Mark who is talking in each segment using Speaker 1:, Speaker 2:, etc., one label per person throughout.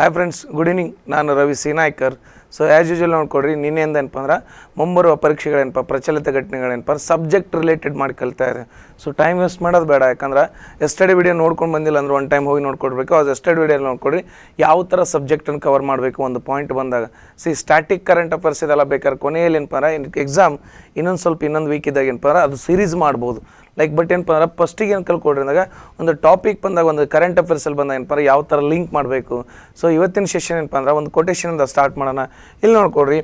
Speaker 1: Hi friends good evening ನಾನು Ravi Sinaykar so as usual ನೋಡ್ಕೊಡ್ರಿ ನಿನ್ನೆಯಿಂದ ಏನಪ್ಪ ಅಂದ್ರೆ ಮುಂಬರುವ ಪರೀಕ್ಷೆಗಳೇನಪ್ಪ ಪ್ರಚಲಿತ ಘಟನೆಗಳೇನಪ್ಪ ಸಬ್ಜೆಕ್ಟ್ ರಿಲೇಟೆಡ್ ಮಾಡಿ ಕಲ್ತಾ ಇದೆ ಸೊ ಟೈಮ್ ವೇಸ್ಟ್ ಮಾಡೋದು ಬೇಡ ಯಾಕಂದ್ರೆ ಎಸ್ಟಡಿ ವಿಡಿಯೋ ನೋಡ್ಕೊಂಡು ಬಂದಿಲ್ಲ ಅಂದ್ರೆ ಒಂದು ಟೈಮ್ ಹೋಗಿ ನೋಡ್ಕೊಡ್ಬೇಕು ಅದು ಎಸ್ಟಡಿ ವಿಡಿಯೋ ನೋಡ್ಕೊಡ್ರಿ ಯಾವ ಥರ ಸಬ್ಜೆಕ್ಟನ್ನು ಕವರ್ ಮಾಡಬೇಕು ಒಂದು ಪಾಯಿಂಟ್ ಬಂದಾಗ ಸಿ ಸ್ಟ್ಯಾಟಿಕ್ ಕರೆಂಟ್ ಅಫೇರ್ಸ್ ಇದೆಲ್ಲ ಬೇಕಾದ್ರೆ ಕೊನೆಯಲ್ಲಿ ಏನಪ್ಪ ಅಂದ್ರೆ ಎಕ್ಸಾಮ್ ಇನ್ನೊಂದು ಸ್ವಲ್ಪ ಇನ್ನೊಂದು ವೀಕ್ ಇದ್ದಾಗ ಏನಪ್ಪ ಅಂದ್ರೆ ಅದು ಸೀರೀಸ್ ಮಾಡ್ಬೋದು ಲೈಕ್ ಬಟ್ ಏನಪ್ಪ ಅಂದ್ರೆ ಫಸ್ಟಿಗೆ ಏನು ಕಲ್ಕೊಡ್ರಿ ಅಂದಾಗ ಒಂದು ಟಾಪಿಕ್ ಬಂದಾಗ ಒಂದು ಕರೆಂಟ್ ಅಫೇರ್ಸಲ್ಲಿ ಬಂದಾಗ ಏನಪ್ಪ ಯಾವ ಥರ ಲಿಂಕ್ ಮಾಡಬೇಕು ಸೊ ಇವತ್ತಿನ ಸೆಷನ್ ಏನಪ್ಪ ಅಂದ್ರೆ ಒಂದು ಕೊಟೇಷನಿಂದ ಸ್ಟಾರ್ಟ್ ಮಾಡೋಣ ಇಲ್ಲಿ ನೋಡ್ಕೊಡ್ರಿ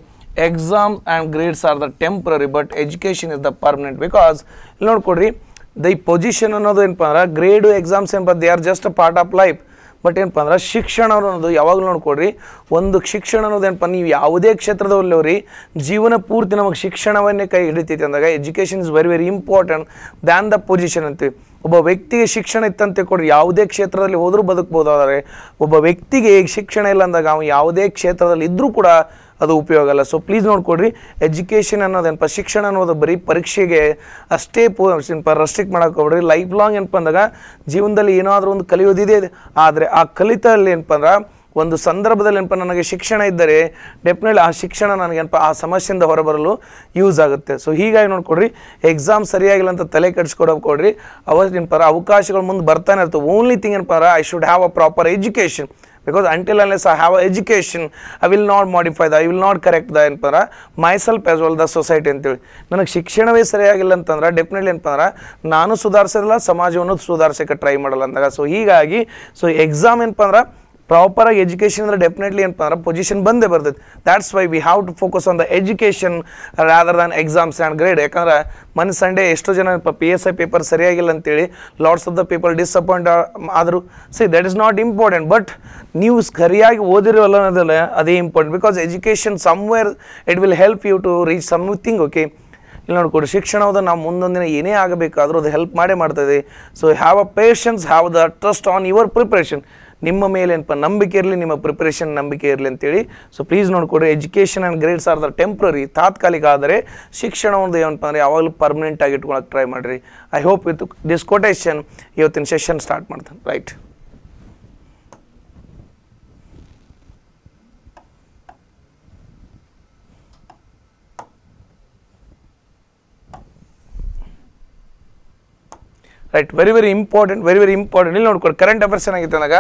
Speaker 1: exam and grades are the temporary but education is the permanent because ಇಲ್ಲಿ ನೋಡ್ಕೊಡ್ರಿ ದೈ ಪೊಸಿಷನ್ ಅನ್ನೋದು ಏನಪ್ಪ ಅಂದ್ರೆ ಗ್ರೇಡು ಎಕ್ಸಾಮ್ಸ್ ಏನಪ್ಪ they are just part of life but ಏನಪ್ಪ ಅಂದ್ರೆ ಶಿಕ್ಷಣ ಅನ್ನೋದು ಯಾವಾಗಲೂ ನೋಡ್ಕೊಡ್ರಿ ಒಂದು ಶಿಕ್ಷಣ ಅನ್ನೋದು ಏನಪ್ಪ ನೀವು ಯಾವುದೇ ಕ್ಷೇತ್ರದಲ್ಲವ್ರಿ ಜೀವನ ಪೂರ್ತಿ ನಮಗೆ ಶಿಕ್ಷಣವನ್ನೇ ಕೈ ಹಿಡಿತೈತಿ ಅಂದಾಗ education is very very important than the position ಅಂತೀವಿ ಒಬ್ಬ ವ್ಯಕ್ತಿಗೆ ಶಿಕ್ಷಣ ಇತ್ತಂತೆ ಕೊಡ್ರಿ ಯಾವುದೇ ಕ್ಷೇತ್ರದಲ್ಲಿ ಹೋದರೂ ಬದುಕ್ಬೋದಾದರೆ ಒಬ್ಬ ವ್ಯಕ್ತಿಗೆ ಶಿಕ್ಷಣ ಇಲ್ಲ ಅಂದಾಗ ಅವನು ಯಾವುದೇ ಕ್ಷೇತ್ರದಲ್ಲಿ ಇದ್ದರೂ ಕೂಡ ಅದು ಉಪಯೋಗ ಅಲ್ಲ ಸೊ ಪ್ಲೀಸ್ ನೋಡ್ಕೊಡ್ರಿ ಎಜುಕೇಷನ್ ಅನ್ನೋದೇನಪ್ಪ ಶಿಕ್ಷಣ ಅನ್ನೋದು ಬರೀ ಪರೀಕ್ಷೆಗೆ ಅಷ್ಟೇ ಪೂ ರೆಸ್ಟ್ರಿಕ್ಟ್ ಮಾಡೋಕೆ ಹೋಗ್ರಿ ಲೈಫ್ ಲಾಂಗ್ ಏನಪ್ಪ ಅಂದಾಗ ಜೀವನದಲ್ಲಿ ಏನಾದರೂ ಒಂದು ಕಲಿಯೋದಿದೆ ಆದರೆ ಆ ಕಲಿತಲ್ಲಿ ಏನಪ್ಪ ಅಂದ್ರೆ ಒಂದು ಸಂದರ್ಭದಲ್ಲಿ ಏನಪ್ಪ ನನಗೆ ಶಿಕ್ಷಣ ಇದ್ದರೆ ಡೆಫಿನೆಟ್ಲಿ ಆ ಶಿಕ್ಷಣ ನನಗೇನಪ್ಪ ಆ ಸಮಸ್ಯೆಯಿಂದ ಹೊರಬರಲು ಯೂಸ್ ಆಗುತ್ತೆ ಸೊ ಹೀಗಾಗಿ ನೋಡ್ಕೊಡ್ರಿ ಎಕ್ಸಾಮ್ ಸರಿಯಾಗಿಲ್ಲ ಅಂತ ತಲೆ ಕೆಡಿಸ್ಕೊಡೋಕೆ ಕೊಡ್ರಿ ಅವಾಗ ಏನಪ್ಪ ಅವಕಾಶಗಳು ಮುಂದೆ ಬರ್ತಾನೆ ಇರ್ತವೆ ಓನ್ಲಿ ಥಿಂಗ್ ಏನಪ್ಪ I should have a proper education because until unless I have education I will not modify that I will not correct that ಏನಪ್ಪ myself as well the society ಅಂತೇಳಿ ನನಗೆ ಶಿಕ್ಷಣವೇ ಸರಿಯಾಗಿಲ್ಲ ಅಂತಂದ್ರೆ ಡೆಫಿನೆಟ್ಲಿ ಏನಪ್ಪ ಅಂದ್ರೆ ನಾನು ಸುಧಾರಿಸೋದಿಲ್ಲ ಸಮಾಜವನ್ನು ಸುಧಾರಿಸೋಕೆ ಟ್ರೈ ಮಾಡಲ್ಲ ಅಂದಾಗ ಸೊ ಹೀಗಾಗಿ ಸೊ ಎಕ್ಸಾಮ್ ಏನಪ್ಪ ಅಂದ್ರೆ ಪ್ರಾಪರಾಗಿ ಎಜುಕೇಷನ್ ಅಂದರೆ ಡೆಫಿನೆಟ್ಲಿ ಏನಪ್ಪ ಅಂದ್ರೆ ಪೊಸಿಷನ್ ಬಂದೇ ಬರ್ತದೆ that's why we have to focus on the education rather than exams and grade ಯಾಕಂದ್ರೆ ಮನ್ ಸಂಡೇ ಎಷ್ಟೋ ಜನ ಪಿ ಎಸ್ ಐ ಪೇಪರ್ ಸರಿಯಾಗಿಲ್ಲ ಅಂತೇಳಿ lots of the people disappoint ಆದರೂ see that is not important but ನೀವು ಸರಿಯಾಗಿ ಓದಿರೋಲ್ಲ ಅನ್ನೋದಲ್ಲ ಅದೇ important because education somewhere it will help you to reach something okay ಇಲ್ಲಿ ನೋಡ್ಕೊಡಿ ಶಿಕ್ಷಣದ ನಾವು ಮುಂದೊಂದಿನ ಏನೇ ಆಗಬೇಕಾದರೂ ಅದು ಹೆಲ್ಪ್ ಮಾಡೇ ಮಾಡ್ತದೆ so have a patience have the trust on your preparation ನಿಮ್ಮ ಮೇಲೆ ಏನಪ್ಪ ನಂಬಿಕೆ ಇರಲಿ ನಿಮ್ಮ ಪ್ರಿಪ್ರೇಷನ್ ನಂಬಿಕೆ ಇರಲಿ ಅಂತೇಳಿ ಸೊ ಪ್ಲೀಸ್ ನೋಡಿಕೊಡ್ರಿ education and grades are the temporary ತಾತ್ಕಾಲಿಕ ಆದರೆ ಶಿಕ್ಷಣ ಒಂದು ಏನಪ್ಪ ಅಂದರೆ ಯಾವಾಗಲೂ ಪರ್ಮನೆಂಟಾಗಿ ಆಗಿ ಇಟ್ಕೊಳಕ್ಕೆ ಟ್ರೈ ಮಾಡಿರಿ I hope with this quotation ಇವತ್ತಿನ ಸೆಷನ್ ಸ್ಟಾರ್ಟ್ ಮಾಡ್ತಾನೆ right right very very important very very important ಇಲ್ಲಿ ನೋಡ್ಕೊಳ್ಳಿ ಕರೆಂಟ್ ಅಫೇರ್ಸ್ ಏನಾಗಿತ್ತು ಅಂದಾಗ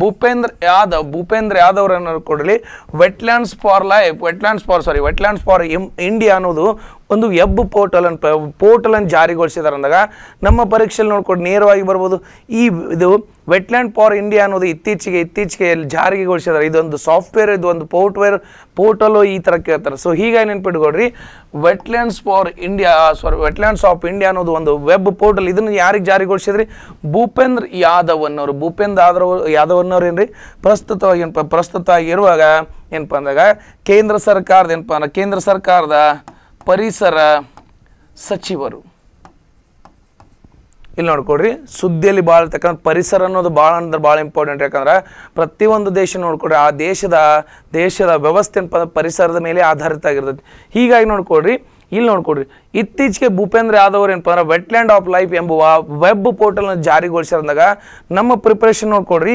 Speaker 1: ಭೂಪೇಂದ್ರ ಯಾದವ್ ಭೂಪೇಂದ್ರ ಯಾದವ್ ಕೊಡಲಿ wetlands for life wetlands for sorry wetlands for India ಅನ್ನೋದು ಒಂದು ವೆಬ್ ಪೋರ್ಟಲ್ ಪೋರ್ಟಲ್ ಪೋರ್ಟಲನ್ನು ಜಾರಿಗೊಳಿಸಿದ್ದಾರೆ ಅಂದಾಗ ನಮ್ಮ ಪರೀಕ್ಷೆಯಲ್ಲಿ ನೋಡ್ಕೊಂಡು ನೇರವಾಗಿ ಬರ್ಬೋದು ಈ ಇದು ವೆಟ್ಲ್ಯಾಂಡ್ ಫಾರ್ ಇಂಡಿಯಾ ಅನ್ನೋದು ಇತ್ತೀಚೆಗೆ ಇತ್ತೀಚೆಗೆ ಜಾರಿಗೊಳಿಸಿದ್ದಾರೆ ಇದೊಂದು ಸಾಫ್ಟ್ವೇರ್ ಇದು ಒಂದು ಪೋರ್ಟ್ವೇರ್ ಪೋರ್ಟಲು ಈ ಥರ ಕೇಳ್ತಾರೆ ಸೊ ಹೀಗೆ ನೆನ್ಪಿಟ್ಕೊಡ್ರಿ wetlands for India sorry wetlands of India ಅನ್ನೋದು ಒಂದು ವೆಬ್ ಪೋರ್ಟಲ್ ಇದನ್ನು ಯಾರಿಗೆ ಜಾರಿಗೊಳಿಸಿದ್ರಿ ಭೂಪೇಂದ್ರ ಯಾದವ್ ಅನ್ನೋರು ಭೂಪೇಂದ್ರ ಯಾದವ್ ಯಾದವನ್ನವ್ರು ಏನು ರೀ ಪ್ರಸ್ತುತವಾಗಿ ಏನಪ್ಪ ಪ್ರಸ್ತುತ ಇರುವಾಗ ಏನಪ್ಪ ಅಂದಾಗ ಕೇಂದ್ರ ಸರ್ಕಾರದ ಏನಪ್ಪ ಅಂದ್ರೆ ಕೇಂದ್ರ ಸರ್ಕಾರದ ಪರಿಸರ ಸಚಿವರು ಇಲ್ಲಿ ನೋಡ್ಕೊಡ್ರಿ ಸುದ್ದಿಯಲ್ಲಿ ಭಾಳ ಇರ್ತಕ್ಕಂಥ ಪರಿಸರ ಅನ್ನೋದು ಭಾಳ ಅಂದ್ರೆ ಭಾಳ ಇಂಪಾರ್ಟೆಂಟ್ ಯಾಕಂದ್ರೆ ಪ್ರತಿಯೊಂದು ದೇಶ ನೋಡ್ಕೊಡ್ರಿ ಆ ದೇಶದ ದೇಶದ ವ್ಯವಸ್ಥೆ ಪರಿಸರದ ಮೇಲೆ ಆಧಾರಿತ ಆಗಿರ್ತೈತಿ ಹೀಗಾಗಿ ನೋಡ್ಕೊಡ್ರಿ ಇಲ್ಲಿ ನೋಡ್ಕೊಡ್ರಿ ಇತ್ತೀಚೆಗೆ ಭೂಪೇಂದ್ರ ಯಾದವ್ ಏನಪ್ಪ ಅಂದ್ರೆ ವೆಟ್ಲ್ಯಾಂಡ್ ಆಫ್ ಲೈಫ್ ಎಂಬುವ ವೆಬ್ ಪೋರ್ಟಲ್ನ ಜಾರಿಗೊಳಿಸಿರಂದಾಗ ನಮ್ಮ ಪ್ರಿಪ್ರೇಷನ್ ನೋಡ್ಕೊಡ್ರಿ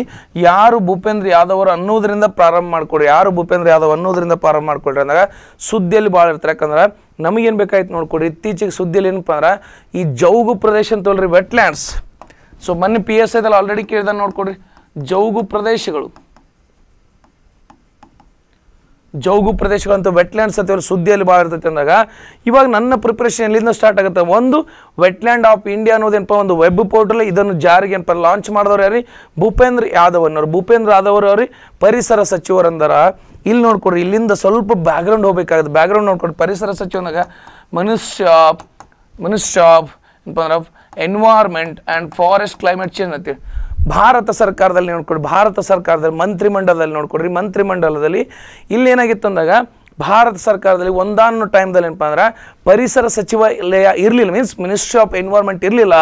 Speaker 1: ಯಾರು ಭೂಪೇಂದ್ರ ಯಾದವ್ ಅವರು ಪ್ರಾರಂಭ ಮಾಡ್ಕೊಡ್ರಿ ಯಾರು ಭೂಪೇಂದ್ರ ಯಾದವ್ ಅನ್ನೋದರಿಂದ ಪ್ರಾರಂಭ ಮಾಡ್ಕೊಡ್ರಿ ಅಂದಾಗ ಸುದ್ದಿಯಲ್ಲಿ ಭಾಳ ಇರ್ತಾರೆ ಯಾಕಂದ್ರೆ ನಮಗೇನು ಬೇಕಾಯ್ತು ನೋಡ್ಕೊಡ್ರಿ ಇತ್ತೀಚೆಗೆ ಸುದ್ದಿಯಲ್ಲಿ ಏನಪ್ಪ ಅಂದ್ರೆ ಈ ಜೌಗು ಪ್ರದೇಶ ಅಂತ ಹೇಳ್ರಿ ವೆಟ್ಲ್ಯಾಂಡ್ಸ್ ಸೊ ಮೊನ್ನೆ ಪಿ ಎಸ್ ಐದಲ್ಲಿ ಆಲ್ರೆಡಿ ನೋಡ್ಕೊಡ್ರಿ ಜೌಗು ಪ್ರದೇಶಗಳು ಜೌಗು ಅಂತ ವೆಟ್ಲ್ಯಾಂಡ್ಸ್ ಅಂತ ಸುದ್ದಿಯಲ್ಲಿ ಭಾಳ ಇರ್ತೈತೆ ಅಂದಾಗ ಇವಾಗ ನನ್ನ ಪ್ರಿಪ್ರೇಷನ್ ಎಲ್ಲಿಂದ ಸ್ಟಾರ್ಟ್ ಆಗುತ್ತೆ ಒಂದು ವೆಟ್ಲ್ಯಾಂಡ್ ಆಫ್ ಇಂಡಿಯಾ ಅನ್ನೋದೇನಪ್ಪ ಒಂದು ವೆಬ್ ಪೋರ್ಟಲ್ ಇದನ್ನು ಜಾರಿಗೆ ಏನಪ್ಪ ಲಾಂಚ್ ಮಾಡಿದವ್ರು ಯಾರೀ ಭೂಪೇಂದ್ರ ಯಾದವ್ ಅನ್ನೋರು ಭೂಪೇಂದ್ರ ಯಾದವ್ ಅವ್ರಿ ಪರಿಸರ ಸಚಿವರಂದರ ಇಲ್ಲಿ ನೋಡ್ಕೊಡ್ರಿ ಇಲ್ಲಿಂದ ಸ್ವಲ್ಪ ಬ್ಯಾಕ್ಗ್ರೌಂಡ್ ಹೋಗ್ಬೇಕಾಗುತ್ತೆ ಬ್ಯಾಕ್ಗ್ರೌಂಡ್ ನೋಡ್ಕೊಡಿ ಪರಿಸರ ಸಚಿವನಾಗ ಮನುಷ್ಯ ಮನುಷ್ಯ ಅಂದ್ರೆ environment and forest climate change ಅಂತೀವಿ ಭಾರತ ಸರ್ಕಾರದಲ್ಲಿ ನೋಡ್ಕೊಡಿ ಭಾರತ ಸರ್ಕಾರದಲ್ಲಿ ಮಂತ್ರಿಮಂಡಲದಲ್ಲಿ ನೋಡ್ಕೊಡ್ರಿ ಮಂತ್ರಿಮಂಡಲದಲ್ಲಿ ಇಲ್ಲಿ ಏನಾಗಿತ್ತು ಅಂದಾಗ ಭಾರತ ಸರ್ಕಾರದಲ್ಲಿ ಒಂದಾನು ಟೈಮ್ದಲ್ಲಿ ಏನಪ್ಪ ಅಂದ್ರೆ ಪರಿಸರ ಸಚಿವಾಲಯ ಇರಲಿಲ್ಲ ಮೀನ್ಸ್ ಮಿನಿಸ್ಟ್ರಿ ಆಫ್ ಎನ್ವೈರ್ಮೆಂಟ್ ಇರಲಿಲ್ಲ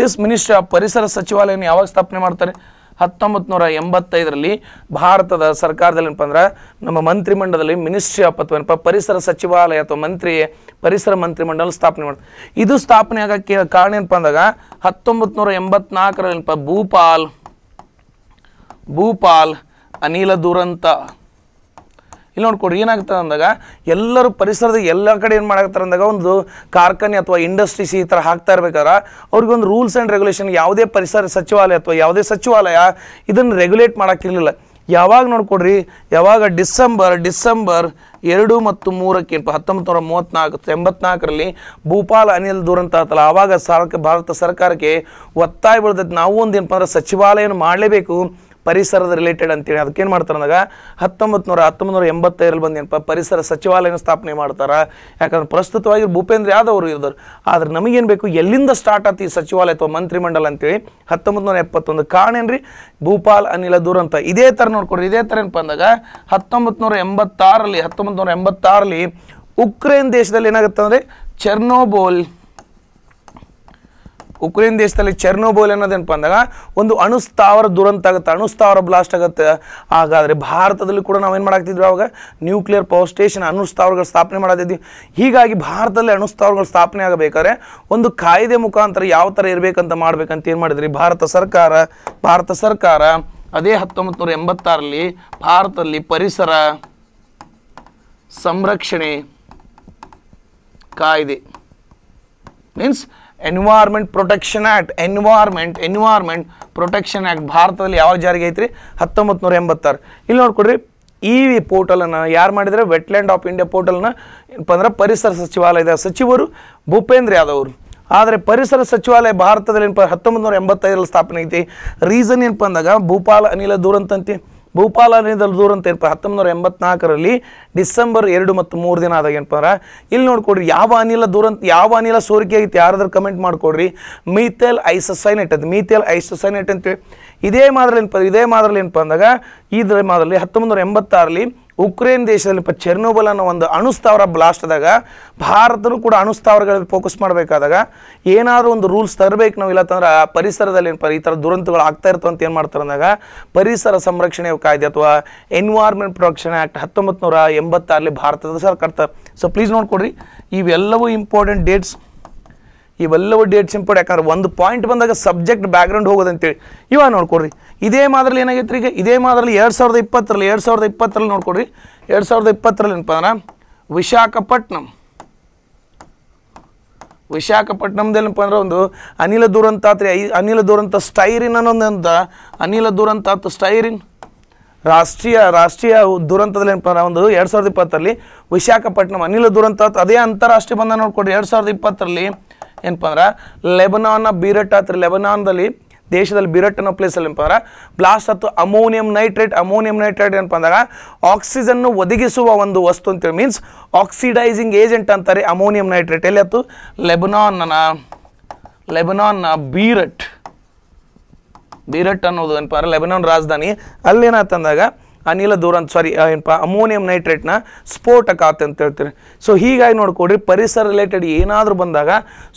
Speaker 1: ದಿಸ್ ಮಿನಿಸ್ಟ್ರಿ ಆಫ್ ಪರಿಸರ ಸಚಿವಾಲಯನ ಯಾವಾಗ ಸ್ಥಾಪನೆ ಮಾಡ್ತಾರೆ ಹತ್ತೊಂಬತ್ತು ನೂರ ಎಂಬತ್ತೈದರಲ್ಲಿ ಭಾರತದ ಸರ್ಕಾರದಲ್ಲಿ ಏನಪ್ಪ ಅಂದ್ರೆ ನಮ್ಮ ಮಂತ್ರಿಮಂಡಲದಲ್ಲಿ ಮಿನಿಸ್ಟ್ರಿ ಆಫ್ ಅಥವಾ ಏನಪ್ಪ ಪರಿಸರ ಸಚಿವಾಲಯ ಅಥವಾ ಮಂತ್ರಿ ಪರಿಸರ ಮಂತ್ರಿಮಂಡಲ ಸ್ಥಾಪನೆ ಮಾಡಿದೆ ಇದು ಸ್ಥಾಪನೆ ಆಗೋಕ್ಕೆ ಕಾರಣ ಏನಪ್ಪ ಅಂದಾಗ ಹತ್ತೊಂಬತ್ತು ನೂರ ಎಂಬತ್ನಾಲ್ಕರಲ್ಲಿ ಏನಪ್ಪ ಭೂಪಾಲ್ ಭೂಪಾಲ್ ಅನಿಲ ದುರಂತ ಇಲ್ಲಿ ನೋಡ್ಕೊಡ್ರಿ ಏನಾಗ್ತದೆ ಅಂದಾಗ ಎಲ್ಲರೂ ಪರಿಸರದ ಎಲ್ಲ ಕಡೆ ಏನು ಮಾಡ್ತಾರೆ ಅಂದಾಗ ಒಂದು ಕಾರ್ಖಾನೆ ಅಥವಾ ಇಂಡಸ್ಟ್ರೀಸ್ ಈ ಥರ ಹಾಕ್ತಾ ಇರ್ಬೇಕಾದ್ರೆ ಅವ್ರಿಗೊಂದು ರೂಲ್ಸ್ ಆ್ಯಂಡ್ ರೆಗ್ಯುಲೇಷನ್ ಯಾವುದೇ ಪರಿಸರ ಸಚಿವಾಲಯ ಅಥವಾ ಯಾವುದೇ ಸಚಿವಾಲಯ ಇದನ್ನು ರೆಗ್ಯುಲೇಟ್ ಮಾಡೋಕ್ಕಿರಲಿಲ್ಲ ಯಾವಾಗ ನೋಡ್ಕೊಡ್ರಿ ಯಾವಾಗ ಡಿಸೆಂಬರ್ ಡಿಸೆಂಬರ್ ಎರಡು ಮತ್ತು ಮೂರಕ್ಕೆ ಹತ್ತೊಂಬತ್ತು ನೂರ ಮೂವತ್ತ್ನಾಲ್ಕು ಎಂಬತ್ನಾಲ್ಕರಲ್ಲಿ ಭೂಪಾಲ್ ಅನಿಲ್ ದೂರಂತ ಆತಲ್ಲ ಆವಾಗ ಸರ್ಕ ಭಾರತ ಸರ್ಕಾರಕ್ಕೆ ಒತ್ತಾಯ ಬೀಳ್ದೈತೆ ನಾವು ಒಂದು ಏನಪ್ಪ ಅಂದ್ರೆ ಸಚಿವಾಲಯನ ಮಾಡಲೇಬೇಕು ಪರಿಸರದ ರಿಲೇಟೆಡ್ ಅಂತೇಳಿ ಅದಕ್ಕೆ ಏನು ಮಾಡ್ತಾರೆ ಅಂದಾಗ ಹತ್ತೊಂಬತ್ತು ನೂರ ಹತ್ತೊಂಬತ್ತು ನೂರ ಎಂಬತ್ತೈರಲ್ಲಿ ಬಂದು ಏನಪ್ಪ ಪರಿಸರ ಸಚಿವಾಲಯನ ಸ್ಥಾಪನೆ ಮಾಡ್ತಾರೆ ಯಾಕಂದ್ರೆ ಪ್ರಸ್ತುತವಾಗಿ ಭೂಪೇಂದ್ರ ಯಾದವ್ ಅವರು ಇರೋದ್ರು ಆದರೆ ನಮಗೇನು ಬೇಕು ಎಲ್ಲಿಂದ ಸ್ಟಾರ್ಟ್ ಆಯ್ತು ಈ ಸಚಿವಾಲಯ ಅಥವಾ ಮಂತ್ರಿಮಂಡಲ ಅಂತೇಳಿ ಹತ್ತೊಂಬತ್ತು ನೂರ ಎಪ್ಪತ್ತೊಂದು ರೀ ಭೂಪಾಲ್ ಅನಿಲ ದುರಂತ ಇದೇ ಥರ ನೋಡ್ಕೊಡ್ರಿ ಇದೇ ಥರ ಏನಪ್ಪ ಅಂದಾಗ ಹತ್ತೊಂಬತ್ತು ನೂರ ಎಂಬತ್ತಾರಲ್ಲಿ ಹತ್ತೊಂಬತ್ತು ನೂರ ಎಂಬತ್ತಾರಲ್ಲಿ ಉಕ್ರೇನ್ ದೇಶದಲ್ಲಿ ಏನಾಗುತ್ತೆ ಅಂದರೆ ಚರ್ನೋಬೋಲ್ ಉಕ್ರೇನ್ ದೇಶದಲ್ಲಿ ಚೆರ್ನೋಬೋಲ್ ಅನ್ನೋದೇನಪ್ಪ ಅಂದಾಗ ಒಂದು ಅಣುಸ್ತಾವರ ದುರಂತ ಆಗುತ್ತೆ ಅಣುಸ್ತಾವರ ಬ್ಲಾಸ್ಟ್ ಆಗುತ್ತೆ ಹಾಗಾದರೆ ಭಾರತದಲ್ಲಿ ಕೂಡ ನಾವೇನು ಮಾಡಾಕ್ತಿದ್ವಿ ಅವಾಗ ನ್ಯೂಕ್ಲಿಯರ್ ಪವರ್ ಸ್ಟೇಷನ್ ಅಣುಸ್ತಾವರಗಳ ಸ್ಥಾಪನೆ ಮಾಡತ್ತಿದ್ವಿ ಹೀಗಾಗಿ ಭಾರತದಲ್ಲಿ ಅಣುಸ್ತಾವರಗಳ ಸ್ಥಾಪನೆ ಆಗಬೇಕಾದ್ರೆ ಒಂದು ಕಾಯ್ದೆ ಮುಖಾಂತರ ಯಾವ ಥರ ಇರಬೇಕಂತ ಮಾಡಬೇಕಂತ ಏನು ಮಾಡಿದ್ರಿ ಭಾರತ ಸರ್ಕಾರ ಭಾರತ ಸರ್ಕಾರ ಅದೇ ಹತ್ತೊಂಬತ್ತು ನೂರ ಎಂಬತ್ತಾರಲ್ಲಿ ಭಾರತದಲ್ಲಿ ಪರಿಸರ ಸಂರಕ್ಷಣೆ ಕಾಯ್ದೆ means environment protection act environment environment protection act ಭಾರತದಲ್ಲಿ ಯಾವ ಜಾರಿಗೆ ಐತ್ರಿ ಹತ್ತೊಂಬತ್ತು ನೂರ ಎಂಬತ್ತಾರು ಇಲ್ಲಿ ನೋಡ್ಕೊಡ್ರಿ ಈ ಪೋರ್ಟಲನ್ನು ಯಾರು ಮಾಡಿದರೆ ವೆಟ್ಲ್ಯಾಂಡ್ ಆಫ್ ಇಂಡಿಯಾ ಪೋರ್ಟಲ್ನ ಏನಪ್ಪ ಅಂದ್ರೆ ಪರಿಸರ ಸಚಿವಾಲಯದ ಸಚಿವರು ಭೂಪೇಂದ್ರ ಯಾದವ್ ಅವರು ಆದರೆ ಪರಿಸರ ಸಚಿವಾಲಯ ಭಾರತದಲ್ಲಿ ಏನಪ್ಪ ಹತ್ತೊಂಬತ್ತು ನೂರ ಎಂಬತ್ತೈದರಲ್ಲಿ ಸ್ಥಾಪನೆ ಐತಿ ರೀಸನ್ ಏನಪ್ಪ ಅಂದಾಗ ಭೂಪಾಲ ಅನಿಲ ದೂರಂತಂತಿ ಬಹುಪಾಲನೆದಲ್ಲಿ ದೂರ ಅಂತ ಏನಪ್ಪ ಹತ್ತೊಂಬತ್ತು ಎಂಬತ್ನಾಲ್ಕರಲ್ಲಿ ಡಿಸೆಂಬರ್ ಎರಡು ಮತ್ತು ಮೂರು ದಿನ ಆದಾಗ ಏನಪ್ಪ ಇಲ್ಲಿ ನೋಡ್ಕೊಡ್ರಿ ಯಾವ ಅನಿಲ ದೂರಂತ ಯಾವ ಅನಿಲ ಸೋರಿಕೆ ಆಗಿತ್ತು ಯಾರಾದ್ರೂ ಕಮೆಂಟ್ ಮಾಡಿಕೊಡ್ರಿ ಮೀಥೇಲ್ ಐಸಸೈನೇಟ್ ಅದು ಮೀಥೇಲ್ ಐಸಸೈನೇಟ್ ಅಂತೇಳಿ ಇದೇ ಮಾದರಲ್ಲಿ ಏನಪ್ಪ ಇದೇ ಮಾದರಲ್ಲಿ ಏನಪ್ಪ ಅಂದಾಗ ಇದರ ಮಾದರಲ್ಲಿ ಹತ್ತೊಂಬತ್ತು ನೂರ ಎಂಬತ್ತಾರಲ್ಲಿ ಉಕ್ರೇನ್ ದೇಶದಲ್ಲಿ ಪ ಚೆರ್ನೋಬಲ್ ಅನ್ನೋ ಒಂದು ಅಣುಸ್ಥಾವರ ಬ್ಲಾಸ್ಟ್ದಾಗ ಭಾರತನೂ ಕೂಡ ಅಣುಸ್ತಾವರಗಳಲ್ಲಿ ಫೋಕಸ್ ಮಾಡಬೇಕಾದಾಗ ಏನಾದರೂ ಒಂದು ರೂಲ್ಸ್ ತರಬೇಕು ನಾವು ಇಲ್ಲ ಆ ಪರಿಸರದಲ್ಲಿ ಏನಪ್ಪ ಈ ಥರ ದುರಂತಗಳು ಆಗ್ತಾ ಇರ್ತವೆ ಅಂತ ಏನು ಮಾಡ್ತಾರೆ ಅಂದಾಗ ಪರಿಸರ ಸಂರಕ್ಷಣೆ ಕಾಯ್ದೆ ಅಥವಾ ಎನ್ವೈರ್ಮೆಂಟ್ ಪ್ರೊಟೆಕ್ಷನ್ ಆ್ಯಕ್ಟ್ ಹತ್ತೊಂಬತ್ತು ನೂರ ಎಂಬತ್ತಾರಲ್ಲಿ ಭಾರತದ ಸರ್ಕಾರ ಸೊ ಪ್ಲೀಸ್ ನೋಡ್ಕೊಡ್ರಿ ಇವೆಲ್ಲವೂ ಇಂಪಾರ್ಟೆಂಟ್ ಡೇಟ್ಸ್ ಇವೆಲ್ಲವೂ ಡೇಟ್ ಸಿಂಪಡ್ ಯಾಕಂದ್ರೆ ಒಂದು ಪಾಯಿಂಟ್ ಬಂದಾಗ ಸಬ್ಜೆಕ್ಟ್ ಬ್ಯಾಕ್ಗ್ರೌಂಡ್ ಹೋಗೋದು ಅಂತೇಳಿ ಇವಾಗ ನೋಡ್ಕೊಡ್ರಿ ಇದೇ ಮಾದರಿ ಏನಾಗೈತೆ ಈಗ ಇದೇ ಮಾದರಲ್ಲಿ ಎರಡು ಸಾವಿರದ ಇಪ್ಪತ್ತರಲ್ಲಿ ಎರಡು ಸಾವಿರದ ಇಪ್ಪತ್ತರಲ್ಲಿ ನೋಡ್ಕೊಡ್ರಿ ಎರಡು ಸಾವಿರದ ಇಪ್ಪತ್ತರಲ್ಲಿ ಏನಪ್ಪ ಅಂದ್ರೆ ವಿಶಾಖಪಟ್ಟಣಂ ಏನಪ್ಪ ಅಂದ್ರೆ ಒಂದು ಅನಿಲ ದುರಂತ ಆತ್ರಿ ಐ ಅನಿಲ ದುರಂತ ಸ್ಟೈರಿನ್ ಅಂತ ಅನಿಲ ದುರಂತ ಸ್ಟೈರಿನ್ ರಾಷ್ಟ್ರೀಯ ರಾಷ್ಟ್ರೀಯ ದುರಂತದಲ್ಲಿ ಏನಪ್ಪ ಒಂದು ಎರಡು ಸಾವಿರದ ಇಪ್ಪತ್ತರಲ್ಲಿ ವಿಶಾಖಪಟ್ಟಣಂ ಅನಿಲ ದುರಂತ ಅದೇ ಅಂತಾರಾಷ್ಟ್ರೀಯ ಬಂದ ನೋಡ್ಕೊಡ್ರಿ ಎರಡು ಸಾವಿರದ ಇಪ್ಪತ್ತರಲ್ಲಿ ಏನಪ್ಪ ಅಂದ್ರೆ ಲೆಬನಾನ್ನ ಬೀರಟ್ ಹತ್ರ ಲೆಬನಾನ್ದಲ್ಲಿ ದೇಶದಲ್ಲಿ ಬಿರಟ್ ಅನ್ನೋ ಪ್ಲೇಸಲ್ಲಿ ಏನಪ್ಪ ಅಂದ್ರೆ ಬ್ಲಾಸ್ಟ್ ಅಥವಾ ಅಮೋನಿಯಂ ನೈಟ್ರೇಟ್ ಅಮೋನಿಯಂ ನೈಟ್ರೇಟ್ ಏನಪ್ಪ ಅಂದಾಗ ಆಕ್ಸಿಜನ್ನು ಒದಗಿಸುವ ಒಂದು ವಸ್ತು ಅಂತೇಳಿ ಮೀನ್ಸ್ ಆಕ್ಸಿಡೈಸಿಂಗ್ ಏಜೆಂಟ್ ಅಂತಾರೆ ಅಮೋನಿಯಂ ನೈಟ್ರೇಟ್ ಎಲ್ಲಿ ಲೆಬನಾನ್ ಲೆಬನಾನ್ನ ಲೆಬನಾನ್ನ ಬೀರಟ್ ಬೀರಟ್ ಅನ್ನೋದು ಏನಪ್ಪ ಅಂದ್ರೆ ಲೆಬನಾನ್ ರಾಜಧಾನಿ ಅಲ್ಲಿ ಏನಾಯ್ತಂದಾಗ ಅನಿಲ ಅಂತ ಸಾರಿ ಏನಪ್ಪ ಅಮೋನಿಯಂ ನೈಟ್ರೇಟ್ನ ಸ್ಫೋಟಕ ಅಂತ ಹೇಳ್ತೀರಿ ಸೊ ಹೀಗಾಗಿ ನೋಡ್ಕೊಡ್ರಿ ಪರಿಸರ ರಿಲೇಟೆಡ್ ಏನಾದರೂ ಬಂದಾಗ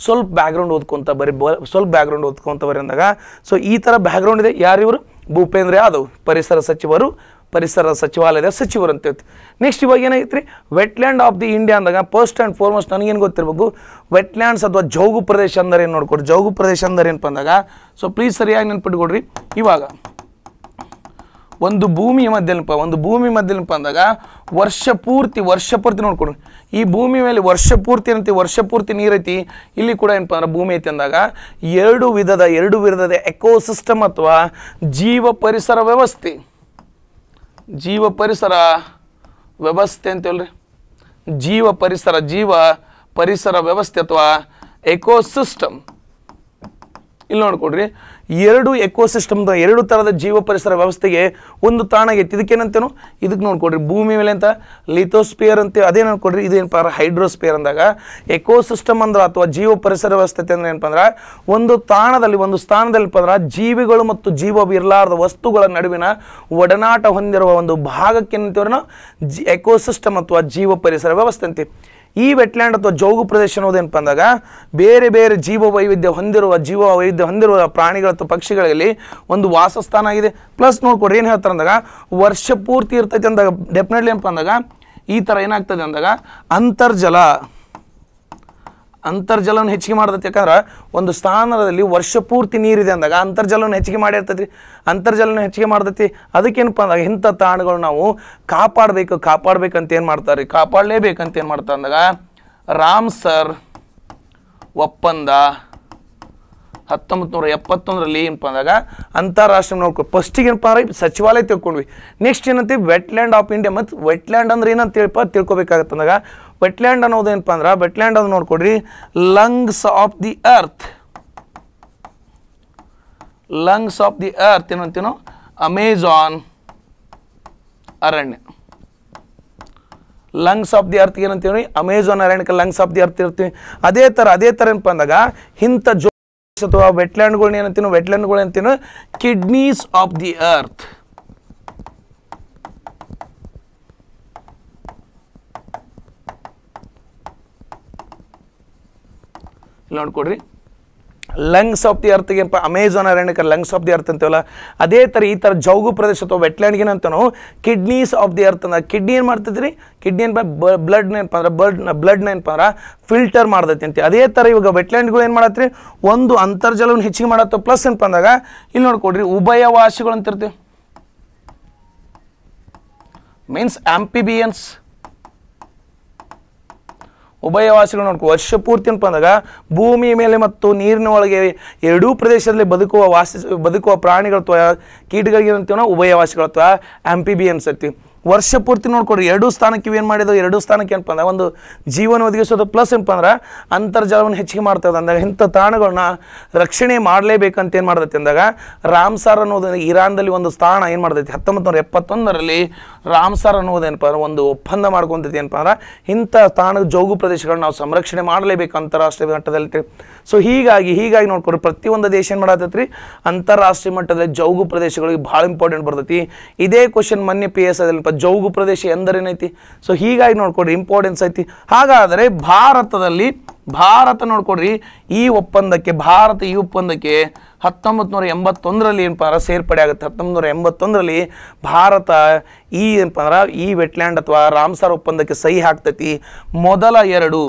Speaker 1: ಸ್ವಲ್ಪ ಬ್ಯಾಕ್ಗ್ರೌಂಡ್ ಓದ್ಕೊಂತ ಬರೀ ಬ ಸ್ವಲ್ಪ ಬ್ಯಾಕ್ಗ್ರೌಂಡ್ ಓದ್ಕೊತ ಬರೀ ಅಂದಾಗ ಸೊ ಈ ಥರ ಬ್ಯಾಕ್ಗ್ರೌಂಡ್ ಇದೆ ಯಾರಿವರು ಭೂಪೇಂದ್ರ ಯಾದವ್ ಪರಿಸರ ಸಚಿವರು ಪರಿಸರ ಸಚಿವಾಲಯದ ಸಚಿವರು ಅಂತ ಹೇಳ್ತೀವಿ ನೆಕ್ಸ್ಟ್ ಇವಾಗ ಏನಾಗೈತ್ರಿ ರೀ ವೆಟ್ಲ್ಯಾಂಡ್ ಆಫ್ ದಿ ಇಂಡಿಯಾ ಅಂದಾಗ ಫಸ್ಟ್ ಆ್ಯಂಡ್ ಫಾರ್ಮೋಸ್ಟ್ ನನಗೇನು ಗೊತ್ತಿರಬೇಕು ವೆಟ್ಲ್ಯಾಂಡ್ಸ್ ಅಥವಾ ಜೌಗು ಪ್ರದೇಶ ಅಂದರೆ ಏನು ನೋಡ್ಕೊಡ್ರಿ ಜೌಗು ಪ್ರದೇಶ ಅಂದರೆ ಏನಪ್ಪ ಅಂದಾಗ ಸೊ ಪ್ಲೀಸ್ ಸರಿಯಾಗಿ ನೆನ್ಪಿಟ್ಕೊಡ್ರಿ ಇವಾಗ ಒಂದು ಭೂಮಿಯ ನೆನಪ ಒಂದು ಭೂಮಿ ನೆನಪ ಅಂದಾಗ ವರ್ಷ ಪೂರ್ತಿ ವರ್ಷ ಪೂರ್ತಿ ನೋಡ್ಕೊಡ್ರಿ ಈ ಭೂಮಿ ಮೇಲೆ ವರ್ಷ ಪೂರ್ತಿ ಏನಂತ ವರ್ಷ ಪೂರ್ತಿ ನೀರೈತಿ ಇಲ್ಲಿ ಕೂಡ ಏನಪ್ಪ ಅಂದ್ರೆ ಭೂಮಿ ಐತಿ ಅಂದಾಗ ಎರಡು ವಿಧದ ಎರಡು ವಿಧದ ಎಕೋಸಿಸ್ಟಮ್ ಅಥವಾ ಜೀವ ಪರಿಸರ ವ್ಯವಸ್ಥೆ ಜೀವ ಪರಿಸರ ವ್ಯವಸ್ಥೆ ಅಂತೇಳ್ರಿ ಜೀವ ಪರಿಸರ ಜೀವ ಪರಿಸರ ವ್ಯವಸ್ಥೆ ಅಥವಾ ಎಕೋಸಿಸ್ಟಮ್ ಇಲ್ಲಿ ನೋಡ್ಕೊಡ್ರಿ ಎರಡು ಎಕೋಸಿಸ್ಟಮ್ದ ಎರಡು ಥರದ ಜೀವ ಪರಿಸರ ವ್ಯವಸ್ಥೆಗೆ ಒಂದು ತಾಣ ಎತ್ತಿ ಇದಕ್ಕೇನಂತೇನು ಇದಕ್ಕೆ ನೋಡ್ಕೊಡ್ರಿ ಭೂಮಿ ಮೇಲೆ ಅಂತ ಲಿಥೋಸ್ಪಿಯರ್ ಅಂತ ಅದೇನು ಅನ್ಕೊಡ್ರಿ ಇದೇನಪ್ಪ ಅಂದ್ರೆ ಹೈಡ್ರೋಸ್ಪಿಯರ್ ಅಂದಾಗ ಎಕೋಸಿಸ್ಟಮ್ ಅಂದ್ರೆ ಅಥವಾ ಜೀವ ಪರಿಸರ ವ್ಯವಸ್ಥೆ ಅಂದ್ರೆ ಏನಪ್ಪ ಅಂದ್ರೆ ಒಂದು ತಾಣದಲ್ಲಿ ಒಂದು ಸ್ಥಾನದಲ್ಲಿಪ್ಪ ಅಂದ್ರೆ ಜೀವಿಗಳು ಮತ್ತು ಜೀವ ಇರಲಾರದ ವಸ್ತುಗಳ ನಡುವಿನ ಒಡನಾಟ ಹೊಂದಿರುವ ಒಂದು ಭಾಗಕ್ಕೆ ಏನಂತೀವ್ರ ನಾವು ಜಿ ಎಕೋಸಿಸ್ಟಮ್ ಅಥವಾ ಜೀವ ಪರಿಸರ ವ್ಯವಸ್ಥೆ ಅಂತೀವಿ ಈ ವೆಟ್ಲ್ಯಾಂಡ್ ಅಥವಾ ಜೌಗು ಪ್ರದೇಶ ಅನ್ನೋದೇನಪ್ಪ ಅಂದಾಗ ಬೇರೆ ಬೇರೆ ಜೀವ ವೈವಿಧ್ಯ ಹೊಂದಿರುವ ಜೀವ ವೈವಿಧ್ಯ ಹೊಂದಿರುವ ಪ್ರಾಣಿಗಳು ಅಥವಾ ಪಕ್ಷಿಗಳಲ್ಲಿ ಒಂದು ವಾಸಸ್ಥಾನ ಆಗಿದೆ ಪ್ಲಸ್ ನೋಡ್ಕೊಡ್ರಿ ಏನು ಹೇಳ್ತಾರೆ ಅಂದಾಗ ವರ್ಷ ಪೂರ್ತಿ ಇರ್ತೈತೆ ಅಂದಾಗ ಡೆಫಿನೆಟ್ಲಿ ಏನಪ್ಪ ಅಂದಾಗ ಈ ಥರ ಏನಾಗ್ತದೆ ಅಂದಾಗ ಅಂತರ್ಜಲ ಅಂತರ್ಜಲವನ್ನು ಹೆಚ್ಚಿಗೆ ಮಾಡ್ತೈತಿ ಯಾಕಂದ್ರೆ ಒಂದು ಸ್ಥಾನದಲ್ಲಿ ವರ್ಷ ಪೂರ್ತಿ ನೀರಿದೆ ಅಂದಾಗ ಅಂತರ್ಜಲವನ್ನು ಹೆಚ್ಚಿಗೆ ಮಾಡಿರ್ತೈತಿ ಅಂತರ್ಜಲವನ್ನು ಹೆಚ್ಚಿಗೆ ಮಾಡ್ತೈತಿ ಅದಕ್ಕೇನಪ್ಪ ಅಂದಾಗ ಇಂಥ ತಾಣಗಳು ನಾವು ಕಾಪಾಡಬೇಕು ಕಾಪಾಡಬೇಕಂತ ಏನು ಮಾಡ್ತಾರೆ ರೀ ಕಾಪಾಡಲೇಬೇಕಂತ ಏನು ಮಾಡ್ತಾರೆ ಅಂದಾಗ ರಾಮ್ ಸರ್ ಒಪ್ಪಂದ ಹತ್ತೊಂಬತ್ತು ನೂರ ಎಪ್ಪತ್ತೊಂದರಲ್ಲಿ ಏನಪ್ಪ ಅಂದಾಗ ಅಂತಾರಾಷ್ಟ್ರೀಯ ನೋಡ್ಕೊ ಫಸ್ಟಿಗೆ ಏನಪ್ಪ ಅಂದ್ರೆ ಸಚಿವಾಲಯ ತಿಳ್ಕೊಂಡ್ವಿ ನೆಕ್ಸ್ಟ್ ಏನಂತೀವಿ ವೆಟ್ಲ್ಯಾಂಡ್ ಆಫ್ ಇಂಡಿಯಾ ಮತ್ತು ವೆಟ್ಲ್ಯಾಂಡ್ ಅಂದ್ರೆ ಏನಂತ ತಿಳ್ಪ ತಿಳ್ಕೊಬೇಕಾಗತ್ತಂದಾಗ ವೆಟ್ಲ್ಯಾಂಡ್ ಅನ್ನೋದು ಏನಪ್ಪ ಅಂದ್ರೆ ವೆಟ್ಲ್ಯಾಂಡ್ ಅದು ನೋಡ್ಕೊಡ್ರಿ lungs of the earth lungs of the earth ಏನಂತೇನೋ ಅಮೆಝಾನ್ ಅರಣ್ಯ ಲಂಗ್ಸ್ ಆಫ್ ದಿ ಅರ್ತ್ ಏನಂತೀವಿ ಅಮೆಜಾನ್ ಅರಣ್ಯಕ್ಕೆ ಲಂಗ್ಸ್ ಆಫ್ ದಿ ಅರ್ತ್ ಇರ್ತೀವಿ ಅದೇ ಥರ ಅದೇ ಥರ ಏನಪ್ಪ ಅಂದಾಗ ಇಂಥ ಜೋ ಸತುವ್ ಬೆಟ್ಲ್ಯಾಂಡ್ ಗೋಳ ನೀನ ತಿನ ಬೆಟ್ಲ್ಯಾಂಡ್ ಗೋಳ ನೀನ ಕಿಡ್ನಿಸ್ ಆಫ್ ದಿ ಅರ್ಥ ಇಲ್ ನೋಡ್ಕೊಳ್ರಿ ಲಂಗ್ಸ್ ಆಫ್ ದಿ ಏನಪ್ಪ ಅಮೆಝಾನ್ ಅರಣ್ಯಕ್ಕೆ ಲಂಗ್ಸ್ ಆಫ್ ದಿ ಅರ್ತ್ ಅಂತೇವಲ್ಲ ಅದೇ ಥರ ಈ ಥರ ಜೌಗು ಪ್ರದೇಶ ಅಥವಾ ವೆಟ್ಲ್ಯಾಂಡ್ಗೆ ಅಂತ ನಾವು ಕಿಡ್ನೀಸ್ ಆಫ್ ದಿ ಅರ್ತ್ ಅಂದ್ರೆ ಕಿಡ್ನಿ ಏನು ರೀ ಕಿಡ್ನಿ ಏನು ಬ್ಲಡ್ ಏನಪ್ಪ ಅಂದ್ರೆ ಬ್ಲಡ್ ಬ್ಲಡ್ನ ಏನಪ್ಪ ಅಂದ್ರೆ ಫಿಲ್ಟರ್ ಮಾಡ್ದೈತಿ ಅಂತ ಅದೇ ಥರ ಇವಾಗ ವೆಟ್ಲ್ಯಾಂಡ್ಗಳು ಏನು ಮಾಡತ್ರಿ ಒಂದು ಅಂತರ್ಜಲವನ್ನು ಹೆಚ್ಚಿಗೆ ಮಾಡತ್ತೆ ಪ್ಲಸ್ ಏನಪ್ಪ ಅಂದಾಗ ಇಲ್ಲಿ ನೋಡ್ಕೊಡ್ರಿ ವಾಸಿಗಳು ಅಂತಿರ್ತೀವಿ ಮೀನ್ಸ್ ಆಂಪಿಬಿಯನ್ಸ್ ಉಭಯವಾಸಿಗಳು ನೋಡ್ಕೊ ವರ್ಷ ಪೂರ್ತಿ ಅಂತ ಬಂದಾಗ ಭೂಮಿಯ ಮೇಲೆ ಮತ್ತು ನೀರಿನ ಒಳಗೆ ಎರಡೂ ಪ್ರದೇಶದಲ್ಲಿ ಬದುಕುವ ವಾಸಿಸ ಬದುಕುವ ಪ್ರಾಣಿಗಳು ಕೀಟಗಳಿಗೆ ಏನಂತೀವ ಉಭಯವಾಸಿಗಳು ಅಥವಾ ಬಿ ಅನ್ಸತ್ತಿ ವರ್ಷ ಪೂರ್ತಿ ನೋಡ್ಕೊಡ್ರಿ ಎರಡು ಸ್ಥಾನಕ್ಕೆ ಏನು ಮಾಡಿದ್ರು ಎರಡು ಸ್ಥಾನಕ್ಕೆ ಏನಪ್ಪ ಅಂದ್ರೆ ಒಂದು ಜೀವನ ಒದಗಿಸೋದು ಪ್ಲಸ್ ಏನಪ್ಪ ಅಂದ್ರೆ ಅಂತರ್ಜಾಲವನ್ನು ಹೆಚ್ಚಿಗೆ ಮಾಡ್ತದೆ ಅಂದಾಗ ಇಂಥ ತಾಣಗಳನ್ನ ರಕ್ಷಣೆ ಮಾಡಲೇಬೇಕಂತ ಏನು ಮಾಡ್ತೈತೆ ಅಂದಾಗ ರಾಮ್ಸಾರ್ ಅನ್ನೋದು ಇರಾನ್ದಲ್ಲಿ ಒಂದು ಸ್ಥಾನ ಏನು ಮಾಡ್ತೈತಿ ಹತ್ತೊಂಬತ್ತು ನೂರ ಎಪ್ಪತ್ತೊಂದರಲ್ಲಿ ರಾಮ್ಸಾರ್ ಏನಪ್ಪ ಅಂದ್ರೆ ಒಂದು ಒಪ್ಪಂದ ಮಾಡ್ಕೊಂತೈತಿ ಏನಪ್ಪ ಅಂದ್ರೆ ಇಂಥ ತಾಣದ ಜೋಗು ಪ್ರದೇಶಗಳನ್ನ ನಾವು ಸಂರಕ್ಷಣೆ ಮಾಡಲೇಬೇಕು ಅಂತಾರಾಷ್ಟ್ರೀಯ ಮಟ್ಟದಲ್ಲಿ ಸೊ ಹೀಗಾಗಿ ಹೀಗಾಗಿ ನೋಡ್ಕೊಡ್ರಿ ಪ್ರತಿಯೊಂದು ದೇಶ ಏನು ಮಾಡತ್ತೈತ್ರಿ ಅಂತಾರಾಷ್ಟ್ರೀಯ ಮಟ್ಟದಲ್ಲಿ ಜೌಗು ಪ್ರದೇಶಗಳಿಗೆ ಭಾಳ ಇಂಪಾರ್ಟೆಂಟ್ ಬರ್ತೈತಿ ಇದೇ ಕ್ವಶನ್ ಮೊನ್ನೆ ಪಿ ಎಸ್ ಅದಲ್ಲಿ ಜೌಗು ಪ್ರದೇಶ ಎಂದರೇನೈತಿ ಸೊ ಹೀಗಾಗಿ ನೋಡ್ಕೊಡ್ರಿ ಇಂಪಾರ್ಟೆನ್ಸ್ ಐತಿ ಹಾಗಾದರೆ ಭಾರತದಲ್ಲಿ ಭಾರತ ನೋಡ್ಕೊಡ್ರಿ ಈ ಒಪ್ಪಂದಕ್ಕೆ ಭಾರತ ಈ ಒಪ್ಪಂದಕ್ಕೆ ಹತ್ತೊಂಬತ್ತು ನೂರ ಎಂಬತ್ತೊಂದರಲ್ಲಿ ಏನಪ್ಪ ಅಂದ್ರೆ ಸೇರ್ಪಡೆ ಆಗುತ್ತೆ ಹತ್ತೊಂಬತ್ತು ನೂರ ಎಂಬತ್ತೊಂದರಲ್ಲಿ ಭಾರತ ಈ ಏನಪ್ಪ ಅಂದ್ರೆ ಈ ವೆಟ್ಲ್ಯಾಂಡ್ ಅಥವಾ ರಾಮ್ಸರ್ ಒಪ್ಪಂದಕ್ಕೆ ಸಹಿ ಹಾಕ್ತೈತಿ ಮೊದಲ ಎರಡು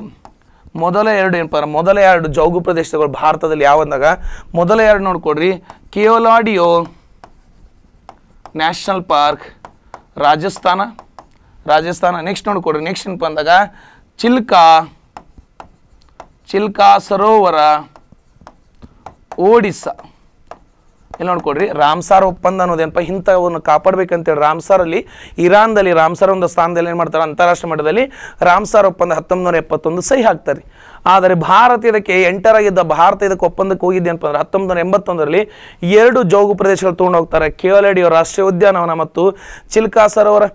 Speaker 1: ಮೊದಲ ಎರಡು ಏನಪ್ಪ ಅಂದ್ರೆ ಮೊದಲ ಎರಡು ಜೌಗು ಪ್ರದೇಶಗಳು ಭಾರತದಲ್ಲಿ ಯಾವಂದಾಗ ಮೊದಲ ಎರಡು ನೋಡ್ಕೊಡ್ರಿ Keoladeo national park Rajasthan Rajasthan next ನೋಡ್ಕೊಡ್ರಿ ನೆಕ್ಸ್ಟ್ ಏನಪ್ಪ ಅಂದಾಗ ಚಿಲ್ಕಾ ಚಿಲ್ಕಾ ಸರೋವರ ಓಡಿಸ್ಸಾ ಇಲ್ಲಿ ನೋಡ್ಕೊಡ್ರಿ ರಾಮ್ಸಾರ್ ಒಪ್ಪಂದ ಅನ್ನೋದೇನಪ್ಪ ಇಂಥವನ್ನು ಕಾಪಾಡಬೇಕಂತೇಳಿ ರಾಮ್ಸಾರಲ್ಲಿ ಇರಾನ್ದಲ್ಲಿ ರಾಮ್ಸಾರ್ ಒಂದು ಸ್ಥಾನದಲ್ಲಿ ಏನು ಮಾಡ್ತಾರೆ ಅಂತಾರಾಷ್ಟ್ರೀಯ ಮಟ್ಟದಲ್ಲಿ ರಾಮ್ಸಾರ್ ಒಪ್ಪಂದ ಹತ್ತೊಂಬತ್ತು ನೂರ ಎಪ್ಪತ್ತೊಂದು ಸಹಿ ಹಾಕ್ತಾರೆ ಆದರೆ ಭಾರತ ಇದಕ್ಕೆ ಆಗಿದ್ದ ಭಾರತ ಇದಕ್ಕೆ ಒಪ್ಪಂದಕ್ಕೆ ಹೋಗಿದ್ದೆ ಅಂತಂದ್ರೆ ಹತ್ತೊಂಬತ್ತು ಎಂಬತ್ತೊಂದರಲ್ಲಿ ಎರಡು ಜೋಗು ಪ್ರದೇಶಗಳು ತೊಗೊಂಡು ಹೋಗ್ತಾರೆ ಕೇವಲಡಿಯೋ ರಾಷ್ಟ್ರೀಯ ಉದ್ಯಾನವನ ಮತ್ತು ಚಿಲ್ಕಾ ಸರೋವರ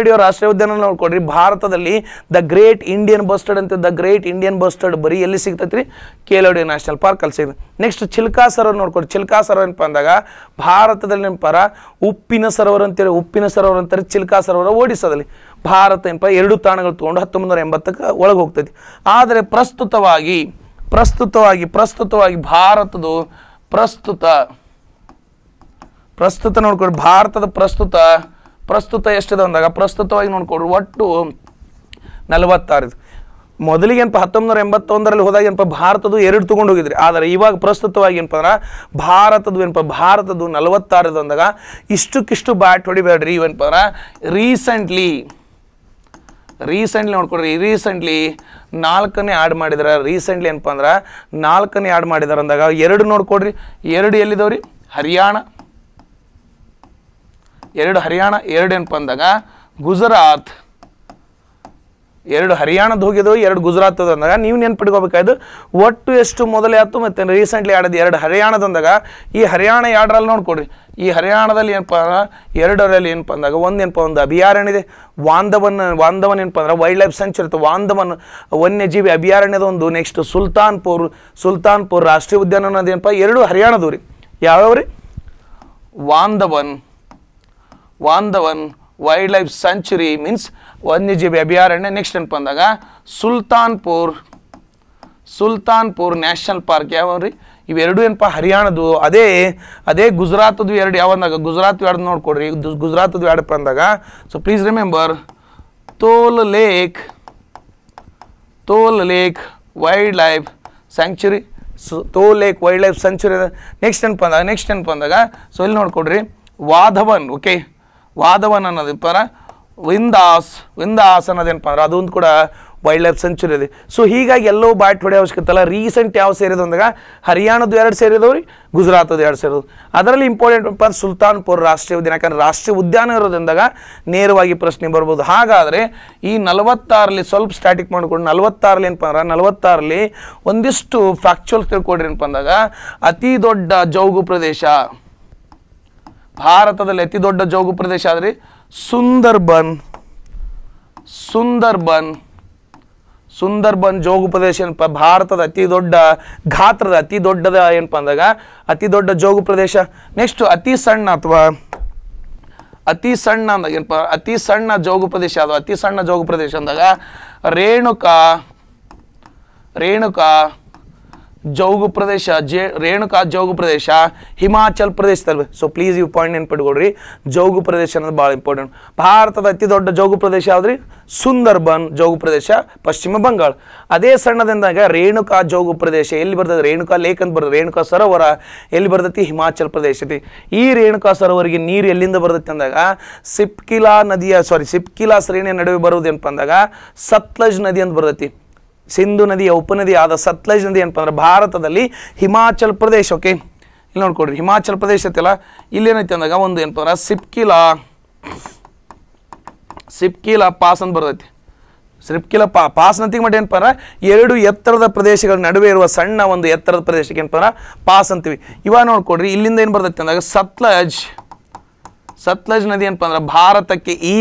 Speaker 1: ಅವ ರಾಷ್ಟ್ರೀಯ ಉದ್ಯಾನ ನೋಡ್ಕೊಡ್ರಿ ಭಾರತದಲ್ಲಿ ದ ಗ್ರೇಟ್ ಇಂಡಿಯನ್ ಬಸ್ಟರ್ಡ್ ಅಂತ ದ ಗ್ರೇಟ್ ಇಂಡಿಯನ್ ಬಸ್ಟರ್ಡ್ ಬರೀ ಎಲ್ಲಿ ಸಿಗ್ತೈತ್ರಿ ಕೆಆಲ್ಡಿಯೋ ನ್ಯಾಷನಲ್ ಪಾರ್ಕ್ ಅಲ್ಲಿ ಸಿಗುತ್ತೆ ನೆಕ್ಸ್ಟ್ ಚಿಲ್ಕಾ ಸರೋವರ ನೋಡ್ಕೊಡ್ರಿ ಚಿಲ್ಕಾ ಸರೋವರ ಏನಪ್ಪ ಅಂದಾಗ ಭಾರತದಲ್ಲಿ ನೆನಪಾರ ಉಪ್ಪಿನ ಸರೋವರ ಅಂತೇಳಿ ಉಪ್ಪಿನ ಸರೋವರ ಅಂತಾರೆ ಚಿಲ್ಕಾ ಸರೋವರ ಓಡಿಸೋದಲ್ಲಿ ಭಾರತ ಏನಪ್ಪ ಎರಡು ತಾಣಗಳು ತೊಗೊಂಡು ಹತ್ತೊಂಬತ್ತು ನೂರ ಎಂಬತ್ತಕ್ಕೆ ಒಳಗೆ ಹೋಗ್ತೈತಿ ಆದರೆ ಪ್ರಸ್ತುತವಾಗಿ ಪ್ರಸ್ತುತವಾಗಿ ಪ್ರಸ್ತುತವಾಗಿ ಭಾರತದ ಪ್ರಸ್ತುತ ಪ್ರಸ್ತುತ ನೋಡ್ಕೊಡ್ರಿ ಭಾರತದ ಪ್ರಸ್ತುತ ಪ್ರಸ್ತುತ ಎಷ್ಟಿದೆ ಅಂದಾಗ ಪ್ರಸ್ತುತವಾಗಿ ನೋಡ್ಕೊಡ್ರಿ ಒಟ್ಟು ನಲವತ್ತಾರು ಮೊದಲಿಗೆ ಏನಪ್ಪ ಹತ್ತೊಂಬತ್ತು ನೂರ ಎಂಬತ್ತೊಂದರಲ್ಲಿ ಹೋದಾಗ ಏನಪ್ಪ ಭಾರತದ್ದು ಎರಡು ತೊಗೊಂಡು ಹೋಗಿದ್ರಿ ಆದರೆ ಇವಾಗ ಪ್ರಸ್ತುತವಾಗಿ ಏನಪ್ಪ ಅಂದ್ರೆ ಭಾರತದ್ದು ಏನಪ್ಪ ಭಾರತದ್ದು ನಲವತ್ತಾರದಂದಾಗ ಇಷ್ಟಕ್ಕಿಷ್ಟು ಬ್ಯಾಟ್ ಹೊಡಿಬೇಡ್ರಿ ಇವೇನಪ್ಪ ಅಂದ್ರೆ ರೀಸೆಂಟ್ಲಿ ರೀಸೆಂಟ್ಲಿ ನೋಡ್ಕೊಡ್ರಿ ರೀಸೆಂಟ್ಲಿ ನಾಲ್ಕನೇ ಆ್ಯಡ್ ಮಾಡಿದಾರೆ ರೀಸೆಂಟ್ಲಿ ಏನಪ್ಪ ಅಂದ್ರೆ ನಾಲ್ಕನೇ ಆ್ಯಡ್ ಮಾಡಿದಾರೆ ಅಂದಾಗ ಎರಡು ನೋಡ್ಕೊಡ್ರಿ ಎರಡು ರೀ ಹರಿಯಾಣ ಎರಡು ಹರಿಯಾಣ ಎರಡು ಏನಪ್ಪ ಅಂದಾಗ ಗುಜರಾತ್ ಎರಡು ಹರಿಯಾಣದ ಹೋಗಿದ್ದು ಎರಡು ಗುಜರಾತದ ಅಂದಾಗ ನೀವು ನೆನ್ಪಿಟ್ಕೋಬೇಕಾಯ್ತು ಒಟ್ಟು ಎಷ್ಟು ಮೊದಲೇ ಆಯ್ತು ಮತ್ತು ರೀಸೆಂಟ್ಲಿ ಆಡಿದ ಎರಡು ಹರಿಯಾಣದಂದಾಗ ಈ ಹರಿಯಾಣ ಎರಡರಲ್ಲಿ ನೋಡ್ಕೊಡ್ರಿ ಈ ಹರಿಯಾಣದಲ್ಲಿ ಏನಪ್ಪ ಎರಡರಲ್ಲಿ ಏನಪ್ಪ ಅಂದಾಗ ಒಂದು ಏನಪ್ಪ ಒಂದು ಅಭಯಾರಣ್ಯ ಇದೆ ವಾಂದವನ್ ವಾಂದವನ್ ಏನಪ್ಪ ಅಂದ್ರೆ ವೈಲ್ಡ್ ಲೈಫ್ ಸೆಂಚುರಿ ಇತ್ತು ವಾಂದವನ್ ವನ್ಯಜೀವಿ ಅಭಯಾರಣ್ಯದ ಒಂದು ನೆಕ್ಸ್ಟ್ ಸುಲ್ತಾನ್ಪುರ್ ಸುಲ್ತಾನ್ಪುರ್ ರಾಷ್ಟ್ರೀಯ ಉದ್ಯಾನ ಅನ್ನೋದು ಏನಪ್ಪ ಎರಡು ಹರಿಯಾಣದವು ರೀ ಯಾವ್ಯಾವ ರೀ ವಾಂದವನ್ ವಾಂದವನ್ ವೈಲ್ಡ್ ಲೈಫ್ ಸೆಂಚುರಿ ಮೀನ್ಸ್ ವನ್ಯಜೀವಿ ಅಭಯಾರಣ್ಯ ನೆಕ್ಸ್ಟ್ ಏನಪ್ಪ ಅಂದಾಗ ಸುಲ್ತಾನ್ಪುರ್ ಸುಲ್ತಾನ್ಪುರ್ ನ್ಯಾಷನಲ್ ಪಾರ್ಕ್ ಯಾವ ರೀ ಇವೆರಡು ಏನಪ್ಪ ಹರಿಯಾಣದು ಅದೇ ಅದೇ ಗುಜರಾತದ್ದು ಎರಡು ಯಾವಂದಾಗ ಗುಜರಾತ್ ಎರಡು ನೋಡ್ಕೊಡ್ರಿ ಗುಜರಾತದ್ದು ಎರಡಪ್ಪ ಅಂದಾಗ so please remember Thol lake Thol lake wild life sanctuary so Thol lake wild life sanctuary next ಏನಪ್ಪ ಅಂದಾಗ ನೆಕ್ಸ್ಟ್ ಏನಪ್ಪ ಅಂದಾಗ ಸೊ ಇಲ್ಲಿ ನೋಡ್ಕೊಡ್ರಿ ವಾಧವನ್ ಓಕೆ ವಾಧವನ್ ಪರ ವಿಂದಾಸ್ ವಿಂದಾಸ್ ಅನ್ನೋದೇನಪ್ಪ ಅಂದ್ರೆ ಅದೊಂದು ಕೂಡ ವೈಲ್ಡ್ ಲೈಫ್ ಸೆಂಚುರಿ ಇದೆ ಸೊ ಹೀಗಾಗಿ ಎಲ್ಲೋ ಬಾಟ್ ಹೊಡೆ ಅವಶ್ಯಕತೆ ಅಲ್ಲ ರೀಸೆಂಟ್ ಯಾವ ಸೇರಿದ ಅಂದಾಗ ಹರಿಯಾಣದ್ದು ಎರಡು ಸೇರಿದವು ರೀ ಗುಜರಾತದ್ದು ಎರಡು ಸೇರಿದವು ಅದರಲ್ಲಿ ಇಂಪಾರ್ಟೆಂಟ್ ಅಪ್ಪ ಸುಲ್ತಾನ್ಪುರ್ ರಾಷ್ಟ್ರೀಯ ಉದ್ಯಾನ ಯಾಕಂದ್ರೆ ರಾಷ್ಟ್ರೀಯ ಉದ್ಯಾನ ಇರೋದ್ರಿಂದಾಗ ನೇರವಾಗಿ ಪ್ರಶ್ನೆ ಬರ್ಬೋದು ಹಾಗಾದರೆ ಈ ನಲವತ್ತಾರಲ್ಲಿ ಸ್ವಲ್ಪ ಸ್ಟ್ಯಾಟಿಕ್ ಮಾಡಿಕೊಂಡು ನಲವತ್ತಾರಲ್ಲಿ ಏನಪ್ಪ ಅಂದ್ರೆ ನಲವತ್ತಾರಲ್ಲಿ ಒಂದಿಷ್ಟು ಫ್ಯಾಕ್ಚುಯಲ್ ತಿಳ್ಕೊಡ್ರಿ ಏನಪ್ಪ ಅಂದಾಗ ಅತಿ ದೊಡ್ಡ ಜೌಗು ಪ್ರದೇಶ ಭಾರತದಲ್ಲಿ ಅತಿ ದೊಡ್ಡ ಜೋಗು ಪ್ರದೇಶ ಆದರೆ ಸುಂದರ್ಬನ್ ಸುಂದರ್ಬನ್ ಸುಂದರ್ಬನ್ ಜೋಗ ಪ್ರದೇಶ ಏನಪ್ಪ ಭಾರತದ ಅತಿ ದೊಡ್ಡ ಗಾತ್ರದ ಅತಿ ದೊಡ್ಡದ ಏನಪ್ಪ ಅಂದಾಗ ಅತಿ ದೊಡ್ಡ ಜೋಗ ಪ್ರದೇಶ ನೆಕ್ಸ್ಟ್ ಅತಿ ಸಣ್ಣ ಅಥವಾ ಅತಿ ಸಣ್ಣ ಅಂದಾಗ ಏನಪ್ಪ ಅತಿ ಸಣ್ಣ ಜೋಗ ಪ್ರದೇಶ ಅದು ಅತಿ ಸಣ್ಣ ಜೋಗ ಪ್ರದೇಶ ಅಂದಾಗ ರೇಣುಕಾ ರೇಣುಕಾ ಜೌಗು ಪ್ರದೇಶ ಜೆ ರೇಣುಕಾ ಜೌಗು ಪ್ರದೇಶ ಹಿಮಾಚಲ್ ಪ್ರದೇಶದಲ್ಲಿ ಸೊ ಪ್ಲೀಸ್ ಇವು ಪಾಯಿಂಟ್ ನೆನ್ಪಿಟ್ಕೊಡ್ರಿ ಜೌಗು ಪ್ರದೇಶ ಅನ್ನೋದು ಭಾಳ ಇಂಪಾರ್ಟೆಂಟ್ ಭಾರತದ ಅತಿ ದೊಡ್ಡ ಜೌಗು ಪ್ರದೇಶ ಯಾವ್ದ್ರಿ ಸುಂದರ್ಬನ್ ಜೌಗು ಪ್ರದೇಶ ಪಶ್ಚಿಮ ಬಂಗಾಳ ಅದೇ ಸಣ್ಣದಿಂದಾಗ ರೇಣುಕಾ ಜೌಗು ಪ್ರದೇಶ ಎಲ್ಲಿ ಬರ್ತದೆ ರೇಣುಕಾ ಲೇಕ್ ಅಂತ ಬರ್ತದೆ ರೇಣುಕಾ ಸರೋವರ ಎಲ್ಲಿ ಬರ್ತೈತಿ ಹಿಮಾಚಲ್ ಐತಿ ಈ ರೇಣುಕಾ ಸರೋವರಿಗೆ ನೀರು ಎಲ್ಲಿಂದ ಬರ್ತೈತಿ ಅಂದಾಗ ಸಿಪ್ಕಿಲಾ ನದಿಯ ಸಾರಿ ಸಿಪ್ಕಿಲಾ ಶ್ರೇಣಿಯ ನಡುವೆ ಬರುವುದೇನಪ್ಪ ಅಂದಾಗ ಸತ್ಲಜ್ ನದಿ ಅಂತ ಬರ್ತೈತಿ ಸಿಂಧು ನದಿಯ ಉಪನದಿ ಆದ ಸತ್ಲಜ್ ನದಿ ಏನಪ್ಪ ಅಂದ್ರೆ ಭಾರತದಲ್ಲಿ ಹಿಮಾಚಲ್ ಪ್ರದೇಶ ಓಕೆ ಇಲ್ಲಿ ನೋಡ್ಕೊಡ್ರಿ ಹಿಮಾಚಲ್ ಪ್ರದೇಶ ಇಲ್ಲಿ ಇಲ್ಲೇನೈತೆ ಅಂದಾಗ ಒಂದು ಏನಪ್ಪ ಅಂದ್ರೆ ಸಿಪ್ಕಿಲಾ ಸಿಪ್ಕಿಲಾ ಪಾಸ್ ಅಂತ ಬರ್ತೈತಿ ಸಿಪ್ಕಿಲಾ ಪಾ ಪಾಸ್ ನತಿಗೆ ಮಟ್ಟ ಏನಪ್ಪ ಅಂದ್ರೆ ಎರಡು ಎತ್ತರದ ಪ್ರದೇಶಗಳ ನಡುವೆ ಇರುವ ಸಣ್ಣ ಒಂದು ಎತ್ತರದ ಪ್ರದೇಶಕ್ಕೆ ಏನಪ್ಪ ಅಂದ್ರೆ ಪಾಸ್ ಅಂತೀವಿ ಇವಾಗ ನೋಡ್ಕೊಡ್ರಿ ಇಲ್ಲಿಂದ ಏನು ಬರ್ತೈತೆ ಅಂದಾಗ ಸತ್ಲಜ್ ಸತ್ಲಜ್ ನದಿ ಏನಪ್ಪ ಅಂದ್ರೆ ಭಾರತಕ್ಕೆ ಈ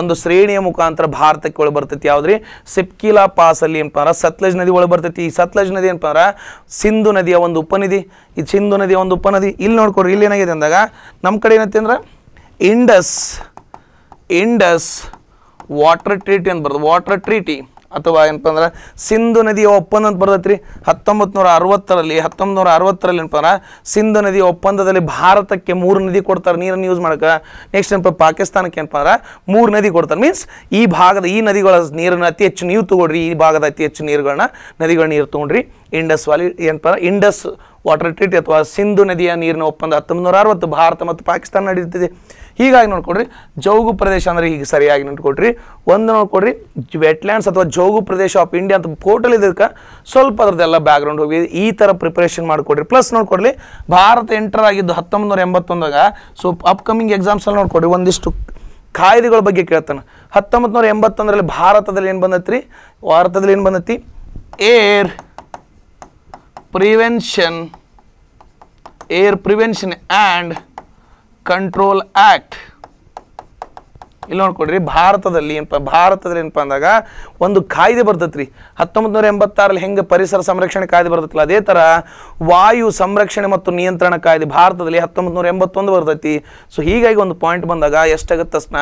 Speaker 1: ಒಂದು ಶ್ರೇಣಿಯ ಮುಖಾಂತರ ಭಾರತಕ್ಕೆ ಒಳ ಬರ್ತೈತಿ ಯಾವ್ದ್ರಿ ಸಿಪ್ಕಿಲಾ ಪಾಸ್ ಅಲ್ಲಿ ಏನಪ್ಪ ಅಂದ್ರೆ ಸತ್ಲಜ್ ನದಿ ಒಳಗೆ ಬರ್ತೈತಿ ಈ ಸತ್ಲಜ್ ನದಿ ಏನಪ್ಪ ಅಂದ್ರೆ ಸಿಂಧು ನದಿಯ ಒಂದು ಉಪನದಿ ಈ ಸಿಂಧು ನದಿಯ ಒಂದು ಉಪನದಿ ಇಲ್ಲಿ ನೋಡ್ಕೊಡ್ರಿ ಇಲ್ಲಿ ಏನಾಗಿದೆ ಅಂದಾಗ ನಮ್ಮ ಕಡೆ ಏನತ್ತೆ ಅಂದ್ರೆ ಇಂಡಸ್ ಇಂಡಸ್ ವಾಟರ್ ಟ್ರೀಟಿ ಅಂತ ಬರ್ತದೆ ವಾಟರ್ ಟ್ರೀಟಿ ಅಥವಾ ಏನಪ್ಪ ಅಂದ್ರೆ ಸಿಂಧು ನದಿಯ ಒಪ್ಪಂದ ಅಂತ ರೀ ಹತ್ತೊಂಬತ್ತು ನೂರ ಅರವತ್ತರಲ್ಲಿ ಹತ್ತೊಂಬತ್ತು ನೂರ ಅರವತ್ತರಲ್ಲಿ ಏನಪ್ಪ ಅಂದ್ರೆ ಸಿಂಧು ನದಿಯ ಒಪ್ಪಂದದಲ್ಲಿ ಭಾರತಕ್ಕೆ ಮೂರು ನದಿ ಕೊಡ್ತಾರೆ ನೀರನ್ನು ಯೂಸ್ ಮಾಡಕ್ಕೆ ನೆಕ್ಸ್ಟ್ ಏನಪ್ಪ ಪಾಕಿಸ್ತಾನಕ್ಕೆ ಏನಪ್ಪ ಅಂದ್ರೆ ಮೂರು ನದಿ ಕೊಡ್ತಾರೆ ಮೀನ್ಸ್ ಈ ಭಾಗದ ಈ ನದಿಗಳ ನೀರನ್ನು ಅತಿ ಹೆಚ್ಚು ನೀವು ತಗೊಳ್ರಿ ಈ ಭಾಗದ ಅತಿ ಹೆಚ್ಚು ನೀರುಗಳನ್ನ ನದಿಗಳ ನೀರು ತೊಗೊಂಡ್ರಿ ಇಂಡಸ್ ವ್ಯಾಲಿ ಏನಪ್ಪ ಇಂಡಸ್ ವಾಟರ್ ಟ್ರೀಟಿ ಅಥವಾ ಸಿಂಧು ನದಿಯ ನೀರಿನ ಒಪ್ಪಂದ ಹತ್ತೊಂಬತ್ತು ನೂರ ಅರವತ್ತು ಭಾರತ ಮತ್ತು ಪಾಕಿಸ್ತಾನ ನಡೀತಿದೆ ಹೀಗಾಗಿ ನೋಡ್ಕೊಡ್ರಿ ಜೌಗು ಪ್ರದೇಶ ಅಂದರೆ ಹೀಗೆ ಸರಿಯಾಗಿ ನೋಡ್ಕೊಡ್ರಿ ಒಂದು ನೋಡ್ಕೊಡ್ರಿ ವೆಟ್ಲ್ಯಾಂಡ್ಸ್ ಅಥವಾ ಜೋಗು ಪ್ರದೇಶ ಆಫ್ ಇಂಡಿಯಾ ಅಂತ ಪೋರ್ಟಲ್ ಇದಕ್ಕೆ ಸ್ವಲ್ಪ ಅದ್ರದ್ದೆಲ್ಲ ಬ್ಯಾಕ್ಗ್ರೌಂಡ್ ಹೋಗಿ ಈ ಥರ ಪ್ರಿಪರೇಷನ್ ಮಾಡಿಕೊಡ್ರಿ ಪ್ಲಸ್ ನೋಡ್ಕೊಡ್ರಿ ಭಾರತ ಎಂಟರ್ ಆಗಿದ್ದು ಹತ್ತೊಂಬತ್ತು ನೂರ ಎಂಬತ್ತೊಂದಾಗ ಸೊ ಅಪ್ಕಮಿಂಗ್ ಎಕ್ಸಾಮ್ಸಲ್ಲಿ ನೋಡ್ಕೊಡ್ರಿ ಒಂದಿಷ್ಟು ಕಾಯ್ದೆಗಳ ಬಗ್ಗೆ ಕೇಳ್ತಾನೆ ಹತ್ತೊಂಬತ್ತು ನೂರ ಎಂಬತ್ತೊಂದರಲ್ಲಿ ಭಾರತದಲ್ಲಿ ಏನು ಬಂದತ್ರಿ ಭಾರತದಲ್ಲಿ ಏನು ಬಂದೈತಿ air prevention air prevention and control act ಇಲ್ಲಿ ನೋಡ್ಕೊಡ್ರಿ ಭಾರತದಲ್ಲಿ ಏನಪ್ಪ ಭಾರತದಲ್ಲಿ ಏನಪ್ಪ ಅಂದಾಗ ಒಂದು ಕಾಯ್ದೆ ಬರ್ತೈತ್ರಿ ಹತ್ತೊಂಬತ್ತು ನೂರ ಎಂಬತ್ತಾರಲ್ಲಿ ಹೆಂಗೆ ಪರಿಸರ ಸಂರಕ್ಷಣೆ ಕಾಯ್ದೆ ಬರ್ತೈತಲ್ಲ ಅದೇ ಥರ ವಾಯು ಸಂರಕ್ಷಣೆ ಮತ್ತು ನಿಯಂತ್ರಣ ಕಾಯ್ದೆ ಭಾರತದಲ್ಲಿ ಹತ್ತೊಂಬತ್ತು ನೂರ ಎಂಬತ್ತೊಂದು ಬರ್ತೈತಿ ಸೊ ಹೀಗಾಗಿ ಒಂದು ಪಾಯಿಂಟ್ ಬಂದಾಗ ಎಷ್ಟಾಗುತ್ತೆ ತಕ್ಷಣ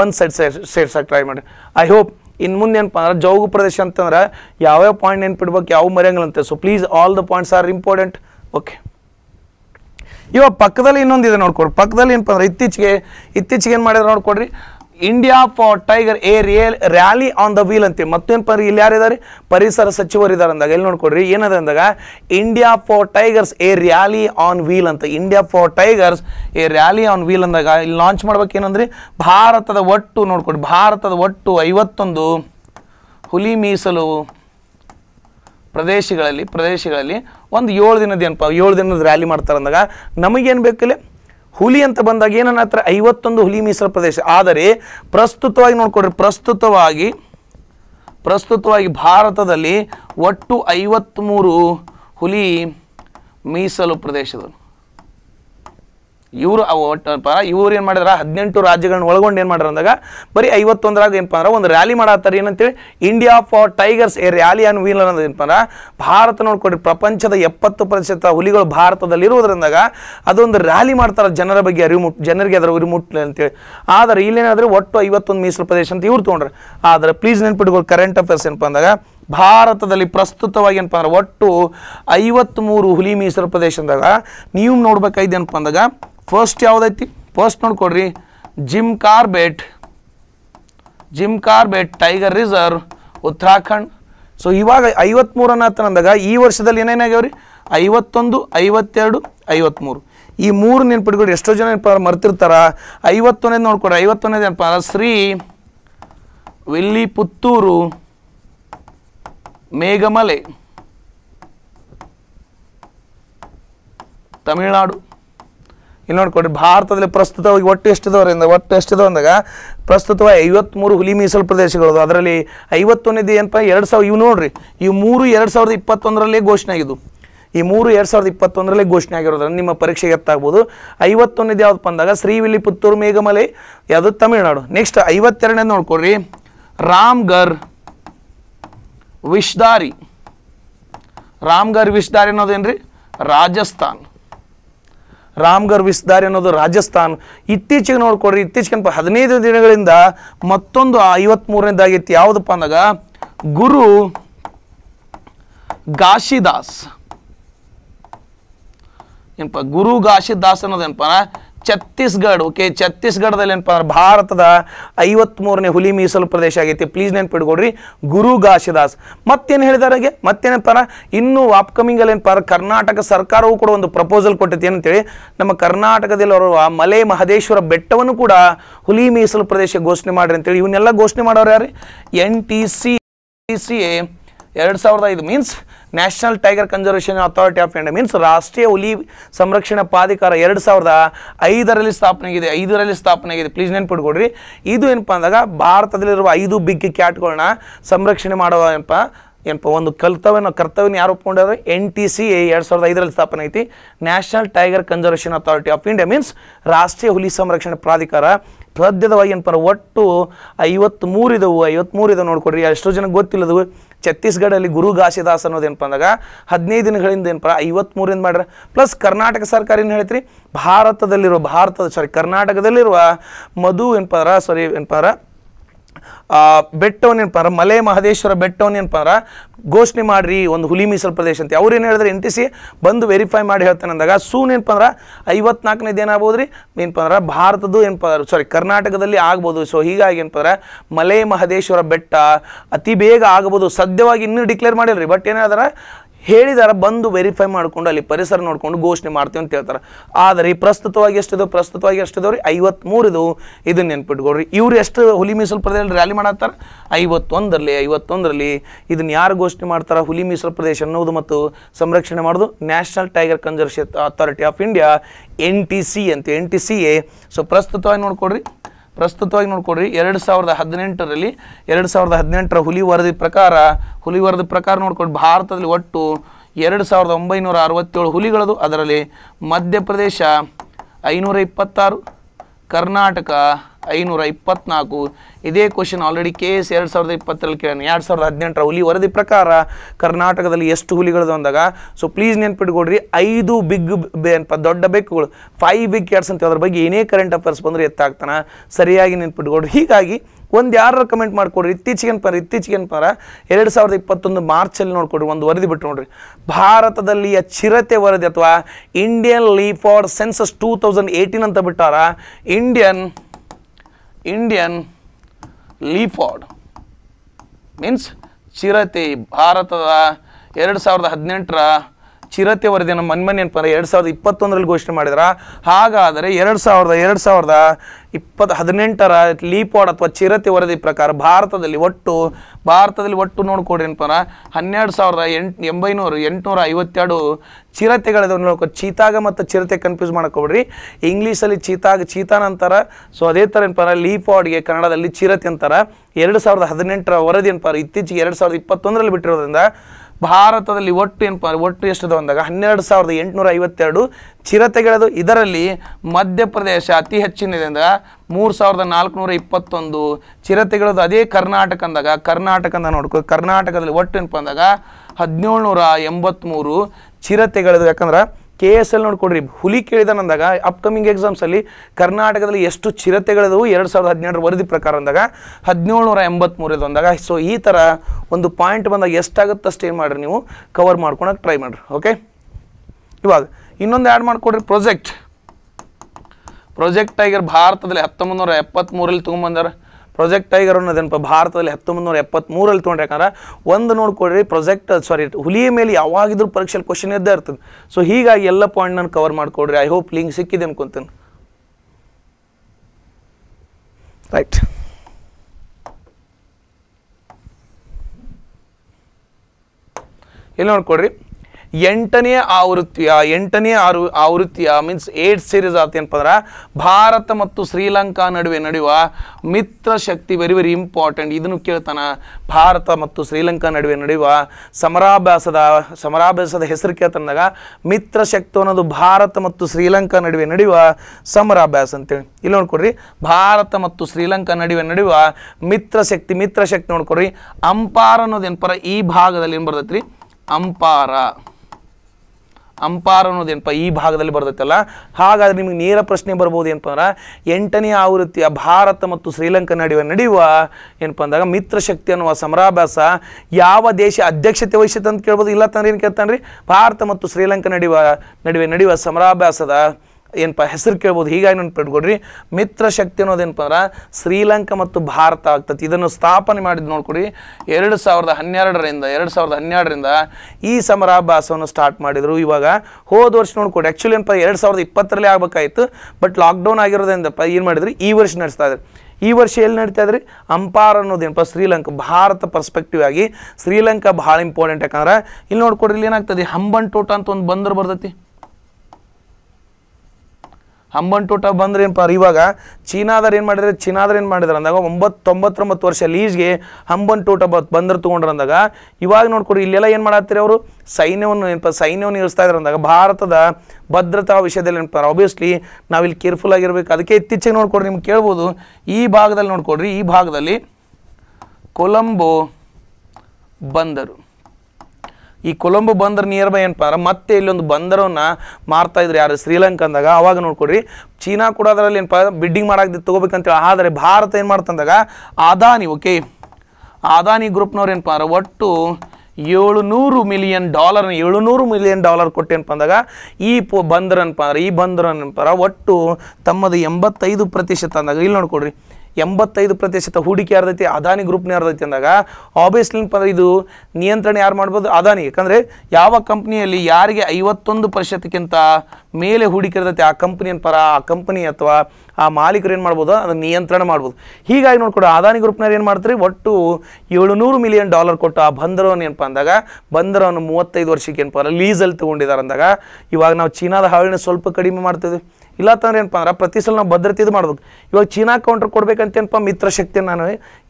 Speaker 1: ಒಂದು ಸೈಡ್ ಸೈಡ್ ಸೇರ್ಸಕ್ಕೆ ಟ್ರೈ ಮಾಡಿ ಐ ಹೋಪ್ ಇನ್ನು ಮುಂದೆ ಏನಪ್ಪ ಅಂದ್ರೆ ಜೌಗು ಪ್ರದೇಶ ಅಂತಂದ್ರೆ ಯಾವ್ಯಾವ ಪಾಯಿಂಟ್ ನೆನ್ಪಿಡ್ಬೇಕು ಯಾವ ಮರೆಯಂಗಿಲ್ಲ ಅಂತೆ so please all the points are important okay ಇವಾಗ ಪಕ್ಕದಲ್ಲಿ ಇನ್ನೊಂದು ಇದೆ ನೋಡ್ಕೊಡ್ರಿ ಪಕ್ಕದಲ್ಲಿ ಏನಪ್ಪ ಅಂದ್ರೆ ಇತ್ತೀಚೆಗೆ ಇತ್ತೀಚೆಗೆ ಏನು ಮಾಡಿದ್ರೆ ನೋಡ್ಕೊಡ್ರಿ India for tiger a real rally on the wheel ಅಂತೀವಿ ಮತ್ತೇನಪ್ಪ ಇಲ್ಲಿ ಯಾರಿದ್ದಾರೆ ಪರಿಸರ ಸಚಿವರು ಇದ್ದಾರೆ ಅಂದಾಗ ಎಲ್ಲಿ ನೋಡ್ಕೊಡ್ರಿ ಏನದ ಅಂದಾಗ India for tigers a rally on wheel ಅಂತ India for tigers a rally on wheel ಅಂದಾಗ ಇಲ್ಲಿ ಲಾಂಚ್ ಮಾಡ್ಬೇಕೇನಂದ್ರೆ ಭಾರತದ ಒಟ್ಟು ನೋಡ್ಕೊಡಿ ಭಾರತದ ಒಟ್ಟು ಐವತ್ತೊಂದು ಹುಲಿ ಮೀಸಲು ಪ್ರದೇಶಗಳಲ್ಲಿ ಪ್ರದೇಶಗಳಲ್ಲಿ ಒಂದು ಏಳು ದಿನದ ಏನಪ್ಪ ಏಳು ದಿನದ ರ್ಯಾಲಿ ಮಾಡ್ತಾರೆ ಅಂದಾಗ ನಮಗೇನು ಬೇಕಲ್ಲಿ ಹುಲಿ ಅಂತ ಬಂದಾಗ ಏನನ್ನ ಹತ್ರ ಐವತ್ತೊಂದು ಹುಲಿ ಮೀಸಲು ಪ್ರದೇಶ ಆದರೆ ಪ್ರಸ್ತುತವಾಗಿ ನೋಡ್ಕೊಡ್ರಿ ಪ್ರಸ್ತುತವಾಗಿ ಪ್ರಸ್ತುತವಾಗಿ ಭಾರತದಲ್ಲಿ ಒಟ್ಟು ಐವತ್ತ್ಮೂರು ಹುಲಿ ಮೀಸಲು ಪ್ರದೇಶದವರು ಇವರು ಪರ ಇವ್ರು ಏನು ಮಾಡಿದ್ರೆ ಹದಿನೆಂಟು ರಾಜ್ಯಗಳನ್ನ ಒಳಗೊಂಡು ಏನು ಮಾಡ್ಯಾರ ಅಂದಾಗ ಬರೀ ಐವತ್ತೊಂದರಾಗ ಏನಪ್ಪ ಅಂದ್ರೆ ಒಂದು ರ್ಯಾಲಿ ಮಾಡತ್ತಾರೆ ಏನಂತೇಳಿ India for tigers a rally on wheeler ಅನ್ನೋದು ಏನಪ್ಪ ಅಂದ್ರೆ ಭಾರತ ನೋಡ್ಕೊಡ್ರಿ ಪ್ರಪಂಚದ ಎಪ್ಪತ್ತು ಪ್ರತಿಶತ ಹುಲಿಗಳು ಭಾರತದಲ್ಲಿ ಇರುವುದರಿಂದಾಗ ಅದೊಂದು ರ್ಯಾಲಿ ಮಾಡ್ತಾರೆ ಜನರ ಬಗ್ಗೆ ಅರಿವು ಮುಟ್ ಜನರಿಗೆ ಅದರ ಅರಿವು ಮುಟ್ಲಿ ಅಂತೇಳಿ ಆದರೆ ಇಲ್ಲೇನಾದ್ರೂ ಒಟ್ಟು ಐವತ್ತೊಂದು ಮೀಸಲು ಪ್ರದೇಶ ಅಂತ ಇವ್ರು ತೊಗೊಂಡ್ರೆ ಆದರೆ ಪ್ಲೀಸ್ ನೆನ್ಪಿಟ್ಕೊಳ್ಳಿ ಕರೆಂಟ್ ಅಫೇರ್ಸ್ ಏನಪ್ಪ ಅಂದಾಗ ಭಾರತದಲ್ಲಿ ಪ್ರಸ್ತುತವಾಗಿ ಏನಪ್ಪ ಅಂದ್ರೆ ಒಟ್ಟು ಐವತ್ತ್ಮೂರು ಹುಲಿ ಮೀಸಲು ಪ್ರದೇಶದಾಗ ನೀವು ನೋಡ್ಬೇಕಾಯ್ದು ಏನಪ್ಪ ಅಂದಾಗ ಫಸ್ಟ್ ಯಾವುದೈತಿ ಫಸ್ಟ್ ನೋಡ್ಕೊಡ್ರಿ Jim Corbett Jim Corbett tiger reserve Uttarakhand so ಇವಾಗ ಅನ್ನ ಅಂದಾಗ ಈ ವರ್ಷದಲ್ಲಿ ಏನೇನಾಗ್ಯಾವ್ರಿ ಐವತ್ತೊಂದು ಐವತ್ತೆರಡು ಐವತ್ತ್ಮೂರು ಈ ಮೂರು ನೆನ್ಪಿಟ್ಕೊಡಿ ಎಷ್ಟೋ ಜನ ಏನಪ್ಪ ಮರ್ತಿರ್ತಾರ ಐವತ್ತೊಂದೇದು ನೋಡ್ಕೊಡ್ರಿ ಐವತ್ತೊಂದು ಏನಪ್ಪ ಶ್ರೀ ವಿಲ್ಲಿ ಪುತ್ತೂರು ಮೇಘಮಲೆ ತಮಿಳುನಾಡು ಇಲ್ಲಿ ನೋಡ್ಕೊಡ್ರಿ ಭಾರತದಲ್ಲಿ ಪ್ರಸ್ತುತವಾಗಿ ಒಟ್ಟು ಎಷ್ಟಿದವರಿಂದ ಒಟ್ಟು ಎಷ್ಟಿದೆ ಅಂದಾಗ ಪ್ರಸ್ತುತವಾಗಿ ಐವತ್ತ್ಮೂರು ಹುಲಿ ಮೀಸಲು ಪ್ರದೇಶಗಳು ಅದರಲ್ಲಿ ಐವತ್ತೊಂದಿದೆ ಏನಪ್ಪ ಎರಡು ಸಾವಿರ ಇವು ನೋಡ್ರಿ ಈ ಮೂರು ಎರಡು ಸಾವಿರದ ಇಪ್ಪತ್ತೊಂದರಲ್ಲೇ ಘೋಷಣೆ ಆಗಿದ್ದು ಈ ಮೂರು ಎರಡು ಸಾವಿರದ ಇಪ್ಪತ್ತೊಂದರಲ್ಲೇ ಘೋಷಣೆ ಆಗಿರೋದ್ರಿಂದ ನಿಮ್ಮ ಪರೀಕ್ಷೆಗೆ ಎತ್ತಾಗ್ಬೋದು ಐವತ್ತೊಂದಿದೆ ಯಾವುದಪ್ಪ ಅಂದಾಗ ಶ್ರೀವಿಲಿ ಪುತ್ತೂರು ಮೇಘಮಲೆ ಯಾವುದು ತಮಿಳುನಾಡು ನೆಕ್ಸ್ಟ್ ಐವತ್ತೆರಡನೇ ನೋಡ್ಕೊಡ್ರಿ ರಾಮ್ಗರ್ ವಿಶ್ದಾರಿ ರಾಮ್ಗರ್ ವಿಶ್ದಾರಿ ಅನ್ನೋದೇನ್ರಿ ರಾಜಸ್ಥಾನ್ ರಾಮ್ಗರ್ ವಿಸ್ದಾರಿ ಅನ್ನೋದು ರಾಜಸ್ಥಾನ್ ಇತ್ತೀಚೆಗೆ ನೋಡ್ಕೊಡ್ರಿ ಇತ್ತೀಚೆಗೆ ಹದಿನೈದು ದಿನಗಳಿಂದ ಮತ್ತೊಂದು ಐವತ್ತ್ಮೂರನೇದಾಗೈತಿ ಯಾವುದಪ್ಪ ಅಂದಾಗ ಗುರು ಘಾಶಿದಾಸ್ ಏನಪ್ಪ ಗುರು ಘಾಶಿದಾಸ್ ಅನ್ನೋದೇನಪ್ಪ ಛತ್ತೀಸ್ಗಢ ಓಕೆ ಛತ್ತೀಸ್ಗಢದಲ್ಲಿ ಏನಪ್ಪ ಅಂದ್ರೆ ಭಾರತದ ಮೂರನೇ ಹುಲಿ ಮೀಸಲು ಪ್ರದೇಶ ಆಗೈತಿ ಪ್ಲೀಸ್ ನೆನ್ಪಿಡ್ಕೊಡ್ರಿ ಗುರು ಘಾಸಿದಾಸ್ ಮತ್ತೇನು ಹಾಗೆ ಮತ್ತೇನಪ್ಪಾರ ಇನ್ನೂ ಅಪ್ಕಮಿಂಗಲ್ಲಿ ಏನಪ್ಪ ಕರ್ನಾಟಕ ಸರ್ಕಾರವು ಕೂಡ ಒಂದು ಪ್ರಪೋಸಲ್ ಕೊಟ್ಟೈತಿ ಏನಂತೇಳಿ ನಮ್ಮ ಕರ್ನಾಟಕದಲ್ಲಿ ಅವರು ಮಲೆ ಮಹದೇಶ್ವರ ಬೆಟ್ಟವನ್ನು ಕೂಡ ಹುಲಿ ಮೀಸಲು ಪ್ರದೇಶ ಘೋಷಣೆ ಮಾಡ್ರಿ ಅಂತೇಳಿ ಇವನ್ನೆಲ್ಲ ಘೋಷಣೆ ಮಾಡೋರು ಯಾರು ಎನ್ ಟಿ ಸಿ ಸಿ ಎರಡು ಸಾವಿರದ ಐದು means National Tiger Conservation Authority of India means ರಾಷ್ಟ್ರೀಯ ಹುಲಿ ಸಂರಕ್ಷಣಾ ಪ್ರಾಧಿಕಾರ ಎರಡು ಸಾವಿರದ ಐದರಲ್ಲಿ ಸ್ಥಾಪನೆ ಆಗಿದೆ ಐದರಲ್ಲಿ ಸ್ಥಾಪನೆ ಆಗಿದೆ ಪ್ಲೀಸ್ ನೆನ್ಪಿಟ್ಕೊಡ್ರಿ ಇದು ಏನಪ್ಪ ಅಂದಾಗ ಭಾರತದಲ್ಲಿರುವ ಐದು ಬಿಗ್ ಕ್ಯಾಟ್ಗಳನ್ನ ಸಂರಕ್ಷಣೆ ಮಾಡುವ ಏನಪ್ಪ ಏನಪ್ಪ ಒಂದು ಕರ್ತವ್ಯನ ಕರ್ತವ್ಯನ ಯಾರು ಒಪ್ಕೊಂಡ್ರೆ ಎನ್ ಟಿ ಸಿ ಎರಡು ಸಾವಿರದ ಐದರಲ್ಲಿ ಸ್ಥಾಪನೆ ಐತಿ National Tiger Conservation Authority of India means ರಾಷ್ಟ್ರೀಯ ಹುಲಿ ಸಂರಕ್ಷಣೆ ಪ್ರಾಧಿಕಾರ ಸದ್ಯದವಾಗಿ ಏನಪ್ಪ ಒಟ್ಟು ಐವತ್ತ್ಮೂರು ಇದಾವೆ ಐವತ್ತ್ಮೂರು ಇದಾವೆ ನೋಡ್ಕೊಡ್ರಿ ಎಷ್ಟೋ ಜನಕ್ಕೆ ಗೊತ್ತಿಲ್ಲದವು ಛತ್ತೀಸ್ಗಢಲ್ಲಿ ಗುರು ಘಾಸಿದಾಸ್ ಅನ್ನೋದೇನಪ್ಪ ಅಂದಾಗ ಹದಿನೈದು ದಿನಗಳಿಂದ ಏನಪ್ಪ ಐವತ್ತ್ಮೂರಿಂದ ಮಾಡ್ಯಾರ ಪ್ಲಸ್ ಕರ್ನಾಟಕ ಸರ್ಕಾರ ಏನು ಹೇಳ್ತೀರಿ ಭಾರತದಲ್ಲಿರುವ ಭಾರತದ ಸಾರಿ ಕರ್ನಾಟಕದಲ್ಲಿರುವ ಮಧು ಏನಪ್ಪ ಸಾರಿ ಏನಪ್ಪ ಬೆಟ್ಟವನೇನಪ್ಪ ಅಂದ್ರೆ ಮಲೆ ಮಹದೇಶ್ವರ ಬೆಟ್ಟವನ್ನೇನಪ್ಪ ಅಂದ್ರೆ ಘೋಷಣೆ ಮಾಡಿರಿ ಒಂದು ಹುಲಿ ಮೀಸಲು ಪ್ರದೇಶ ಅಂತ ಅವ್ರು ಏನು ಹೇಳಿದ್ರೆ ಎನ್ ಟಿ ಸಿ ಬಂದು ವೆರಿಫೈ ಮಾಡಿ ಹೇಳ್ತಾನೆ ಅಂದಾಗ ಸೂನ್ ಏನಪ್ಪ ಅಂದ್ರೆ ಐವತ್ನಾಲ್ಕನೇದು ಏನಾಗ್ಬೋದು ರೀ ಏನಪ್ಪ ಅಂದ್ರೆ ಭಾರತದ್ದು ಏನಪ್ಪ ಸಾರಿ ಕರ್ನಾಟಕದಲ್ಲಿ ಆಗ್ಬೋದು ಸೊ ಹೀಗಾಗಿ ಏನಪ್ಪ ಅಂದ್ರೆ ಮಲೆ ಮಹದೇಶ್ವರ ಬೆಟ್ಟ ಅತಿ ಬೇಗ ಆಗ್ಬೋದು ಸದ್ಯವಾಗಿ ಇನ್ನೂ ಡಿಕ್ಲೇರ್ ಮಾಡಿಲ್ಲ ರೀ ಬಟ್ ಏನಾದ್ರೆ ಹೇಳಿದಾರ ಬಂದು ವೆರಿಫೈ ಮಾಡಿಕೊಂಡು ಅಲ್ಲಿ ಪರಿಸರ ನೋಡಿಕೊಂಡು ಘೋಷಣೆ ಮಾಡ್ತೀವಿ ಅಂತ ಹೇಳ್ತಾರೆ ಆದರೆ ಪ್ರಸ್ತುತವಾಗಿ ಎಷ್ಟಿದೆ ಪ್ರಸ್ತುತವಾಗಿ ಎಷ್ಟಿದೆ ರೀ ಐವತ್ತ್ಮೂರಿದು ಇದನ್ನು ನೆನ್ಪಿಟ್ಕೊಳ್ರಿ ಇವ್ರು ಎಷ್ಟು ಹುಲಿ ಮೀಸಲು ಪ್ರದೇಶದಲ್ಲಿ ರ್ಯಾಲಿ ಮಾಡತ್ತಾರೆ ಐವತ್ತೊಂದರಲ್ಲಿ ಐವತ್ತೊಂದರಲ್ಲಿ ಇದನ್ನು ಯಾರು ಘೋಷಣೆ ಮಾಡ್ತಾರೆ ಹುಲಿ ಮೀಸಲು ಪ್ರದೇಶ ಅನ್ನೋದು ಮತ್ತು ಸಂರಕ್ಷಣೆ ಮಾಡೋದು National Tiger Conservation Authority of India N T C ಅಂತ N T C A so ಪ್ರಸ್ತುತವಾಗಿ ನೋಡ್ಕೊಳ್ರಿ ಪ್ರಸ್ತುತವಾಗಿ ನೋಡ್ಕೊಡ್ರಿ ಎರಡು ಸಾವಿರದ ಹದಿನೆಂಟರಲ್ಲಿ ಎರಡು ಸಾವಿರದ ಹದಿನೆಂಟರ ಹುಲಿ ವರದಿ ಪ್ರಕಾರ ಹುಲಿ ವರದಿ ಪ್ರಕಾರ ನೋಡ್ಕೊಂಡು ಭಾರತದಲ್ಲಿ ಒಟ್ಟು ಎರಡು ಸಾವಿರದ ಒಂಬೈನೂರ ಅರವತ್ತೇಳು ಹುಲಿಗಳದು ಅದರಲ್ಲಿ ಮಧ್ಯಪ್ರದೇಶ ಐನೂರ ಇಪ್ಪತ್ತಾರು ಕರ್ನಾಟಕ ಐನೂರ ಇಪ್ಪತ್ನಾಲ್ಕು ಇದೇ ಕ್ವಶನ್ ಆಲ್ರೆಡಿ ಕೆ ಎಸ್ ಎರಡು ಸಾವಿರದ ಇಪ್ಪತ್ತರಲ್ಲಿ ಕೇಳೋಣ ಎರಡು ಸಾವಿರದ ಹದಿನೆಂಟರ ಹುಲಿ ವರದಿ ಪ್ರಕಾರ ಕರ್ನಾಟಕದಲ್ಲಿ ಎಷ್ಟು ಹುಲಿಗಳದು ಅಂದಾಗ ಸೊ ಪ್ಲೀಸ್ ನೆನ್ಪಿಟ್ಕೊಡ್ರಿ ಐದು ಬಿಗ್ ಏನಪ್ಪ ದೊಡ್ಡ ಬೆಕ್ಕುಗಳು ಫೈವ್ ಬಿಗ್ ಕ್ಯಾಟ್ಸ್ ಅಂತ ಅದ್ರ ಬಗ್ಗೆ ಏನೇ ಕರೆಂಟ್ ಅಫೇರ್ಸ್ ಬಂದರೆ ಎತ್ತಾಗ್ತಾನೆ ಸರಿಯಾಗಿ ನೆನ್ಪಿಟ್ಕೊಡ್ರಿ ಹೀಗಾಗಿ ಒಂದು ಯಾರು ಕಮೆಂಟ್ ಮಾಡಿಕೊಡ್ರಿ ಇತ್ತೀಚೆಗೆ ಪರ ಇತ್ತೀಚೆಗೆ ಏನಪ್ಪಾರ ಎರಡು ಸಾವಿರದ ಇಪ್ಪತ್ತೊಂದು ಮಾರ್ಚಲ್ಲಿ ನೋಡ್ಕೊಡ್ರಿ ಒಂದು ವರದಿ ಬಿಟ್ಟು ನೋಡ್ರಿ ಭಾರತದಲ್ಲಿಯ ಚಿರತೆ ವರದಿ ಅಥವಾ Indian leopard census two thousand eighteen ಅಂತ ಬಿಟ್ಟಾರ ಇಂಡಿಯನ್ ಇಂಡಿಯನ್ ಲೀಫಾರ್ಡ್ ಮೀನ್ಸ್ ಚಿರತೆ ಭಾರತದ ಎರಡು ಸಾವಿರದ ಹದಿನೆಂಟರ ಚಿರತೆ ವರದಿಯನ್ನು ಮನ್ಮನೆ ಏನಪ್ಪ ಎರಡು ಸಾವಿರದ ಇಪ್ಪತ್ತೊಂದರಲ್ಲಿ ಘೋಷಣೆ ಮಾಡಿದ್ರ ಹಾಗಾದರೆ ಎರಡು ಸಾವಿರದ ಎರಡು ಸಾವಿರದ ಇಪ್ಪತ್ತು ಹದಿನೆಂಟರ ಲೀಪಾಡ್ ಅಥವಾ ಚಿರತೆ ವರದಿ ಪ್ರಕಾರ ಭಾರತದಲ್ಲಿ ಒಟ್ಟು ಭಾರತದಲ್ಲಿ ಒಟ್ಟು ನೋಡ್ಕೊಡ್ರಿ ಏನಪ್ಪ ಹನ್ನೆರಡು ಸಾವಿರದ ಎಂಟು ಎಂಬೈನೂರು ಎಂಟುನೂರ ಐವತ್ತೆರಡು ಚಿರತೆಗಳಿದಾವೆ ನೋಡ್ಕೊ ಚೀತಾಗ ಮತ್ತು ಚಿರತೆ ಕನ್ಫ್ಯೂಸ್ ಮಾಡ್ಕೊಬಿಡ್ರಿ ಇಂಗ್ಲೀಷಲ್ಲಿ ಚೀತಾಗ ಚೀತಾನ ಅಂತಾರೆ ಸೊ ಅದೇ ಥರ ಏನಪ್ಪ ಲೀಪಾಡ್ಗೆ ಕನ್ನಡದಲ್ಲಿ ಚಿರತೆ ಅಂತಾರೆ ಎರಡು ಸಾವಿರದ ಹದಿನೆಂಟರ ವರದಿ ಏನಪ್ಪ ಇತ್ತೀಚೆಗೆ ಎರಡು ಸಾವಿರದ ಇಪ್ಪತ್ತೊಂದರಲ್ಲಿ ಬಿಟ್ಟಿರೋದ್ರಿಂದ ಭಾರತದಲ್ಲಿ ಒಟ್ಟು ಏನು ಒಟ್ಟು ಎಷ್ಟದ ಅಂದಾಗ ಹನ್ನೆರಡು ಸಾವಿರದ ಎಂಟುನೂರ ಐವತ್ತೆರಡು ಚಿರತೆಗಳದು ಇದರಲ್ಲಿ ಮಧ್ಯಪ್ರದೇಶ ಅತಿ ಹೆಚ್ಚಿನದೆ ಅಂದಾಗ ಮೂರು ಸಾವಿರದ ನಾಲ್ಕುನೂರ ಇಪ್ಪತ್ತೊಂದು ಚಿರತೆಗಳದು ಅದೇ ಕರ್ನಾಟಕ ಅಂದಾಗ ಕರ್ನಾಟಕ ಅಂತ ನೋಡ್ಕೊ ಕರ್ನಾಟಕದಲ್ಲಿ ಒಟ್ಟು ಏನಪ್ಪ ಅಂದಾಗ ಹದಿನೇಳು ನೂರ ಎಂಬತ್ತ್ಮೂರು ಚಿರತೆಗಳದು ಯಾಕಂದ್ರೆ ಕೆ ಎಸ್ ಎಲ್ ನೋಡ್ಕೊಡ್ರಿ ಹುಲಿ ಕೇಳಿದ ಅಂದಾಗ ಅಪ್ಕಮಿಂಗ್ ಎಕ್ಸಾಮ್ಸಲ್ಲಿ ಕರ್ನಾಟಕದಲ್ಲಿ ಎಷ್ಟು ಚಿರತೆಗಳಿದವು ಎರಡು ಸಾವಿರದ ಹದಿನೇಳರ ವರದಿ ಪ್ರಕಾರ ಅಂದಾಗ ಹದಿನೇಳು ನೂರ ಎಂಬತ್ತ್ಮೂರದು ಅಂದಾಗ ಸೊ ಈ ಥರ ಒಂದು ಪಾಯಿಂಟ್ ಬಂದಾಗ ಎಷ್ಟಾಗುತ್ತೆ ಅಷ್ಟು ಏನು ಮಾಡಿರಿ ನೀವು ಕವರ್ ಮಾಡ್ಕೊಳಕ್ಕೆ ಟ್ರೈ ಮಾಡಿರಿ ಓಕೆ ಇವಾಗ ಇನ್ನೊಂದು ಆ್ಯಡ್ ಮಾಡಿಕೊಡ್ರಿ ಪ್ರೊಜೆಕ್ಟ್ ಪ್ರೊಜೆಕ್ಟ್ ಟೈಗರ್ ಭಾರತದಲ್ಲಿ ಹತ್ತೊಂಬತ್ತು ನೂರ ಎಪ್ಪತ್ತ್ಮೂರಲ್ಲಿ ತೊಗೊಂಬಂದಾರೆ ಪ್ರೊಜೆಕ್ಟ್ ಟೈಗರ್ ಅನ್ನೋದೇನಪ್ಪ ಭಾರತದಲ್ಲಿ ಹತ್ತೊಂಬತ್ತು ನೂರ ಎಪ್ಪತ್ತ್ಮೂರಲ್ಲಿ ತೊಗೊಂಡ್ರೆ ಯಾಕಂದ್ರೆ ಒಂದು ನೋಡ್ಕೊಳ್ರಿ ಪ್ರೊಜೆಕ್ಟ್ ಸಾರಿ ಹುಲಿಯ ಮೇಲೆ ಯಾವಾಗಿದ್ರೂ ಪರೀಕ್ಷೆಯಲ್ಲಿ ಕ್ವಶನ್ ಇದ್ದೇ ಇರ್ತದೆ ಸೊ ಹೀಗಾಗಿ ಎಲ್ಲ ಪಾಯಿಂಟ್ ನಾನು ಕವರ್ ಮಾಡ್ಕೊಡ್ರಿ ಐ ಹೋಪ್ ಲಿಂಕ್ ಸಿಕ್ಕಿದೆ ಅನ್ಕೊತೀನಿ ರೈಟ್ ಇಲ್ಲಿ ನೋಡ್ಕೊಡ್ರಿ ಎಂಟನೇ ಆವೃತ್ತಿಯ ಎಂಟನೇ ಆರು ಆವೃತ್ತಿಯ ಮೀನ್ಸ್ ಏಟ್ ಸೀರೀಸ್ ಆತ ಏನಪ್ಪ ಭಾರತ ಮತ್ತು ಶ್ರೀಲಂಕಾ ನಡುವೆ ನಡೆಯುವ Mitra Shakti very very important ಇದನ್ನು ಕೇಳ್ತಾನ ಭಾರತ ಮತ್ತು ಶ್ರೀಲಂಕಾ ನಡುವೆ ನಡೆಯುವ ಸಮರಾಭ್ಯಾಸದ ಸಮರಾಭ್ಯಾಸದ ಹೆಸರು ಕೇಳ್ತಂದಾಗ ಮಿತ್ರ ಶಕ್ತಿ ಅನ್ನೋದು ಭಾರತ ಮತ್ತು ಶ್ರೀಲಂಕಾ ನಡುವೆ ನಡೆಯುವ ಸಮರಾಭ್ಯಾಸ ಅಂತೇಳಿ ಇಲ್ಲಿ ನೋಡ್ಕೊಡ್ರಿ ಭಾರತ ಮತ್ತು ಶ್ರೀಲಂಕಾ ನಡುವೆ ನಡೆಯುವ ಮಿತ್ರ ಶಕ್ತಿ ಮಿತ್ರ ಶಕ್ತಿ ನೋಡ್ಕೊಡ್ರಿ ಅಂಪಾರ ಅನ್ನೋದು ಏನಪ್ಪ ಈ ಭಾಗದಲ್ಲಿ ಏನು ಬರ್ತೈತ್ರಿ ಅಂಪಾರ ಅನ್ನೋದು ಏನಪ್ಪ ಈ ಭಾಗದಲ್ಲಿ ಬರ್ತೈತಲ್ಲ ಹಾಗಾದ್ರೆ ನಿಮಗೆ ನೇರ ಪ್ರಶ್ನೆ ಬರ್ಬೋದು ಏನಪ್ಪ ಅಂದ್ರೆ ಎಂಟನೇ ಆವೃತ್ತಿಯ ಭಾರತ ಮತ್ತು ಶ್ರೀಲಂಕಾ ನಡುವೆ ನಡೆಯುವ ಏನಪ್ಪ ಅಂದಾಗ ಮಿತ್ರಶಕ್ತಿ ಅನ್ನುವ ಸಮರಾಭ್ಯಾಸ ಯಾವ ದೇಶ ಅಧ್ಯಕ್ಷತೆ ವಹಿಸುತ್ತೆ ಅಂತ ಕೇಳ್ಬೋದು ಇಲ್ಲ ತಂದ್ರೆ ಏನು ಕೇಳ್ತಾನೆ ರೀ ಭಾರತ ಮತ್ತು ಶ್ರೀಲಂಕಾ ನಡೆಯುವ ನಡುವೆ ನಡೆಯುವ ಸಮರಾಭ್ಯಾಸದ ಏನಪ್ಪ ಹೆಸರು ಕೇಳ್ಬೋದು ಹೀಗಾಗಿ ನೆನ್ಪಿಟ್ಕೊಡ್ರಿ ಮಿತ್ರ ಶಕ್ತಿ ಅನ್ನೋದೇನಪ್ಪ ಅಂದ್ರೆ ಶ್ರೀಲಂಕಾ ಮತ್ತು ಭಾರತ ಆಗ್ತತಿ ಇದನ್ನು ಸ್ಥಾಪನೆ ಮಾಡಿದ್ದು ನೋಡ್ಕೊಡಿ ಎರಡು ಸಾವಿರದ ಹನ್ನೆರಡರಿಂದ ಎರಡು ಸಾವಿರದ ಹನ್ನೆರಡರಿಂದ ಈ ಸಮರಾಭ್ಯಾಸವನ್ನು ಸ್ಟಾರ್ಟ್ ಮಾಡಿದರು ಇವಾಗ ಹೋದ ವರ್ಷ ನೋಡ್ಕೊಡಿ ಆ್ಯಕ್ಚುಲಿ ಏನಪ್ಪ ಎರಡು ಸಾವಿರದ ಇಪ್ಪತ್ತರಲ್ಲಿ ಆಗಬೇಕಾಯಿತು ಬಟ್ ಲಾಕ್ಡೌನ್ ಆಗಿರೋದ್ರಿಂದಪ್ಪ ಏನು ಮಾಡಿದ್ರಿ ಈ ವರ್ಷ ನಡೆಸ್ತಾ ಇದ್ರಿ ಈ ವರ್ಷ ಎಲ್ಲಿ ನಡೀತಾ ಇದ್ರಿ ಅಂಪಾರ್ ಅನ್ನೋದೇನಪ್ಪ ಶ್ರೀಲಂಕಾ ಭಾರತ ಪರ್ಸ್ಪೆಕ್ಟಿವ್ ಆಗಿ ಶ್ರೀಲಂಕಾ ಭಾಳ ಇಂಪಾರ್ಟೆಂಟ್ ಯಾಕಂದ್ರೆ ಇಲ್ಲಿ ನೋಡ್ಕೊಡ್ರಿ ಇಲ್ಲಿ ಏನಾಗ್ತದೆ ಹಂಬನ್ ಟೋಟ ಅಂತ ಒಂದು ಬಂದರು ಬರ್ತೈತಿ ಹಂಬನ್ ಟೋಟ ಬಂದ್ರೆ ಏನಪ್ಪ ಇವಾಗ ಚೀನಾದವ್ರು ಏನು ಮಾಡಿದ್ರೆ ಚೀನಾದ್ರ ಏನು ಮಾಡಿದ್ರು ಅಂದಾಗ ಒಂಬತ್ತು ತೊಂಬತ್ತೊಂಬತ್ತು ವರ್ಷ ಲೀಸ್ಗೆ ಹಂಬನ್ ಟೋಟ ಬಂದರು ತೊಗೊಂಡ್ರು ಅಂದಾಗ ಇವಾಗ ನೋಡ್ಕೊಡಿ ಇಲ್ಲೆಲ್ಲ ಏನು ಮಾಡತ್ತೀರಿ ಅವರು ಸೈನ್ಯವನ್ನು ಏನಪ್ಪ ಸೈನ್ಯವನ್ನು ಇಳಿಸ್ತಾ ಇದ್ದಾರೆ ಅಂದಾಗ ಭಾರತದ ಭದ್ರತಾ ವಿಷಯದಲ್ಲಿ ಏನಪ್ಪ ಆಬ್ವಿಯಸ್ಲಿ ನಾವಿಲ್ಲಿ ಕೇರ್ಫುಲ್ ಆಗಿರ್ಬೇಕು ಅದಕ್ಕೆ ಇತ್ತೀಚೆಗೆ ನೋಡ್ಕೊಡ್ರಿ ನಿಮ್ಗೆ ಕೇಳ್ಬೋದು ಈ ಭಾಗದಲ್ಲಿ ನೋಡ್ಕೊಡ್ರಿ ಈ ಭಾಗದಲ್ಲಿ ಕೊಲಂಬೋ ಬಂದರು ಈ ಕೊಲಂಬೋ ಬಂದರ್ ನಿಯರ್ ಬೈ ಏನಪ್ಪ ಅಂದ್ರೆ ಮತ್ತೆ ಇಲ್ಲೊಂದು ಬಂದರನ್ನು ಮಾರ್ತಾಯಿದ್ರು ಯಾರು ಶ್ರೀಲಂಕಾ ಅಂದಾಗ ಅವಾಗ ನೋಡ್ಕೊಡ್ರಿ ಚೀನಾ ಕೂಡ ಅದರಲ್ಲಿ ಏನಪ್ಪ ಬಿಡ್ಡಿಂಗ್ ಮಾಡೋಕ್ಕೆ ತೊಗೋಬೇಕಂತೇಳಿ ಆದರೆ ಭಾರತ ಏನು ಮಾಡ್ತಂದಾಗ ಅದಾನಿ ಓಕೆ ಅದಾನಿ ಗ್ರೂಪ್ನವ್ರು ಏನಪ್ಪ ಅಂದ್ರೆ ಒಟ್ಟು ಏಳುನೂರು ಮಿಲಿಯನ್ ಡಾಲರ್ ಏಳುನೂರು ಮಿಲಿಯನ್ ಡಾಲರ್ ಕೊಟ್ಟೇನಪ್ಪ ಅಂದಾಗ ಈ ಪೊ ಬಂದರನಪ್ಪ ಅಂದ್ರೆ ಈ ಅಂದ್ರೆ ಒಟ್ಟು ತಮ್ಮದು ಎಂಬತ್ತೈದು ಪ್ರತಿಶತ ಅಂದಾಗ ಇಲ್ಲಿ ನೋಡ್ಕೊಡ್ರಿ ಎಂಬತ್ತೈದು ಪ್ರತಿಶತ ಹೂಡಿಕೆ ಯಾರ್ದೈತಿ ಅದಾನಿ ಗ್ರೂಪ್ನ ಯಾರ್ದೈತಿ ಅಂದಾಗ ಆಬ್ವಿಯಸ್ಲಿ ಇದು ನಿಯಂತ್ರಣ ಯಾರು ಮಾಡ್ಬೋದು ಅದಾನಿ ಯಾಕಂದರೆ ಯಾವ ಕಂಪ್ನಿಯಲ್ಲಿ ಯಾರಿಗೆ ಐವತ್ತೊಂದು ಪ್ರತಿಶತಕ್ಕಿಂತ ಮೇಲೆ ಹೂಡಿಕೆ ಇರ್ತೈತಿ ಆ ಕಂಪ್ನಿಯ ಪರ ಆ ಕಂಪ್ನಿ ಅಥವಾ ಆ ಮಾಲೀಕರು ಏನು ಮಾಡ್ಬೋದು ಅದನ್ನು ನಿಯಂತ್ರಣ ಮಾಡ್ಬೋದು ಹೀಗಾಗಿ ನೋಡ್ಕೊಡು ಅದಾನಿ ಗ್ರೂಪ್ನವ್ರು ಏನು ಮಾಡ್ತಾರೆ ಒಟ್ಟು ಏಳುನೂರು ಮಿಲಿಯನ್ ಡಾಲರ್ ಕೊಟ್ಟು ಆ ಬಂದರವನ್ನು ಏನಪ್ಪ ಅಂದಾಗ ಬಂದರವನ್ನು ಮೂವತ್ತೈದು ವರ್ಷಕ್ಕೆ ಏನಪ್ಪ ಲೀಸಲ್ಲಿ ತೊಗೊಂಡಿದ್ದಾರೆ ಅಂದಾಗ ಇವಾಗ ನಾವು ಚೀನಾದ ಹಾವಳಿನ ಸ್ವಲ್ಪ ಕಡಿಮೆ ಮಾಡ್ತಿದ್ವಿ ಇಲ್ಲ ತಂದ್ರೆ ಏನಪ್ಪ ಅಂದ್ರೆ ಪ್ರತಿ ಸಲ ನಾವು ಭದ್ರತೆ ಇದು ಮಾಡ್ಬೇಕು ಇವಾಗ ಚೀನಾ ಕೌಂಟರ್ ಕೊಡ್ಬೇಕಂತೇನಪ್ಪ ಮಿತ್ರ ಶಕ್ತಿಯನ್ನು ನಾನು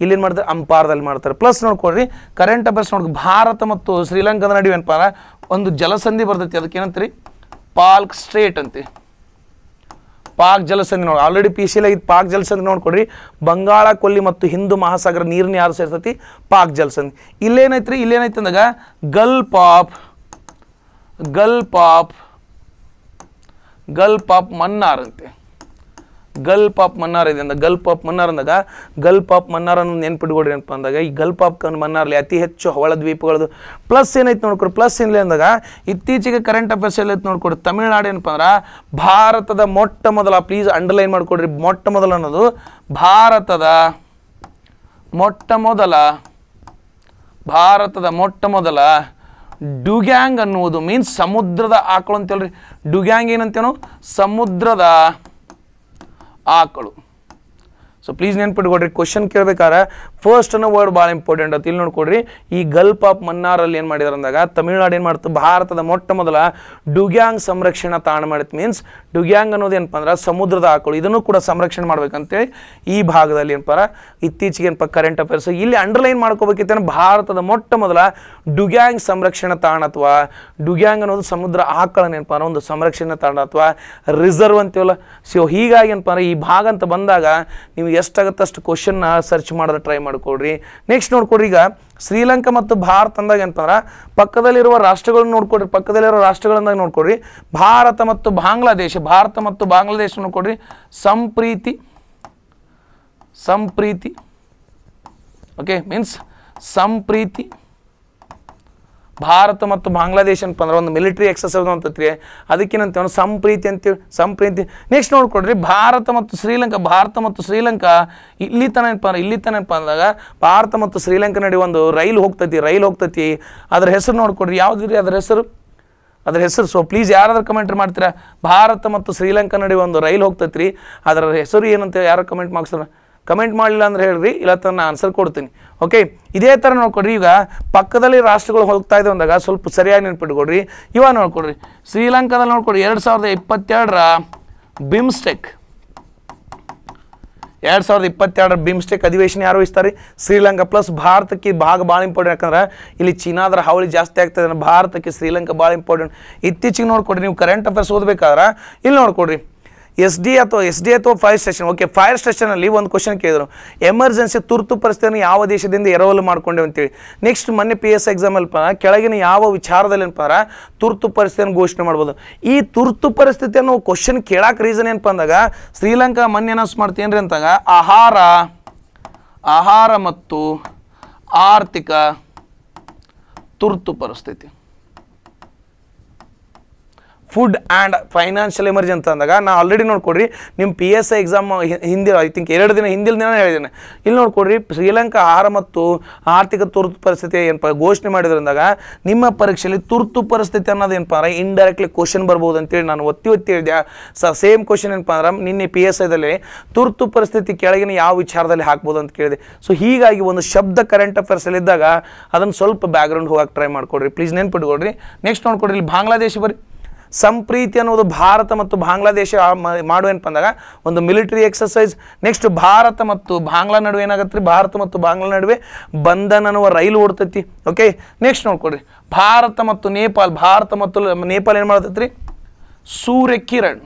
Speaker 1: ಏನು ಮಾಡಿದ್ರೆ ಅಂಪಾರದಲ್ಲಿ ಮಾಡ್ತಾರೆ ಪ್ಲಸ್ ನೋಡ್ಕೊಳ್ರಿ ಕರೆಂಟ್ ಅಫೇರ್ಸ್ ನೋಡಿ ಭಾರತ ಮತ್ತು ಶ್ರೀಲಂಕಾದ ನಡುವೆ ಏನಪ್ಪ ಅಂದ್ರೆ ಒಂದು ಜಲಸಂಧಿ ಬರ್ತೈತಿ ಅದಕ್ಕೆ ಏನಂತೀರಿ ಪಾಲ್ಕ್ ಸ್ಟ್ರೇಟ್ ಅಂತ ಪಾಕ್ ಜಲಸಂಧಿ ನೋಡಿ ಆಲ್ರೆಡಿ ಪಿ ಸಿ ಇದು ಪಾಕ್ ಜಲಸಂಧಿ ನೋಡ್ಕೊಡ್ರಿ ಬಂಗಾಳ ಕೊಲ್ಲಿ ಮತ್ತು ಹಿಂದೂ ಮಹಾಸಾಗರ ನೀರನ್ನ ಯಾರು ಸೇರ್ತೈತಿ ಪಾಕ್ ಜಲಸಂಧಿ ಇಲ್ಲೇನೈತ್ರಿ ಇಲ್ಲೇನೈತೆ ಅಂದಾಗ gulf of gulf of gulf of Mannar ಅಂತೆ ಗಲ್ಪ್ ಆಫ್ ಮನ್ನಾರ್ ಇದೆ ಅಂದ ಗಲ್ಪ್ ಆಫ್ ಮನ್ನಾರ್ ಅಂದಾಗ ಗಲ್ಪ್ ಆಫ್ ಮನ್ನಾರ್ ಅನ್ನೋ ನೆನ್ಪಿಟ್ಕೊಡ್ರಿ ಅಂತ ಅಂದಾಗ ಈ ಗಲ್ಪ್ ಆಫ್ ಮನ್ನಾರಲ್ಲಿ ಅತಿ ಹೆಚ್ಚು ಹವಳ ದ್ವೀಪಗಳದು ಪ್ಲಸ್ ಏನೈತೆ ನೋಡ್ಕೊಡ್ರಿ ಪ್ಲಸ್ ಏನಿಲ್ಲ ಅಂದಾಗ ಇತ್ತೀಚೆಗೆ ಕರೆಂಟ್ ಅಫೇರ್ಸ್ ಐತೆ ನೋಡ್ಕೊಡು ತಮಿಳ್ನಾಡು ಏನಪ್ಪ ಅಂದ್ರೆ ಭಾರತದ ಮೊಟ್ಟ ಮೊದಲ ಪ್ಲೀಸ್ ಅಂಡರ್ಲೈನ್ ಮಾಡ್ಕೊಡ್ರಿ ಮೊಟ್ಟ ಮೊದಲ ಅನ್ನೋದು ಭಾರತದ ಮೊಟ್ಟ ಮೊದಲ ಭಾರತದ ಮೊಟ್ಟ ಮೊದಲ ಡುಗ್ಯಾಂಗ್ ಅನ್ನುವುದು ಮೀನ್ಸ್ ಸಮುದ್ರದ ಆಕಳು ಹೇಳ್ರಿ ಡುಗ್ಯಾಂಗ್ ಏನಂತೇನು ಸಮುದ್ರದ ಆಕಳು ಸೊ ಪ್ಲೀಸ್ ನೆನ್ಪಿಟ್ಕೊಡ್ರಿ ಕ್ವಶನ್ ಕೇಳ್ಬೇಕಾದ್ರೆ ಫಸ್ಟ್ ಅನ್ನೋ ವರ್ಡ್ ಭಾಳ ಇಂಪಾರ್ಟೆಂಟ್ ಅಂತ ಇಲ್ಲಿ ನೋಡ್ಕೊಡ್ರಿ ಈ ಗಲ್ಪ್ ಆಫ್ ಮನ್ನಾರಲ್ಲಿ ಏನು ಮಾಡಿದಾರೆ ಅಂದಾಗ ತಮಿಳ್ನಾಡು ಏನು ಮಾಡ್ತು ಭಾರತದ ಮೊಟ್ಟ ಮೊದಲ ಡುಗ್ಯಾಂಗ್ ಸಂರಕ್ಷಣಾ ತಾಣ ಮಾಡಿತ್ತು ಮೀನ್ಸ್ ಡುಗ್ಯಾಂಗ್ ಅನ್ನೋದು ಏನಪ್ಪ ಅಂದ್ರೆ ಸಮುದ್ರದ ಆಕಳು ಇದನ್ನು ಕೂಡ ಸಂರಕ್ಷಣೆ ಮಾಡ್ಬೇಕಂತೇಳಿ ಈ ಭಾಗದಲ್ಲಿ ಏನಪ್ಪ ಇತ್ತೀಚೆಗೆ ಏನಪ್ಪ ಕರೆಂಟ್ ಅಫೇರ್ಸ್ ಇಲ್ಲಿ ಅಂಡರ್ಲೈನ್ ಅಂದ್ರೆ ಭಾರತದ ಮೊಟ್ಟ ಮೊದಲ ಡುಗ್ಯಾಂಗ್ ಸಂರಕ್ಷಣಾ ತಾಣ ಅಥವಾ ಡುಗ್ಯಾಂಗ್ ಅನ್ನೋದು ಸಮುದ್ರ ಆಕಳನ ಏನಪ್ಪ ಅಂದ್ರೆ ಒಂದು ಸಂರಕ್ಷಣಾ ತಾಣ ಅಥವಾ ರಿಸರ್ವ್ ಅಂತೀವಲ್ಲ ಸೊ ಹೀಗಾಗಿ ಏನಪ್ಪ ಅಂದ್ರೆ ಈ ಭಾಗ ಅಂತ ಬಂದಾಗ ನೀವು ಎಷ್ಟಾಗತ್ತಷ್ಟು ಕ್ವಶನ್ನ ಸರ್ಚ್ ಮಾಡೋದು ಟ್ರೈ ಮಾಡಿ ಮಾಡಿಕೊಡ್ರಿ ನೆಕ್ಸ್ಟ್ ನೋಡ್ಕೊಡ್ರಿ ಈಗ ಶ್ರೀಲಂಕಾ ಮತ್ತು ಭಾರತ ಅಂದಾಗ ಏನಪ್ಪ ಪಕ್ಕದಲ್ಲಿರುವ ರಾಷ್ಟ್ರಗಳನ್ನ ನೋಡ್ಕೊಡ್ರಿ ಪಕ್ಕದಲ್ಲಿರುವ ರಾಷ್ಟ್ರಗಳಂದಾಗ ನೋಡ್ಕೊಡ್ರಿ ಭಾರತ ಮತ್ತು ಬಾಂಗ್ಲಾದೇಶ ಭಾರತ ಮತ್ತು ಬಾಂಗ್ಲಾದೇಶ ನೋಡ್ಕೊಡ್ರಿ ಸಂಪ್ರೀತಿ ಸಂಪ್ರೀತಿ ಓಕೆ ಮೀನ್ಸ್ ಸಂಪ್ರೀತಿ ಭಾರತ ಮತ್ತು ಬಾಂಗ್ಲಾದೇಶ ಅಂದ್ರೆ ಒಂದು ಮಿಲಿಟರಿ ಎಕ್ಸಸೈಸ್ ಅಂತತ್ರಿ ಅದಕ್ಕಿಂತ ಒಂದು ಸಂಪ್ರೀತಿ ಅಂತೀವಿ ಸಂಪ್ರೀತಿ ನೆಕ್ಸ್ಟ್ ನೋಡ್ಕೊಡ್ರಿ ಭಾರತ ಮತ್ತು ಶ್ರೀಲಂಕಾ ಭಾರತ ಮತ್ತು ಶ್ರೀಲಂಕಾ ಇಲ್ಲಿ ತನಕ ಇಲ್ಲಿ ಏನಪ್ಪ ಅಂದಾಗ ಭಾರತ ಮತ್ತು ಶ್ರೀಲಂಕಾ ನಡುವೆ ಒಂದು ರೈಲು ಹೋಗ್ತೈತಿ ರೈಲು ಹೋಗ್ತೈತಿ ಅದ್ರ ಹೆಸರು ನೋಡ್ಕೊಡ್ರಿ ಯಾವ್ದು ರೀ ಅದ್ರ ಹೆಸರು ಅದ್ರ ಹೆಸರು ಸೊ ಪ್ಲೀಸ್ ಯಾರಾದ್ರೂ ಕಮೆಂಟ್ ಮಾಡ್ತೀರಾ ಭಾರತ ಮತ್ತು ಶ್ರೀಲಂಕಾ ನಡುವೆ ಒಂದು ರೈಲು ಹೋಗ್ತೈತಿ ರೀ ಅದರ ಹೆಸರು ಏನಂತ ಯಾರು ಕಮೆಂಟ್ ಮಾಡ್ಸ್ತಾರೆ ಕಮೆಂಟ್ ಮಾಡಲಿಲ್ಲ ಅಂದ್ರೆ ಹೇಳ್ರಿ ಇಲ್ಲ ತರ ನಾನು ಆನ್ಸರ್ ಕೊಡ್ತೀನಿ ಓಕೆ ಇದೇ ಥರ ನೋಡ್ಕೊಡ್ರಿ ಈಗ ಪಕ್ಕದಲ್ಲಿ ರಾಷ್ಟ್ರಗಳು ಹೋಗ್ತಾ ಇದೆ ಅಂದಾಗ ಸ್ವಲ್ಪ ಸರಿಯಾಗಿ ನೆನ್ಪಿಟ್ಕೊಡ್ರಿ ಇವಾಗ ನೋಡ್ಕೊಡ್ರಿ ಶ್ರೀಲಂಕಾದಲ್ಲಿ ನೋಡ್ಕೊಡ್ರಿ ಎರಡು ಸಾವಿರದ ಇಪ್ಪತ್ತೆರಡರ ಬಿಮ್ಸ್ಟೆಕ್ ಎರಡು ಸಾವಿರದ ಇಪ್ಪತ್ತೆರಡರ ಬಿಮ್ಸ್ಟೆಕ್ ಅಧಿವೇಶನ ಯಾರು ವಹಿಸ್ತಾರೆ ಶ್ರೀಲಂಕಾ ಪ್ಲಸ್ ಭಾರತಕ್ಕೆ ಭಾಗ ಭಾಳ ಇಂಪಾರ್ಟೆಂಟ್ ಯಾಕಂದ್ರೆ ಇಲ್ಲಿ ಚೀನಾದ್ರ ಹಾವಳಿ ಜಾಸ್ತಿ ಆಗ್ತದೆ ಭಾರತಕ್ಕೆ ಶ್ರೀಲಂಕಾ ಭಾಳ ಇಂಪಾರ್ಟೆಂಟ್ ಇತ್ತೀಚೆಗೆ ನೋಡ್ಕೊಡ್ರಿ ನೀವು ಕರೆಂಟ್ ಅಫೇರ್ಸ್ ಓದಬೇಕಾದ್ರೆ ಇಲ್ಲಿ ನೋಡ್ಕೊಡ್ರಿ ಎಸ್ ಡಿ ಅಥವಾ ಎಸ್ ಡಿ ಅಥವಾ ಫೈರ್ ಸ್ಟೇಷನ್ ಓಕೆ ಫೈರ್ ಸ್ಟೇಷನಲ್ಲಿ ಒಂದು ಕ್ವಶನ್ ಕೇಳಿದರು ಎಮರ್ಜೆನ್ಸಿ ತುರ್ತು ಪರಿಸ್ಥಿತಿಯನ್ನು ಯಾವ ದೇಶದಿಂದ ಎರವಲು ಮಾಡ್ಕೊಂಡೆ ಅಂತೇಳಿ ನೆಕ್ಸ್ಟ್ ಮೊನ್ನೆ ಪಿ ಎಸ್ ಎಕ್ಸಾಮ್ ಎಕ್ಸಾಮಲ್ಲಿ ಕೆಳಗಿನ ಯಾವ ವಿಚಾರದಲ್ಲಿ ಏನಪ್ಪ ತುರ್ತು ಪರಿಸ್ಥಿತಿಯನ್ನು ಘೋಷಣೆ ಮಾಡ್ಬೋದು ಈ ತುರ್ತು ಪರಿಸ್ಥಿತಿಯನ್ನು ಕ್ವಶನ್ ಕೇಳಕ್ಕೆ ರೀಸನ್ ಏನಪ್ಪ ಅಂದಾಗ ಶ್ರೀಲಂಕಾ ಮೊನ್ನೆ ಅನೌನ್ಸ್ ಮಾಡ್ತೀನಿ ಅಂತಾಗ ಆಹಾರ ಆಹಾರ ಮತ್ತು ಆರ್ಥಿಕ ತುರ್ತು ಪರಿಸ್ಥಿತಿ ಫುಡ್ ಆ್ಯಂಡ್ ಫೈನಾನ್ಷಿಯಲ್ ಅಂತ ಅಂದಾಗ ನಾ ಆಲ್ರೆಡಿ ನೋಡ್ಕೊಡ್ರಿ ನಿಮ್ಮ ಪಿ ಎಸ್ ಐ ಎಕ್ಸಾಮ್ ಹಿಂದಿ ಐ ಥಿಂಕ್ ಎರಡು ದಿನ ಹಿಂದಿಲ್ ದಿನ ಹೇಳಿದ್ದೇನೆ ಇಲ್ಲಿ ನೋಡ್ಕೊಡ್ರಿ ಶ್ರೀಲಂಕಾ ಆಹಾರ ಮತ್ತು ಆರ್ಥಿಕ ತುರ್ತು ಪರಿಸ್ಥಿತಿ ಏನಪ್ಪ ಘೋಷಣೆ ಮಾಡಿದ್ರಂದಾಗ ನಿಮ್ಮ ಪರೀಕ್ಷೆಯಲ್ಲಿ ತುರ್ತು ಪರಿಸ್ಥಿತಿ ಅನ್ನೋದು ಏನಪ್ಪ ಅಂದ್ರೆ ಇಂಡೈರೆಕ್ಟ್ಲಿ ಕ್ವಶನ್ ಬರ್ಬೋದು ಅಂತೇಳಿ ನಾನು ಒತ್ತಿ ಒತ್ತಿ ಹೇಳಿದೆ ಸರ್ ಸೇಮ್ ಕ್ವಶನ್ ಏನಪ್ಪ ಅಂದ್ರೆ ನಿನ್ನೆ ಪಿ ಎಸ್ ಐದಲ್ಲಿ ತುರ್ತು ಪರಿಸ್ಥಿತಿ ಕೆಳಗಿನ ಯಾವ ವಿಚಾರದಲ್ಲಿ ಹಾಕ್ಬೋದು ಅಂತ ಕೇಳಿದೆ ಸೊ ಹೀಗಾಗಿ ಒಂದು ಶಬ್ದ ಕರೆಂಟ್ ಅಫೇರ್ಸಲ್ಲಿ ಇದ್ದಾಗ ಅದನ್ನು ಸ್ವಲ್ಪ ಬ್ಯಾಕ್ಗ್ರೌಂಡ್ ಹೋಗಕ್ಕೆ ಟ್ರೈ ಮಾಡ್ಕೊಡ್ರಿ ಪ್ಲೀಸ್ ನೆನ್ಪಿಟ್ಕೊಡ್ರಿ ನೆಕ್ಸ್ಟ್ ನೋಡ್ಕೊಡ್ರಿ ಇಲ್ಲಿ ಬಾಂಗ್ಲಾದೇಶ ಬರೀ ಸಂಪ್ರೀತಿ ಅನ್ನೋದು ಭಾರತ ಮತ್ತು ಬಾಂಗ್ಲಾದೇಶ ಮಾಡುವೇನಪ್ಪ ಅಂದಾಗ ಒಂದು ಮಿಲಿಟರಿ ಎಕ್ಸಸೈಸ್ ನೆಕ್ಸ್ಟ್ ಭಾರತ ಮತ್ತು ಬಾಂಗ್ಲಾ ನಡುವೆ ಏನಾಗತ್ತೆ ರೀ ಭಾರತ ಮತ್ತು ಬಾಂಗ್ಲಾ ನಡುವೆ ಬಂಧನ್ ಅನ್ನುವ ರೈಲು ಓಡ್ತೈತಿ ಓಕೆ ನೆಕ್ಸ್ಟ್ ನೋಡ್ಕೊಡ್ರಿ ಭಾರತ ಮತ್ತು ನೇಪಾಲ್ ಭಾರತ ಮತ್ತು ನೇಪಾಲ್ ಏನು ರೀ ಸೂರ್ಯ ಕಿರಣ್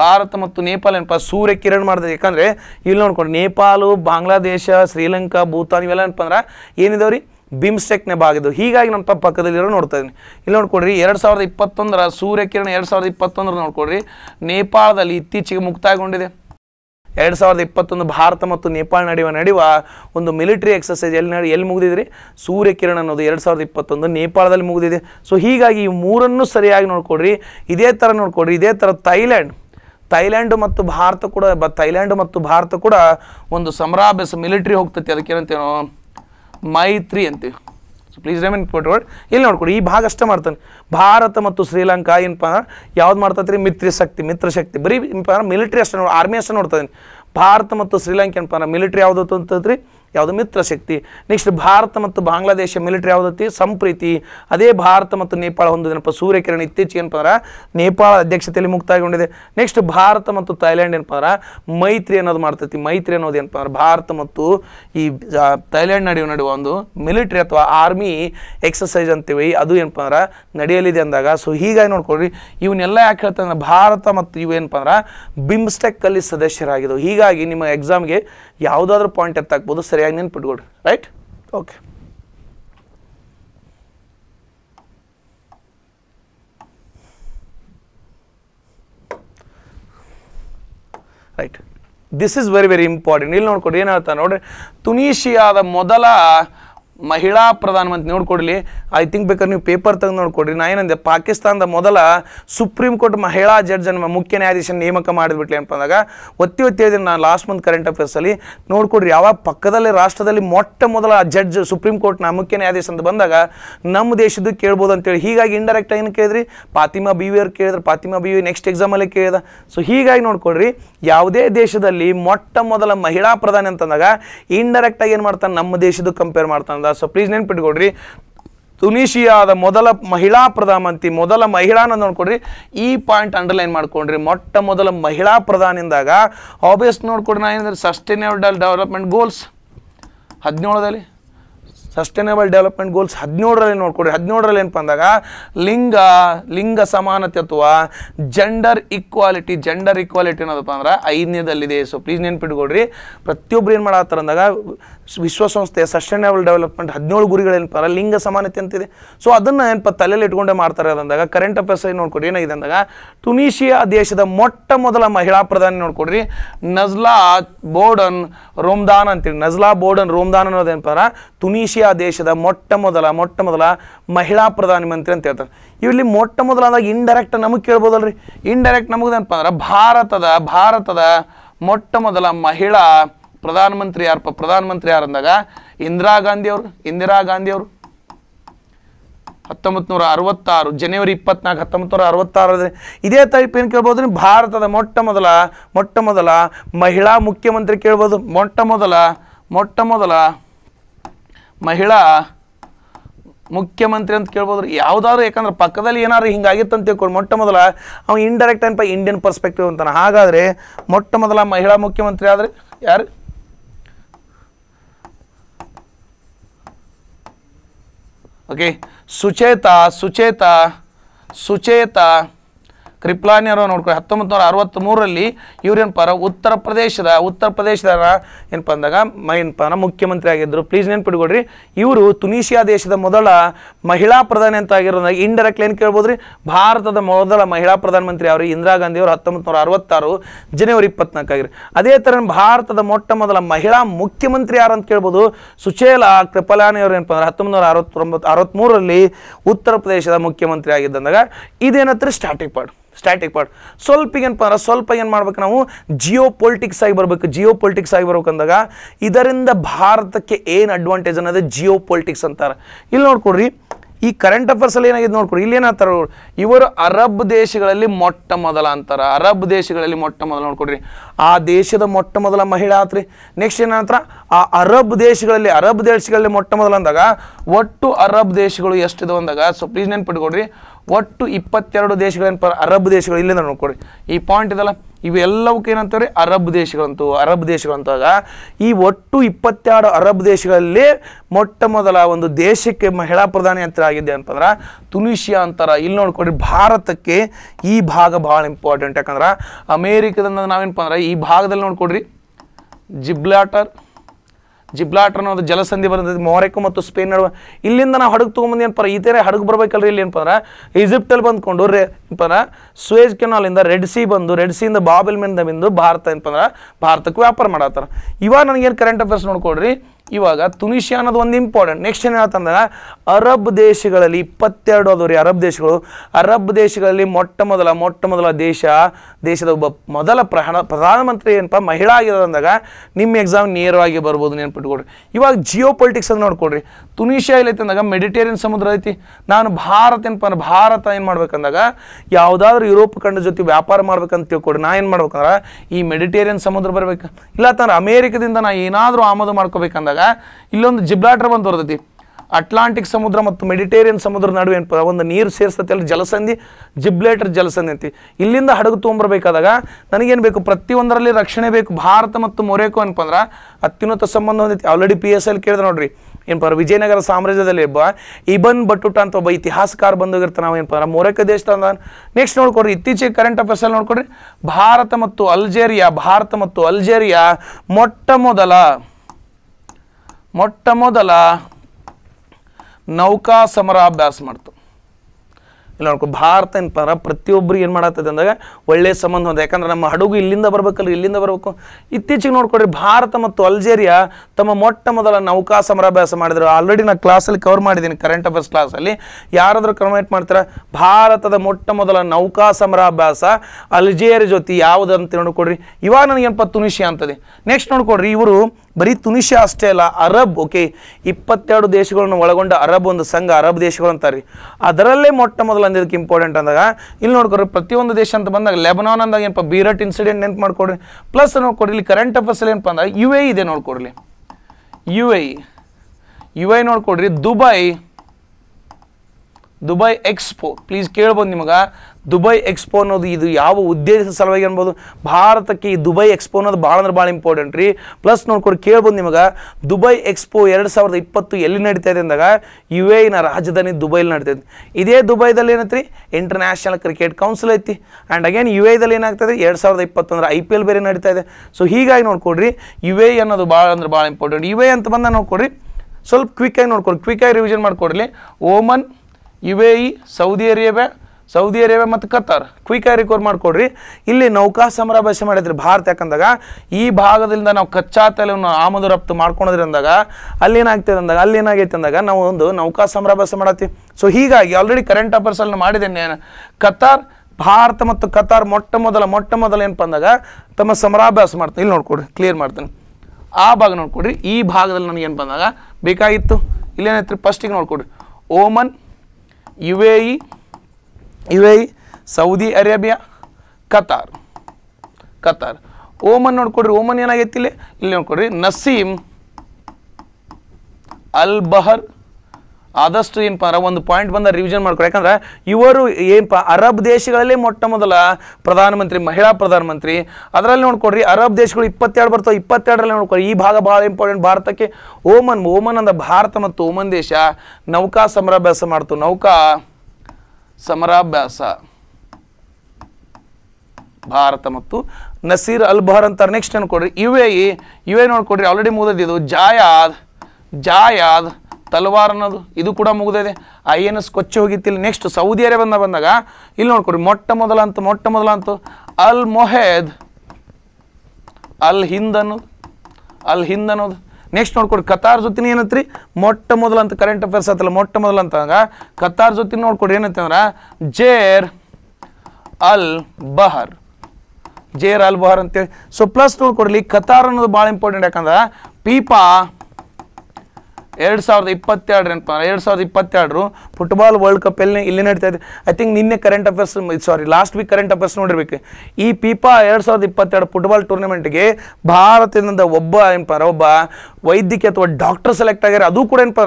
Speaker 1: ಭಾರತ ಮತ್ತು ನೇಪಾಳ ಏನಪ್ಪ ಸೂರ್ಯ ಕಿರಣ್ ಮಾಡಿದೆ ಯಾಕಂದರೆ ಇಲ್ಲಿ ನೋಡ್ಕೊಂಡು ನೇಪಾಲು ಬಾಂಗ್ಲಾದೇಶ ಶ್ರೀಲಂಕಾ ಭೂತಾನ್ ಇವೆಲ್ಲ ಏನಪ್ಪ ಅಂದ್ರೆ ಏನಿದಾವ್ರಿ ಬಿಮ್ಸ್ಟೆಕ್ನ ಇದು ಹೀಗಾಗಿ ನಮ್ಮ ಪಕ್ಕದಲ್ಲಿ ಇರೋ ನೋಡ್ತಾ ಇದ್ದೀನಿ ಇಲ್ಲಿ ನೋಡ್ಕೊಡ್ರಿ ಎರಡು ಸಾವಿರದ ಇಪ್ಪತ್ತೊಂದರ ಸೂರ್ಯಕಿರಣ ಎರಡು ಸಾವಿರದ ಇಪ್ಪತ್ತೊಂದರ ನೋಡ್ಕೊಡ್ರಿ ನೇಪಾಳದಲ್ಲಿ ಇತ್ತೀಚೆಗೆ ಮುಕ್ತಾಯಗೊಂಡಿದೆ ಎರಡು ಸಾವಿರದ ಇಪ್ಪತ್ತೊಂದು ಭಾರತ ಮತ್ತು ನೇಪಾಳ ನಡುವೆ ನಡೆಯುವ ಒಂದು ಮಿಲಿಟರಿ ಎಕ್ಸಸೈಸ್ ಎಲ್ಲಿ ನಡೆ ಎಲ್ಲಿ ಮುಗಿದಿದ್ರಿ ಸೂರ್ಯಕಿರಣ ಅನ್ನೋದು ಎರಡು ಸಾವಿರದ ಇಪ್ಪತ್ತೊಂದು ನೇಪಾಳದಲ್ಲಿ ಮುಗಿದಿದೆ ಸೊ ಹೀಗಾಗಿ ಈ ಮೂರನ್ನು ಸರಿಯಾಗಿ ನೋಡ್ಕೊಡ್ರಿ ಇದೇ ಥರ ನೋಡ್ಕೊಡ್ರಿ ಇದೇ ಥರ ಥೈಲ್ಯಾಂಡ್ ಥೈಲ್ಯಾಂಡ್ ಮತ್ತು ಭಾರತ ಕೂಡ ಬ ಥೈಲ್ಯಾಂಡ್ ಮತ್ತು ಭಾರತ ಕೂಡ ಒಂದು ಸಮರಾಭ್ಯಾಸ ಮಿಲಿಟ್ರಿ ಹೋಗ್ತೈತಿ ಅದಕ್ಕೇನಂತೇನೋ ಮೈತ್ರಿ ಅಂತೀವಿ ಸೊ ಪ್ಲೀಸ್ ರೇಮ್ ಕೊಟ್ಟು ವರ್ಡ್ ಇಲ್ಲಿ ನೋಡ್ಕೊಡಿ ಈ ಭಾಗ ಅಷ್ಟೇ ಮಾಡ್ತಾನೆ ಭಾರತ ಮತ್ತು ಶ್ರೀಲಂಕಾ ಏನಪ್ಪ ಅಂದ್ರೆ ಯಾವ್ದು ಮಾಡ್ತೈತ್ರಿ ಮಿತ್ರ ಶಕ್ತಿ ಮಿತ್ರ ಶಕ್ತಿ ಬರೀ ಏನಪ್ಪ ಮಿಲಿಟ್ರಿ ಅಷ್ಟೇ ನೋಡಿ ಆರ್ಮಿ ಅಷ್ಟೇ ನೋಡ್ತಾ ಭಾರತ ಮತ್ತು ಶ್ರೀಲಂಕಾ ಏನಪ್ಪ ಅಂದ್ರೆ ಮಿಲಿಟ್ರಿ ಯಾವ್ದು ಅಂತಂದ್ರಿ ಯಾವುದು ಮಿತ್ರಶಕ್ತಿ ನೆಕ್ಸ್ಟ್ ಭಾರತ ಮತ್ತು ಬಾಂಗ್ಲಾದೇಶ ಮಿಲಿಟರಿ ಯಾವುದೈತಿ ಸಂಪ್ರೀತಿ ಅದೇ ಭಾರತ ಮತ್ತು ನೇಪಾಳ ಹೊಂದಿದೆನಪ್ಪ ಸೂರ್ಯಕಿರಣ ಇತ್ತೀಚೆಗೆ ಏನಪ್ಪ ಅಂದ್ರೆ ನೇಪಾಳ ಅಧ್ಯಕ್ಷತೆಯಲ್ಲಿ ಮುಕ್ತಾಯಗೊಂಡಿದೆ ನೆಕ್ಸ್ಟ್ ಭಾರತ ಮತ್ತು ಥೈಲ್ಯಾಂಡ್ ಏನಪ್ಪ ಅಂದ್ರೆ ಮೈತ್ರಿ ಅನ್ನೋದು ಮಾಡ್ತೈತಿ ಮೈತ್ರಿ ಅನ್ನೋದು ಏನಪ್ಪ ಭಾರತ ಮತ್ತು ಈ ಥೈಲ್ಯಾಂಡ್ ನಡುವೆ ನಡೆಯುವ ಒಂದು ಮಿಲಿಟ್ರಿ ಅಥವಾ ಆರ್ಮಿ ಎಕ್ಸಸೈಸ್ ಅಂತೀವಿ ಅದು ಏನಪ್ಪ ಅಂದ್ರೆ ನಡೆಯಲಿದೆ ಅಂದಾಗ ಸೊ ಹೀಗಾಗಿ ನೋಡ್ಕೊಳ್ರಿ ಇವನ್ನೆಲ್ಲ ಯಾಕೆ ಹೇಳ್ತಾರೆ ಭಾರತ ಮತ್ತು ಇವೇನಪ್ಪ ಅಂದ್ರೆ ಅಲ್ಲಿ ಸದಸ್ಯರಾಗಿದ್ದವು ಹೀಗಾಗಿ ನಿಮ್ಮ ಎಕ್ಸಾಮ್ಗೆ ಯಾವುದಾದ್ರೂ ಪಾಯಿಂಟ್ ಎತ್ತಾಗ್ಬೋದು ಸರಿ రియాక్ట్ నేను పెట్టుకోడు right right this is very very important ಇಲ್ಲಿ ನೋಡ್ಕೊಡಿ ಏನಾಗ್ತಾನೆ ನೋಡ್ರಿ ತುನೀಷಿಯಾದ ಮೊದಲ ಮಹಿಳಾ ಪ್ರಧಾನಮಂತ್ರಿ ನೋಡ್ಕೊಡ್ಲಿ ಐ ತಿಂಕ್ ಬೇಕಾದ್ರೆ ನೀವು ಪೇಪರ್ ತೆಗೆದು ನೋಡ್ಕೊಡ್ರಿ ನಾ ಏನಂದೆ ಪಾಕಿಸ್ತಾನದ ಮೊದಲ ಸುಪ್ರೀಂ ಕೋರ್ಟ್ ಮಹಿಳಾ ಜಡ್ಜ್ ಅನ್ನು ಮುಖ್ಯ ನ್ಯಾಯಾಧೀಶ ನೇಮಕ ಮಾಡಿಬಿಟ್ಲಿ ಅಂತ ಅಂದಾಗ ಒತ್ತಿ ಒತ್ತಿ ಹೇಳಿದ್ರೆ ನಾನು ಲಾಸ್ಟ್ ಮಂತ್ ಕರೆಂಟ್ ಅಫೇರ್ಸಲ್ಲಿ ನೋಡ್ಕೊಡ್ರಿ ಯಾವಾಗ ಪಕ್ಕದಲ್ಲಿ ರಾಷ್ಟ್ರದಲ್ಲಿ ಮೊಟ್ಟ ಮೊದಲ ಜಡ್ಜ್ ಸುಪ್ರೀಂ ಕೋರ್ಟ್ನ ಮುಖ್ಯ ನ್ಯಾಯಾಧೀಶ ಅಂತ ಬಂದಾಗ ನಮ್ಮ ದೇಶದ್ದು ಕೇಳ್ಬೋದು ಅಂತೇಳಿ ಹೀಗಾಗಿ ಇಂಡೈರೆಕ್ಟ್ ಏನು ಕೇಳಿದ್ರಿ ಪಾತಿಮಾ ಬಿವಿಯರ್ ಕೇಳಿದ್ರು ಪಾತಿಮಾ ಬಿವಿ ನೆಕ್ಸ್ಟ್ ಎಕ್ಸಾಮಲ್ಲೇ ಕೇಳಿದ ಸೊ ಹೀಗಾಗಿ ನೋಡ್ಕೊಡ್ರಿ ಯಾವುದೇ ದೇಶದಲ್ಲಿ ಮೊಟ್ಟ ಮೊದಲ ಮಹಿಳಾ ಪ್ರಧಾನಿ ಅಂತಂದಾಗ ಇಂಡೈರೆಕ್ಟಾಗಿ ಏನು ಮಾಡ್ತಾನೆ ನಮ್ಮ ದೇಶದ್ದು ಕಂಪೇರ್ ಮಾಡ್ತಾನೆ ಅಂತ ಸೊ ಪ್ಲೀಸ್ ನೆನ್ಪಿಟ್ಕೊಡ್ರಿ ತುನಿಶಿಯಾದ ಮೊದಲ ಮಹಿಳಾ ಪ್ರಧಾನಮಂತ್ರಿ ಮೊದಲ ಮಹಿಳಾನ ನೋಡ್ಕೊಡ್ರಿ ಈ ಪಾಯಿಂಟ್ ಅಂಡರ್ಲೈನ್ ಮಾಡ್ಕೊಂಡ್ರಿ ಮೊಟ್ಟ ಮೊದಲ ಮಹಿಳಾ ಪ್ರಧಾನಿಂದಾಗ ಆಬ್ವಿಯಸ್ ನೋಡ್ಕೊಡ್ರಿ ನಾನು ಏನಂದ್ರೆ ಸಸ್ಟೈನೇಬಲ್ ಡೆವಲಪ್ಮೆಂಟ್ ಗೋಲ್ಸ್ ಹದಿನೇಳದಲ್ಲಿ ಸಸ್ಟೈನಬಲ್ ಡೆವಲಪ್ಮೆಂಟ್ ಗೋಲ್ಸ್ ಹದಿನೇಳರಲ್ಲಿ ನೋಡ್ಕೊಡ್ರಿ ಹದಿನೇಳರಲ್ಲಿ ಏನಪ್ಪ ಅಂದಾಗ ಲಿಂಗ ಲಿಂಗ ಸಮಾನತೆ ಅಥವಾ ಜೆಂಡರ್ ಇಕ್ವಾಲಿಟಿ ಜೆಂಡರ್ ಇಕ್ವಾಲಿಟಿ ಅನ್ನೋದಪ್ಪ ಅಂದ್ರೆ ಐದನೇದಲ್ಲಿದೆ ಸೊ ಪ್ಲೀಸ್ ನೆನ್ಪಿಟ್ಕೊಡ್ರಿ ಪ್ರತಿಯೊಬ್ರು ಏನು ಮಾಡತ್ತಾರ ಅಂದಾಗ ವಿಶ್ವಸಂಸ್ಥೆ ಸಸ್ಟೈನಬಲ್ ಡೆವಲಪ್ಮೆಂಟ್ ಹದಿನೇಳು ಗುರಿಗಳು ಏನಪ್ಪ ಲಿಂಗ ಸಮಾನತೆ ಅಂತಿದೆ ಸೊ ಅದನ್ನು ಏನಪ್ಪ ತಲೆಯಲ್ಲಿ ಇಟ್ಕೊಂಡೆ ಮಾಡ್ತಾರೆ ಅದಂದಾಗ ಕರೆಂಟ್ ಅಫೇರ್ಸ್ ನೋಡ್ಕೊಡಿ ಏನಾಗಿದೆ ಅಂದಾಗ ಟುನೀಷಿಯಾ ದೇಶದ ಮೊಟ್ಟ ಮೊದಲ ಮಹಿಳಾ ಪ್ರಧಾನಿ ನೋಡ್ಕೊಡ್ರಿ ನಜ್ಲಾ ಬೋರ್ಡನ್ ರೋಮ್ದಾನ್ ಅಂತೇಳಿ ನಜ್ಲಾ ಬೋರ್ಡನ್ ರೋಮ್ದಾನ್ ಅನ್ನೋದೇನಪ್ಪ ತುನೀಷಿಯಾ ಏಷ್ಯಾ ದೇಶದ ಮೊಟ್ಟ ಮೊದಲ ಮೊಟ್ಟ ಮೊದಲ ಮಹಿಳಾ ಪ್ರಧಾನಮಂತ್ರಿ ಅಂತ ಹೇಳ್ತಾರೆ ಇಲ್ಲಿ ಮೊಟ್ಟ ಮೊದಲ ಅಂದಾಗ ಇಂಡೈರೆಕ್ಟ್ ನಮಗೆ ಕೇಳ್ಬೋದಲ್ರಿ ಇಂಡೈರೆಕ್ಟ್ ನಮಗೇನಪ್ಪ ಅಂದ್ರೆ ಭಾರತದ ಭಾರತದ ಮೊಟ್ಟ ಮೊದಲ ಮಹಿಳಾ ಪ್ರಧಾನಮಂತ್ರಿ ಯಾರಪ್ಪ ಪ್ರಧಾನಮಂತ್ರಿ ಯಾರು ಅಂದಾಗ ಇಂದಿರಾ ಗಾಂಧಿ ಅವರು ಇಂದಿರಾ ಗಾಂಧಿ ಅವರು ಹತ್ತೊಂಬತ್ತು ನೂರ ಅರವತ್ತಾರು ಜನವರಿ ಇಪ್ಪತ್ನಾಲ್ಕು ಹತ್ತೊಂಬತ್ತು ನೂರ ಅರವತ್ತಾರು ಇದೇ ಟೈಪ್ ಏನು ಕೇಳ್ಬೋದು ಭಾರತದ ಮೊಟ್ಟ ಮೊದಲ ಮೊಟ್ಟ ಮೊದಲ ಮಹಿಳಾ ಮುಖ್ಯಮಂತ್ರಿ ಕೇಳ್ಬೋದು ಮೊಟ್ಟ ಮೊದಲ ಮೊಟ್ಟ ಮೊದಲ ಮಹಿಳಾ ಮುಖ್ಯಮಂತ್ರಿ ಅಂತ ಕೇಳ್ಬೋದ್ರಿ ಯಾವುದಾದ್ರು ಯಾಕಂದ್ರೆ ಪಕ್ಕದಲ್ಲಿ ಏನಾದ್ರು ಹಿಂಗಾಗಿತ್ತು ಅಂತ ತಿಳ್ಕೊಂಡು ಮೊಟ್ಟ ಮೊದಲ ಅವ್ನು ಇಂಡೈರೆಕ್ಟ್ ಅನ್ಪ ಇಂಡಿಯನ್ ಪರ್ಸ್ಪೆಕ್ಟಿವ್ ಅಂತಾನೆ ಹಾಗಾದರೆ ಮೊಟ್ಟ ಮೊದಲ ಮಹಿಳಾ ಮುಖ್ಯಮಂತ್ರಿ ಆದರೆ ಯಾರು ಓಕೆ ಸುಚೇತ ಸುಚೇತ ಸುಚೇತ ಅವರು ನೋಡ್ಕೊಳ್ಳಿ ಹತ್ತೊಂಬತ್ತು ನೂರ ಅರವತ್ತ್ಮೂರರಲ್ಲಿ ಪರ ಉತ್ತರ ಪ್ರದೇಶದ ಉತ್ತರ ಪ್ರದೇಶದ ಏನಪ್ಪ ಅಂದಾಗ ಏನಪ್ಪ ಅಂದ್ರೆ ಮುಖ್ಯಮಂತ್ರಿ ಆಗಿದ್ದರು ಪ್ಲೀಸ್ ನೆನ್ಪಿಟ್ಕೊಡ್ರಿ ಇವರು ತುನೀಶಿಯಾ ದೇಶದ ಮೊದಲ ಮಹಿಳಾ ಪ್ರಧಾನಿ ಅಂತ ಆಗಿರೋದಾಗ ಇಂಡೈರೆಕ್ಟ್ಲಿ ಏನು ಕೇಳ್ಬೋದು ರೀ ಭಾರತದ ಮೊದಲ ಮಹಿಳಾ ಪ್ರಧಾನಮಂತ್ರಿ ಅವರು ಇಂದಿರಾ ಗಾಂಧಿ ಅವರು ಹತ್ತೊಂಬತ್ತು ನೂರ ಅರವತ್ತಾರು ಜನವರಿ ಇಪ್ಪತ್ನಾಲ್ಕಾಗಿರಿ ಅದೇ ಥರ ಭಾರತದ ಮೊಟ್ಟ ಮೊದಲ ಮಹಿಳಾ ಮುಖ್ಯಮಂತ್ರಿ ಯಾರು ಅಂತ ಕೇಳ್ಬೋದು ಸುಚೇಲಾ ಅವರು ಏನಪ್ಪ ಅಂದ್ರೆ ಹತ್ತೊಂಬತ್ತು ನೂರ ಅರವತ್ತೊಂಬತ್ತು ಅರವತ್ತ್ಮೂರರಲ್ಲಿ ಉತ್ತರ ಪ್ರದೇಶದ ಮುಖ್ಯಮಂತ್ರಿ ಆಗಿದ್ದಂದಾಗ ಇದೇನತ್ರ ಸ್ಟಾರ್ಟಿಂಗ್ ಪಾರ್ಟ್ ಸ್ಟ್ಯಾಟಿಕ್ ಪಾರ್ಟ್ ಸ್ವಲ್ಪ ಏನಪ್ಪ ಅಂದ್ರೆ ಸ್ವಲ್ಪ ಏನು ಮಾಡ್ಬೇಕು ನಾವು ಜಿಯೋ ಪೊಲಿಟಿಕ್ಸ್ ಆಗಿ ಬರಬೇಕು ಜಿಯೋ ಪೊಲಿಟಿಕ್ಸ್ ಆಗಿ ಬರ್ಬೇಕಂದಾಗ ಇದರಿಂದ ಭಾರತಕ್ಕೆ ಏನು ಅಡ್ವಾಂಟೇಜ್ ಅನ್ನೋದು ಜಿಯೋ ಪೊಲಿಟಿಕ್ಸ್ ಅಂತಾರೆ ಇಲ್ಲಿ ನೋಡ್ಕೊಡ್ರಿ ಈ ಕರೆಂಟ್ ಅಫೇರ್ಸಲ್ಲಿ ಏನಾಗಿದೆ ನೋಡ್ಕೊಡಿ ಇಲ್ಲಿ ಏನಾಗ್ತಾರೆ ಇವರು ಅರಬ್ ದೇಶಗಳಲ್ಲಿ ಮೊಟ್ಟ ಮೊದಲ ಅಂತಾರೆ ಅರಬ್ ದೇಶಗಳಲ್ಲಿ ಮೊಟ್ಟ ಮೊದಲ ನೋಡ್ಕೊಡ್ರಿ ಆ ದೇಶದ ಮೊಟ್ಟ ಮೊದಲ ಮಹಿಳಾ ಆತ್ರಿ ನೆಕ್ಸ್ಟ್ ಏನಂತರ ಆ ಅರಬ್ ದೇಶಗಳಲ್ಲಿ ಅರಬ್ ದೇಶಗಳಲ್ಲಿ ಮೊಟ್ಟ ಮೊದಲ ಅಂದಾಗ ಒಟ್ಟು ಅರಬ್ ದೇಶಗಳು ಎಷ್ಟಿದೆ ಅಂದಾಗ ಸೊ ಪ್ಲೀಸ್ ನೆನ್ಪಿಟ್ಕೊಡ್ರಿ ಒಟ್ಟು ಇಪ್ಪತ್ತೆರಡು ದೇಶಗಳೇನು ಅರಬ್ ದೇಶಗಳು ಇಲ್ಲಿಂದ ನೋಡ್ಕೊಡಿ ಈ ಪಾಯಿಂಟ್ ಇದಲ್ಲ ಇವೆಲ್ಲವಕ್ಕೆ ಏನಂತಾರೆ ಅರಬ್ ದೇಶಗಳಂತೂ ಅರಬ್ ದೇಶಗಳಂತಾಗ ಈ ಒಟ್ಟು ಇಪ್ಪತ್ತೆರಡು ಅರಬ್ ದೇಶಗಳಲ್ಲಿ ಮೊಟ್ಟ ಮೊದಲ ಒಂದು ದೇಶಕ್ಕೆ ಮಹಿಳಾ ಪ್ರಧಾನಿ ಅಂತ ಆಗಿದೆ ಅಂತಂದ್ರೆ ತುನಿಷಿಯಾ ಅಂತಾರ ಇಲ್ಲಿ ನೋಡ್ಕೊಡ್ರಿ ಭಾರತಕ್ಕೆ ಈ ಭಾಗ ಭಾಳ ಇಂಪಾರ್ಟೆಂಟ್ ಯಾಕಂದ್ರೆ ಅಮೇರಿಕದಿಂದ ನಾವೇನಪ್ಪ ಅಂದ್ರೆ ಈ ಭಾಗದಲ್ಲಿ ನೋಡ್ಕೊಡ್ರಿ ಜಿಬ್ಲಾಟರ್ ಜಿಬ್ಲಾಟ್ರ್ ಅನ್ನೋದು ಜಲಸಂಧಿ ಬರ್ತೈತಿ ಮೊರೆಕೋ ಮತ್ತು ಸ್ಪೇನ್ ನಡುವೆ ಇಲ್ಲಿಂದ ನಾವು ಹಡಗು ತೊಗೊಂಬಂದು ಏನಪ್ಪ ಈ ಥರ ಹಡಗು ಬರಬೇಕಲ್ರಿ ಇಲ್ಲಿ ಏನಪ್ಪ ಅಂದ್ರೆ ಈಜಿಪ್ಟಲ್ಲಿ ಬಂದ್ಕೊಂಡು ರೇ ಏನಪ್ಪ ಸ್ವೇಜ್ ಕೆನಾಲಿಂದ ರೆಡ್ ಸಿ ಬಂದು ರೆಡ್ ಸಿಯಿಂದ ಬಾಬೆಲ್ ಮಿಂದ ಬಂದು ಭಾರತ ಏನಪ್ಪ ಅಂದ್ರೆ ಭಾರತಕ್ಕೆ ವ್ಯಾಪಾರ ಮಾಡತ್ತಾರ ಇವಾಗ ನನಗೇನು ಕರೆಂಟ್ ಅಫೇರ್ಸ್ ನೋಡ್ಕೊಡ್ರಿ ಇವಾಗ ತುನಿಷಿಯಾ ಅನ್ನೋದು ಒಂದು ಇಂಪಾರ್ಟೆಂಟ್ ನೆಕ್ಸ್ಟ್ ಏನು ಅರಬ್ ದೇಶಗಳಲ್ಲಿ ಇಪ್ಪತ್ತೆರಡು ಅದು ರೀ ಅರಬ್ ದೇಶಗಳು ಅರಬ್ ದೇಶಗಳಲ್ಲಿ ಮೊಟ್ಟ ಮೊದಲ ಮೊಟ್ಟ ಮೊದಲ ದೇಶ ದೇಶದ ಒಬ್ಬ ಮೊದಲ ಪ್ರಹಣ ಪ್ರಧಾನಮಂತ್ರಿ ಏನಪ್ಪ ಮಹಿಳಾ ಆಗಿರೋದಂದಾಗ ನಿಮ್ಮ ಎಕ್ಸಾಮ್ ನೇರವಾಗಿ ಬರ್ಬೋದು ನೆನ್ಪಿಟ್ಕೊಡ್ರಿ ಇವಾಗ ಜಿಯೋ ಪೊಲಿಟಿಕ್ಸ್ ಅಂತ ನೋಡ್ಕೊಡ್ರಿ ತುನೀಶಿಯಾ ಇಲ್ಲೈತೆ ಅಂದಾಗ ಮೆಡಿಟೇರಿಯನ್ ಸಮುದ್ರ ಐತಿ ನಾನು ಭಾರತ ಏನಪ್ಪ ಅಂದ್ರೆ ಭಾರತ ಏನು ಮಾಡ್ಬೇಕಂದಾಗ ಯಾವುದಾದ್ರೂ ಯುರೋಪ್ ಖಂಡ ಜೊತೆ ವ್ಯಾಪಾರ ಮಾಡ್ಬೇಕಂತ ತಿಳ್ಕೊಡಿ ನಾ ಏನು ಮಾಡ್ಬೇಕಂದ್ರೆ ಈ ಮೆಡಿಟೇರಿಯನ್ ಸಮುದ್ರ ಬರಬೇಕು ಇಲ್ಲ ತಂದ್ರೆ ಅಮೇರಿಕದಿಂದ ನಾ ಏನಾದರೂ ಆಮದು ಮಾಡ್ಕೋಬೇಕಂದಾಗ ಇಲ್ಲೊಂದು ಜಿಬ್ಲಾಟ್ರ್ ಬಂದು ಬರ್ತೈತಿ ಅಟ್ಲಾಂಟಿಕ್ ಸಮುದ್ರ ಮತ್ತು ಮೆಡಿಟೇರಿಯನ್ ಸಮುದ್ರ ನಡುವೆ ಏನಪ್ಪ ಒಂದು ನೀರು ಸೇರಿಸತ್ತೆ ಅಲ್ಲಿ ಜಲಸಂಧಿ ಜಿಬ್ಲೇಟರ್ ಜಲಸಂಧಿ ಐತಿ ಇಲ್ಲಿಂದ ಹಡಗು ತೊಗೊಂಬರ್ಬೇಕಾದಾಗ ನನಗೇನು ಬೇಕು ಪ್ರತಿಯೊಂದರಲ್ಲಿ ರಕ್ಷಣೆ ಬೇಕು ಭಾರತ ಮತ್ತು ಮೊರೆಕೋ ಏನಪ್ಪ ಅಂದ್ರೆ ಅತ್ಯುನ್ನತ ಸಂಬಂಧ ಹೊಂದೈತಿ ಆಲ್ರೆಡಿ ಪಿ ಎಸ್ ಎಲ್ ಕೇಳಿದೆ ನೋಡ್ರಿ ಏನಪ್ಪ ವಿಜಯನಗರ ಸಾಮ್ರಾಜ್ಯದಲ್ಲಿ ಒಬ್ಬ ಇಬನ್ ಬಟುಟ ಅಂತ ಒಬ್ಬ ಇತಿಹಾಸಕಾರ ಬಂದೋಗಿರ್ತಾನೆ ನಾವು ಏನಪ್ಪ ಮೊರಕ ದೇಶದ ನೆಕ್ಸ್ಟ್ ನೋಡ್ಕೊಡ್ರಿ ಇತ್ತೀಚೆಗೆ ಕರೆಂಟ್ ಅಲ್ಲಿ ನೋಡ್ಕೊಡ್ರಿ ಭಾರತ ಮತ್ತು ಅಲ್ಜೇರಿಯಾ ಭಾರತ ಮತ್ತು ಅಲ್ಜೇರಿಯಾ ಮೊಟ್ಟ ಮೊದಲ ಮೊಟ್ಟ ಮೊದಲ ನೌಕಾ ಸಮರ ಅಭ್ಯಾಸ ಮಾಡ್ತು ಇಲ್ಲ ನೋಡ್ಕೊ ಭಾರತ ಏನಪ್ಪ ಪ್ರತಿಯೊಬ್ಬರು ಏನು ಮಾಡತ್ತದೆ ಅಂದಾಗ ಒಳ್ಳೆಯ ಸಂಬಂಧ ಹೊಂದ ಯಾಕಂದ್ರೆ ನಮ್ಮ ಹಡಗು ಇಲ್ಲಿಂದ ಬರಬೇಕಲ್ಲ ಇಲ್ಲಿಂದ ಬರಬೇಕು ಇತ್ತೀಚೆಗೆ ನೋಡ್ಕೊಡ್ರಿ ಭಾರತ ಮತ್ತು ಅಲ್ಜೇರಿಯಾ ತಮ್ಮ ಮೊಟ್ಟ ಮೊದಲ ನೌಕಾ ಸಮರಾಭ್ಯಾಸ ಮಾಡಿದರು ಆಲ್ರೆಡಿ ನಾನು ಕ್ಲಾಸಲ್ಲಿ ಕವರ್ ಮಾಡಿದ್ದೀನಿ ಕರೆಂಟ್ ಅಫೇರ್ಸ್ ಕ್ಲಾಸಲ್ಲಿ ಯಾರಾದರೂ ಕಮೆಂಟ್ ಮಾಡ್ತಾರೆ ಭಾರತದ ಮೊಟ್ಟ ಮೊದಲ ನೌಕಾ ಸಮರಾಭ್ಯಾಸ ಅಲ್ಜೇರಿಯಾ ಜೊತೆ ಯಾವುದಂತ ನೋಡ್ಕೊಡ್ರಿ ಇವಾಗ ನನಗೇನಪ್ಪ ತುನಿಷಿಯಾ ಅಂತದೆ ನೆಕ್ಸ್ಟ್ ನೋಡ್ಕೊಡ್ರಿ ಇವರು ಬರೀ ತುನಿಷಾ ಅಷ್ಟೇ ಅಲ್ಲ ಅರಬ್ ಓಕೆ ಇಪ್ಪತ್ತೆರಡು ದೇಶಗಳನ್ನು ಒಳಗೊಂಡ ಅರಬ್ ಒಂದು ಸಂಘ ಅರಬ್ ದೇಶಗಳು ಅಂತಾರೆ ಅದರಲ್ಲೇ ಮೊಟ್ಟ ಮೊದಲು ಅಂದಿದ್ದಕ್ಕೆ ಇಂಪಾರ್ಟೆಂಟ್ ಅಂದಾಗ ಇಲ್ಲಿ ನೋಡ್ಕೊಡ್ರಿ ಪ್ರತಿಯೊಂದು ದೇಶ ಅಂತ ಬಂದಾಗ ಲೆಬನಾನ್ ಅಂದಾಗ ಏನಪ್ಪ ಬೀರಟ್ ಇನ್ಸಿಡೆಂಟ್ ನೆನ್ಪು ಮಾಡ್ಕೊಡ್ರಿ ಪ್ಲಸ್ ನೋಡ್ಕೊಡ್ರಿ ಇಲ್ಲಿ ಕರೆಂಟ್ ಅಫೇರ್ಸಲ್ಲಿ ಏನಪ್ಪ ಅಂದಾಗ ಯು ಎ ಇದೆ ನೋಡ್ಕೊಡ್ರಿ ಯು ಎ ಯು ಎ ನೋಡ್ಕೊಡ್ರಿ ದುಬೈ ದುಬೈ ಎಕ್ಸ್ಪೋ ಪ್ಲೀಸ್ ಕೇಳ್ಬೋದು ನಿಮಗೆ ದುಬೈ ಎಕ್ಸ್ಪೋ ಅನ್ನೋದು ಇದು ಯಾವ ಉದ್ದೇಶದ ಸಲುವಾಗಿ ಅನ್ಬೋದು ಭಾರತಕ್ಕೆ ಈ ದುಬೈ ಎಕ್ಸ್ಪೋ ಅನ್ನೋದು ಭಾಳ ಅಂದ್ರೆ ಭಾಳ ಇಂಪಾರ್ಟೆಂಟ್ ರೀ ಪ್ಲಸ್ ನೋಡ್ಕೊಂಡು ಕೇಳ್ಬೋದು ನಿಮಗೆ ದುಬೈ ಎಕ್ಸ್ಪೋ ಎರಡು ಸಾವಿರದ ಇಪ್ಪತ್ತು ಎಲ್ಲಿ ನಡೀತಾ ಇದೆ ಅಂದಾಗ ಯು ಎನ ರಾಜಧಾನಿ ದುಬೈಲಿ ಇದೆ ಇದೇ ದುಬೈದಲ್ಲಿ ಏನೈತೆ ರೀ ಇಂಟರ್ನ್ಯಾಷನಲ್ ಕ್ರಿಕೆಟ್ ಕೌನ್ಸಿಲ್ ಐತಿ ಆ್ಯಂಡ್ ಅಗೇನ್ ಯು ಎದಲ್ಲಿ ಏನಾಗ್ತದೆ ಎರಡು ಸಾವಿರದ ಇಪ್ಪತ್ತೊಂದರ ಐ ಪಿ ಎಲ್ ಬೇರೆ ನಡೀತಾ ಇದೆ ಸೊ ಹೀಗಾಗಿ ನೋಡ್ಕೊಡ್ರಿ ಯು ಎ ಅನ್ನೋದು ಭಾಳ ಅಂದ್ರೆ ಭಾಳ ಇಂಪಾರ್ಟೆಂಟ್ ಯು ಎ ಅಂತ ಬಂದಾಗ ನೋಡ್ಕೊಡ್ರಿ ಸ್ವಲ್ಪ ಕ್ವಿಕ್ಕಾಗಿ ನೋಡ್ಕೊಡ್ರಿ ಕ್ವಿಕ್ಕಾಗಿ ರಿವಿಷನ್ ಮಾಡಿಕೊಡ್ರಿ Oman U A E Saudi Arabia Saudi Arabia ಮತ್ತು ಕತಾರ್ ಆಗಿ ರಿಕವರ್ ಮಾಡಿಕೊಡ್ರಿ ಇಲ್ಲಿ ನೌಕಾ ಸಮರಾಭ್ಯಾಸ ಮಾಡಿದ್ರಿ ಭಾರತ ಯಾಕಂದಾಗ ಈ ಭಾಗದಿಂದ ನಾವು ಕಚ್ಚಾ ತೈಲವನ್ನು ಆಮದು ರಫ್ತು ಅಲ್ಲಿ ಅಲ್ಲೇನಾಗ್ತದೆ ಅಂದಾಗ ಅಲ್ಲಿ ಅಲ್ಲೇನಾಗೈತೆ ಅಂದಾಗ ನಾವು ಒಂದು ನೌಕಾ ಸಮರಾಭ್ಯಾಸ ಮಾಡತ್ತೀವಿ ಸೊ ಹೀಗಾಗಿ ಆಲ್ರೆಡಿ ಕರೆಂಟ್ ಅಫೇರ್ಸಲ್ಲಿ ಮಾಡಿದ್ದೇನೆ ಕತಾರ್ ಭಾರತ ಮತ್ತು ಕತಾರ್ ಮೊಟ್ಟ ಮೊದಲ ಮೊಟ್ಟ ಮೊದಲ ಏನಪ್ಪ ಅಂದಾಗ ತಮ್ಮ ಸಮರಾಭ್ಯಾಸ ಮಾಡ್ತೀನಿ ಇಲ್ಲಿ ನೋಡ್ಕೊಡ್ರಿ ಕ್ಲಿಯರ್ ಮಾಡ್ತೀನಿ ಆ ಭಾಗ ನೋಡ್ಕೊಡ್ರಿ ಈ ಭಾಗದಲ್ಲಿ ನನಗೆ ಬಂದಾಗ ಬೇಕಾಗಿತ್ತು ಇಲ್ಲೇನಾಯ್ತು ರೀ ಫಸ್ಟಿಗೆ ನೋಡ್ಕೊಡ್ರಿ Oman U A E U A E Saudi Arabia Qatar Qatar Oman ನೋಡ್ಕೊಡ್ರಿ ಓಮನ್ ಏನಾಗೈತಿ ಇಲ್ಲಿ ಇಲ್ಲಿ ನೋಡ್ಕೊಡ್ರಿ ನಸೀಮ್ ಅಲ್ ಬಹರ್ ಆದಷ್ಟು ಏನಪ್ಪ ಅಂದ್ರೆ ಒಂದು ಪಾಯಿಂಟ್ ಬಂದ ರಿವಿಷನ್ ಮಾಡ್ಕೊಡಿ ಯಾಕಂದ್ರೆ ಇವರು ಏನಪ್ಪ ಅರಬ್ ದೇಶಗಳಲ್ಲಿ ಮೊಟ್ಟ ಮೊದಲ ಪ್ರಧಾನಮಂತ್ರಿ ಮಹಿಳಾ ಪ್ರಧಾನಮಂತ್ರಿ ಅದರಲ್ಲಿ ನೋಡ್ಕೊಡ್ರಿ ಅರಬ್ ದೇಶಗಳು ಇಪ್ಪತ್ತೆರಡು ಬರ್ತವೆ ಇಪ್ಪತ್ತೆರಡರಲ್ಲಿ ನೋಡ್ಕೊಡಿ ಈ ಭಾಗ ಭಾಳ ಇಂಪಾರ್ಟೆಂಟ್ ಭಾರತಕ್ಕೆ ಓಮನ್ ಓಮನ್ ಅಂದ್ರೆ ಭಾರತ ಮತ್ತು ಓಮನ್ ದೇಶ ನೌಕಾ ಸಮರಾಭ್ಯಾಸ ಮಾಡ್ತು ನೌಕಾ ಸಮರಾಭ್ಯಾಸ ಭಾರತ ಮತ್ತು ನಸೀರ್ ಅಲ್ಬಹರ್ ಅಂತ ನೆಕ್ಸ್ಟ್ ನೋಡ್ಕೊಡ್ರಿ ಯು ಇವೇ ಯು ಎ ನೋಡ್ಕೊಡ್ರಿ ಆಲ್ರೆಡಿ ಮುಗಿದಿದ್ದು ಜಾಯಾದ್ ಜಾಯಾದ್ ತಲ್ವಾರ್ ಅನ್ನೋದು ಇದು ಕೂಡ ಮುಗಿದಿದೆ ಐ ಎನ್ ಎಸ್ ಕೊಚ್ಚಿ ಹೋಗಿತ್ತಿಲ್ಲ ನೆಕ್ಸ್ಟ್ ಸೌದಿ ಅರೇಬಿಯಾ ಬಂದಾಗ ಇಲ್ಲಿ ನೋಡ್ಕೊಡಿ ಮೊಟ್ಟ ಮೊದಲ ಮೊಟ್ಟ ಮೊದಲಂತು ಅಲ್ ಮೊಹೆದ್ ಅಲ್ ಹಿಂದ್ ಅನ್ನೋದು ಅಲ್ ಹಿಂದ್ ಅನ್ನೋದು ನೆಕ್ಸ್ಟ್ ನೋಡ್ಕೊಡಿ ಕತಾರ್ ಜೊತೆ ಏನತ್ರಿ ಮೊಟ್ಟ ಮೊದಲಂತ ಕರೆಂಟ್ ಅಫೇರ್ಸ್ ಆತಲ್ಲ ಮೊಟ್ಟ ಮೊದಲ ಅಂತಂದಾಗ ಕತಾರ್ ಜೊತೆ ನೋಡ್ಕೊಡಿ ಏನಂತ ಜೇರ್ ಅಲ್ ಬಹರ್ ಜೇರ್ ಅಲ್ ಬಹರ್ ಅಂತೇಳಿ ಸೊ ಪ್ಲಸ್ ನೋಡ್ಕೊಡ್ಲಿ ಕತಾರ್ ಅನ್ನೋದು ಭಾಳ ಇಂಪಾರ್ಟೆಂಟ್ ಯಾಕಂದ್ರೆ ಪೀಪಾ ಎರಡು ಸಾವಿರದ ಇಪ್ಪತ್ತೆರಡು ಏನಪ್ಪ ಎರಡು ಸಾವಿರದ ಇಪ್ಪತ್ತೆರಡು ಫುಟ್ಬಾಲ್ ವರ್ಲ್ಡ್ ಕಪ್ ಇಲ್ಲಿ ನಡೀತಾ ಇದೆ ಐ ಥಿಂಕ್ ನಿನ್ನೆ current affairs sorry last week current affairs ನೋಡಿರ್ಬೇಕು ಈ ಪೀಪಾ ಎರಡು ಸಾವಿರದ ಇಪ್ಪತ್ತೆರಡು ಫುಟ್ಬಾಲ್ ಟೂರ್ನಮೆಂಟ್ಗೆ ಭಾರತದಿಂದ ಒಬ್ಬ ಏನಪ್ಪ ಒಬ್ಬ ವೈದ್ಯಕೀಯ ಅಥವಾ ಡಾಕ್ಟರ್ ಸೆಲೆಕ್ಟ್ ಆಗ್ಯಾರ ಅದು ಕೂಡ ಏನಪ್ಪ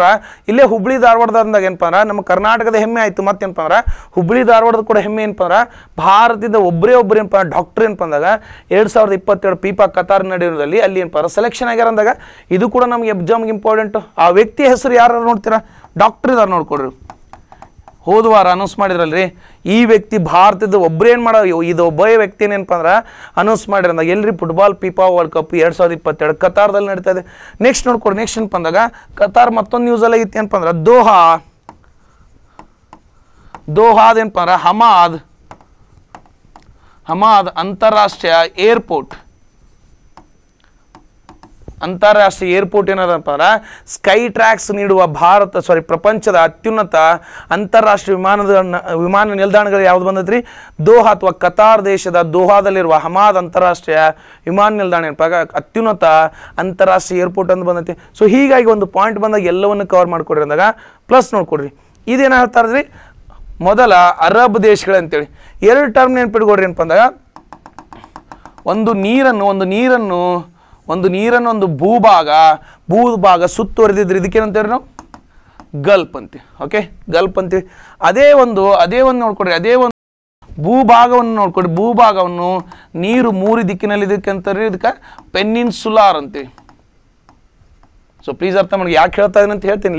Speaker 1: ಇಲ್ಲೇ ಹುಬ್ಳಿ ಧಾರವಾಡದಾಗ ಏನಪ್ಪ ನಮ್ಮ ಕರ್ನಾಟಕದ ಹೆಮ್ಮೆ ಆಯಿತು ಮತ್ತೆ ಏನಪ್ಪ ಅಂದ್ರೆ ಹುಬ್ಳಿ ಧಾರವಾಡದ ಕೂಡ ಹೆಮ್ಮೆ ಏನಪ್ಪ ಭಾರತದಿಂದ ಒಬ್ಬರೇ ಒಬ್ಬರು ಏನಪ್ಪ ಡಾಕ್ಟರ್ ಏನಪ್ಪ ಅಂದಾಗ ಎರಡು ಸಾವಿರದ ಇಪ್ಪತ್ತೆರಡು ಪೀಪಾ ಕತಾರ್ ನಡೆಯೋದ್ರಲ್ಲಿ ಅಲ್ಲಿ ಏನಪ್ಪ ಸೆಲೆಕ್ಷನ್ ಆಗ್ಯಾರ ಅಂದಾಗ ಇದು ಕೂಡ ನಮಗೆ ಎಕ್ಸಾಮ್ಗೆ ಇಂಪಾರ್ಟೆಂಟು ಆ ವ್ಯಕ್ತಿ ಹೆಸರು ಯಾರು ನೋಡ್ತೀರಾ ಡಾಕ್ಟರ್ ಇದ್ದಾರೆ ನೋಡ್ಕೊಳ್ರಿ ಹೋದ ವಾರ ಅನೌನ್ಸ್ ಮಾಡಿದ್ರಲ್ರಿ ಈ ವ್ಯಕ್ತಿ ಭಾರತದ ಏನು ಮಾಡೋ ಇದು ಒಬ್ಬ ವ್ಯಕ್ತಿ ಏನಪ್ಪ ಅಂದ್ರೆ ಅನೌನ್ಸ್ ಅಂದಾಗ ಎಲ್ರಿ ಫುಟ್ಬಾಲ್ ಪೀಪಾ ವರ್ಲ್ಡ್ ಕಪ್ ಎರಡು ಸಾವಿರದ ಇಪ್ಪತ್ತೆರಡು ಕತಾರ್ದಲ್ಲಿ ನಡೀತಾ ಇದೆ ನೆಕ್ಸ್ಟ್ ನೋಡ್ಕೊಡಿ ನೆಕ್ಸ್ಟ್ ಏನಪ್ಪ ಅಂದಾಗ ಕತಾರ್ ಮತ್ತೊಂದು ನ್ಯೂಸಲ್ಲಿ ಐತಿ ಏನಪ್ಪ ಅಂದ್ರೆ ದೋಹಾ ದೋಹಾದ್ ಏನಪ್ಪ ಅಂದ್ರೆ ಹಮಾದ್ ಹಮಾದ್ ಅಂತಾರಾಷ್ಟ್ರೀಯ ಏರ್ಪೋರ್ಟ್ ಅಂತಾರಾಷ್ಟ್ರೀಯ ಏರ್ಪೋರ್ಟ್ ಏನದಪ್ಪ ಅಂದ್ರೆ ಸ್ಕೈ ಟ್ರ್ಯಾಕ್ಸ್ ನೀಡುವ ಭಾರತ ಸಾರಿ ಪ್ರಪಂಚದ ಅತ್ಯುನ್ನತ ಅಂತಾರಾಷ್ಟ್ರೀಯ ವಿಮಾನದ ವಿಮಾನ ನಿಲ್ದಾಣಗಳು ಯಾವ್ದು ಬಂದೈತ್ರಿ ದೋಹಾ ಅಥವಾ ಕತಾರ್ ದೇಶದ ದೋಹಾದಲ್ಲಿರುವ ಹಮಾದ್ ಅಂತಾರಾಷ್ಟ್ರೀಯ ವಿಮಾನ ನಿಲ್ದಾಣ ಏನಪ್ಪ ಅತ್ಯುನ್ನತ ಅಂತಾರಾಷ್ಟ್ರೀಯ ಏರ್ಪೋರ್ಟ್ ಅಂತ ಬಂದೈತಿ ಸೊ ಹೀಗಾಗಿ ಒಂದು ಪಾಯಿಂಟ್ ಬಂದಾಗ ಎಲ್ಲವನ್ನು ಕವರ್ ಮಾಡಿಕೊಡ್ರಿ ಅಂದಾಗ ಪ್ಲಸ್ ನೋಡ್ಕೊಡ್ರಿ ಇದೇನು ಹೇಳ್ತಾರ್ರಿ ಮೊದಲ ಅರಬ್ ದೇಶಗಳಂತೇಳಿ ಎರಡು ಟರ್ಮ್ ನೆನ್ಪಿಡ್ಕೊಡ್ರಿ ಏನಪ್ಪ ಅಂದಾಗ ಒಂದು ನೀರನ್ನು ಒಂದು ನೀರನ್ನು ಒಂದು ನೀರನ್ನು ಒಂದು ಭೂಭಾಗ ಭೂಭಾಗ ಸುತ್ತುವರೆದಿದ್ರೆ ಇದಕ್ಕೇನಂತೇವೆ ನಾವು ಗಲ್ಪ್ ಅಂತೀವಿ ಓಕೆ ಗಲ್ಪ್ ಅಂತೀವಿ ಅದೇ ಒಂದು ಅದೇ ಒಂದು ನೋಡ್ಕೊಡ್ರಿ ಅದೇ ಒಂದು ಭೂಭಾಗವನ್ನು ನೋಡ್ಕೊಡಿ ಭೂಭಾಗವನ್ನು ನೀರು ಮೂರು ದಿಕ್ಕಿನಲ್ಲಿ ಇದಕ್ಕೆ ಅಂತಾರೆ ಇದಕ್ಕೆ ಸುಲಾರ್ ಅಂತೀವಿ ಸೊ ಪ್ಲೀಸ್ ಅರ್ಥ ಮಾಡಿ ಯಾಕೆ ಹೇಳ್ತಾ ಇದ್ದೀನಿ ಅಂತ ಹೇಳ್ತೀನಿ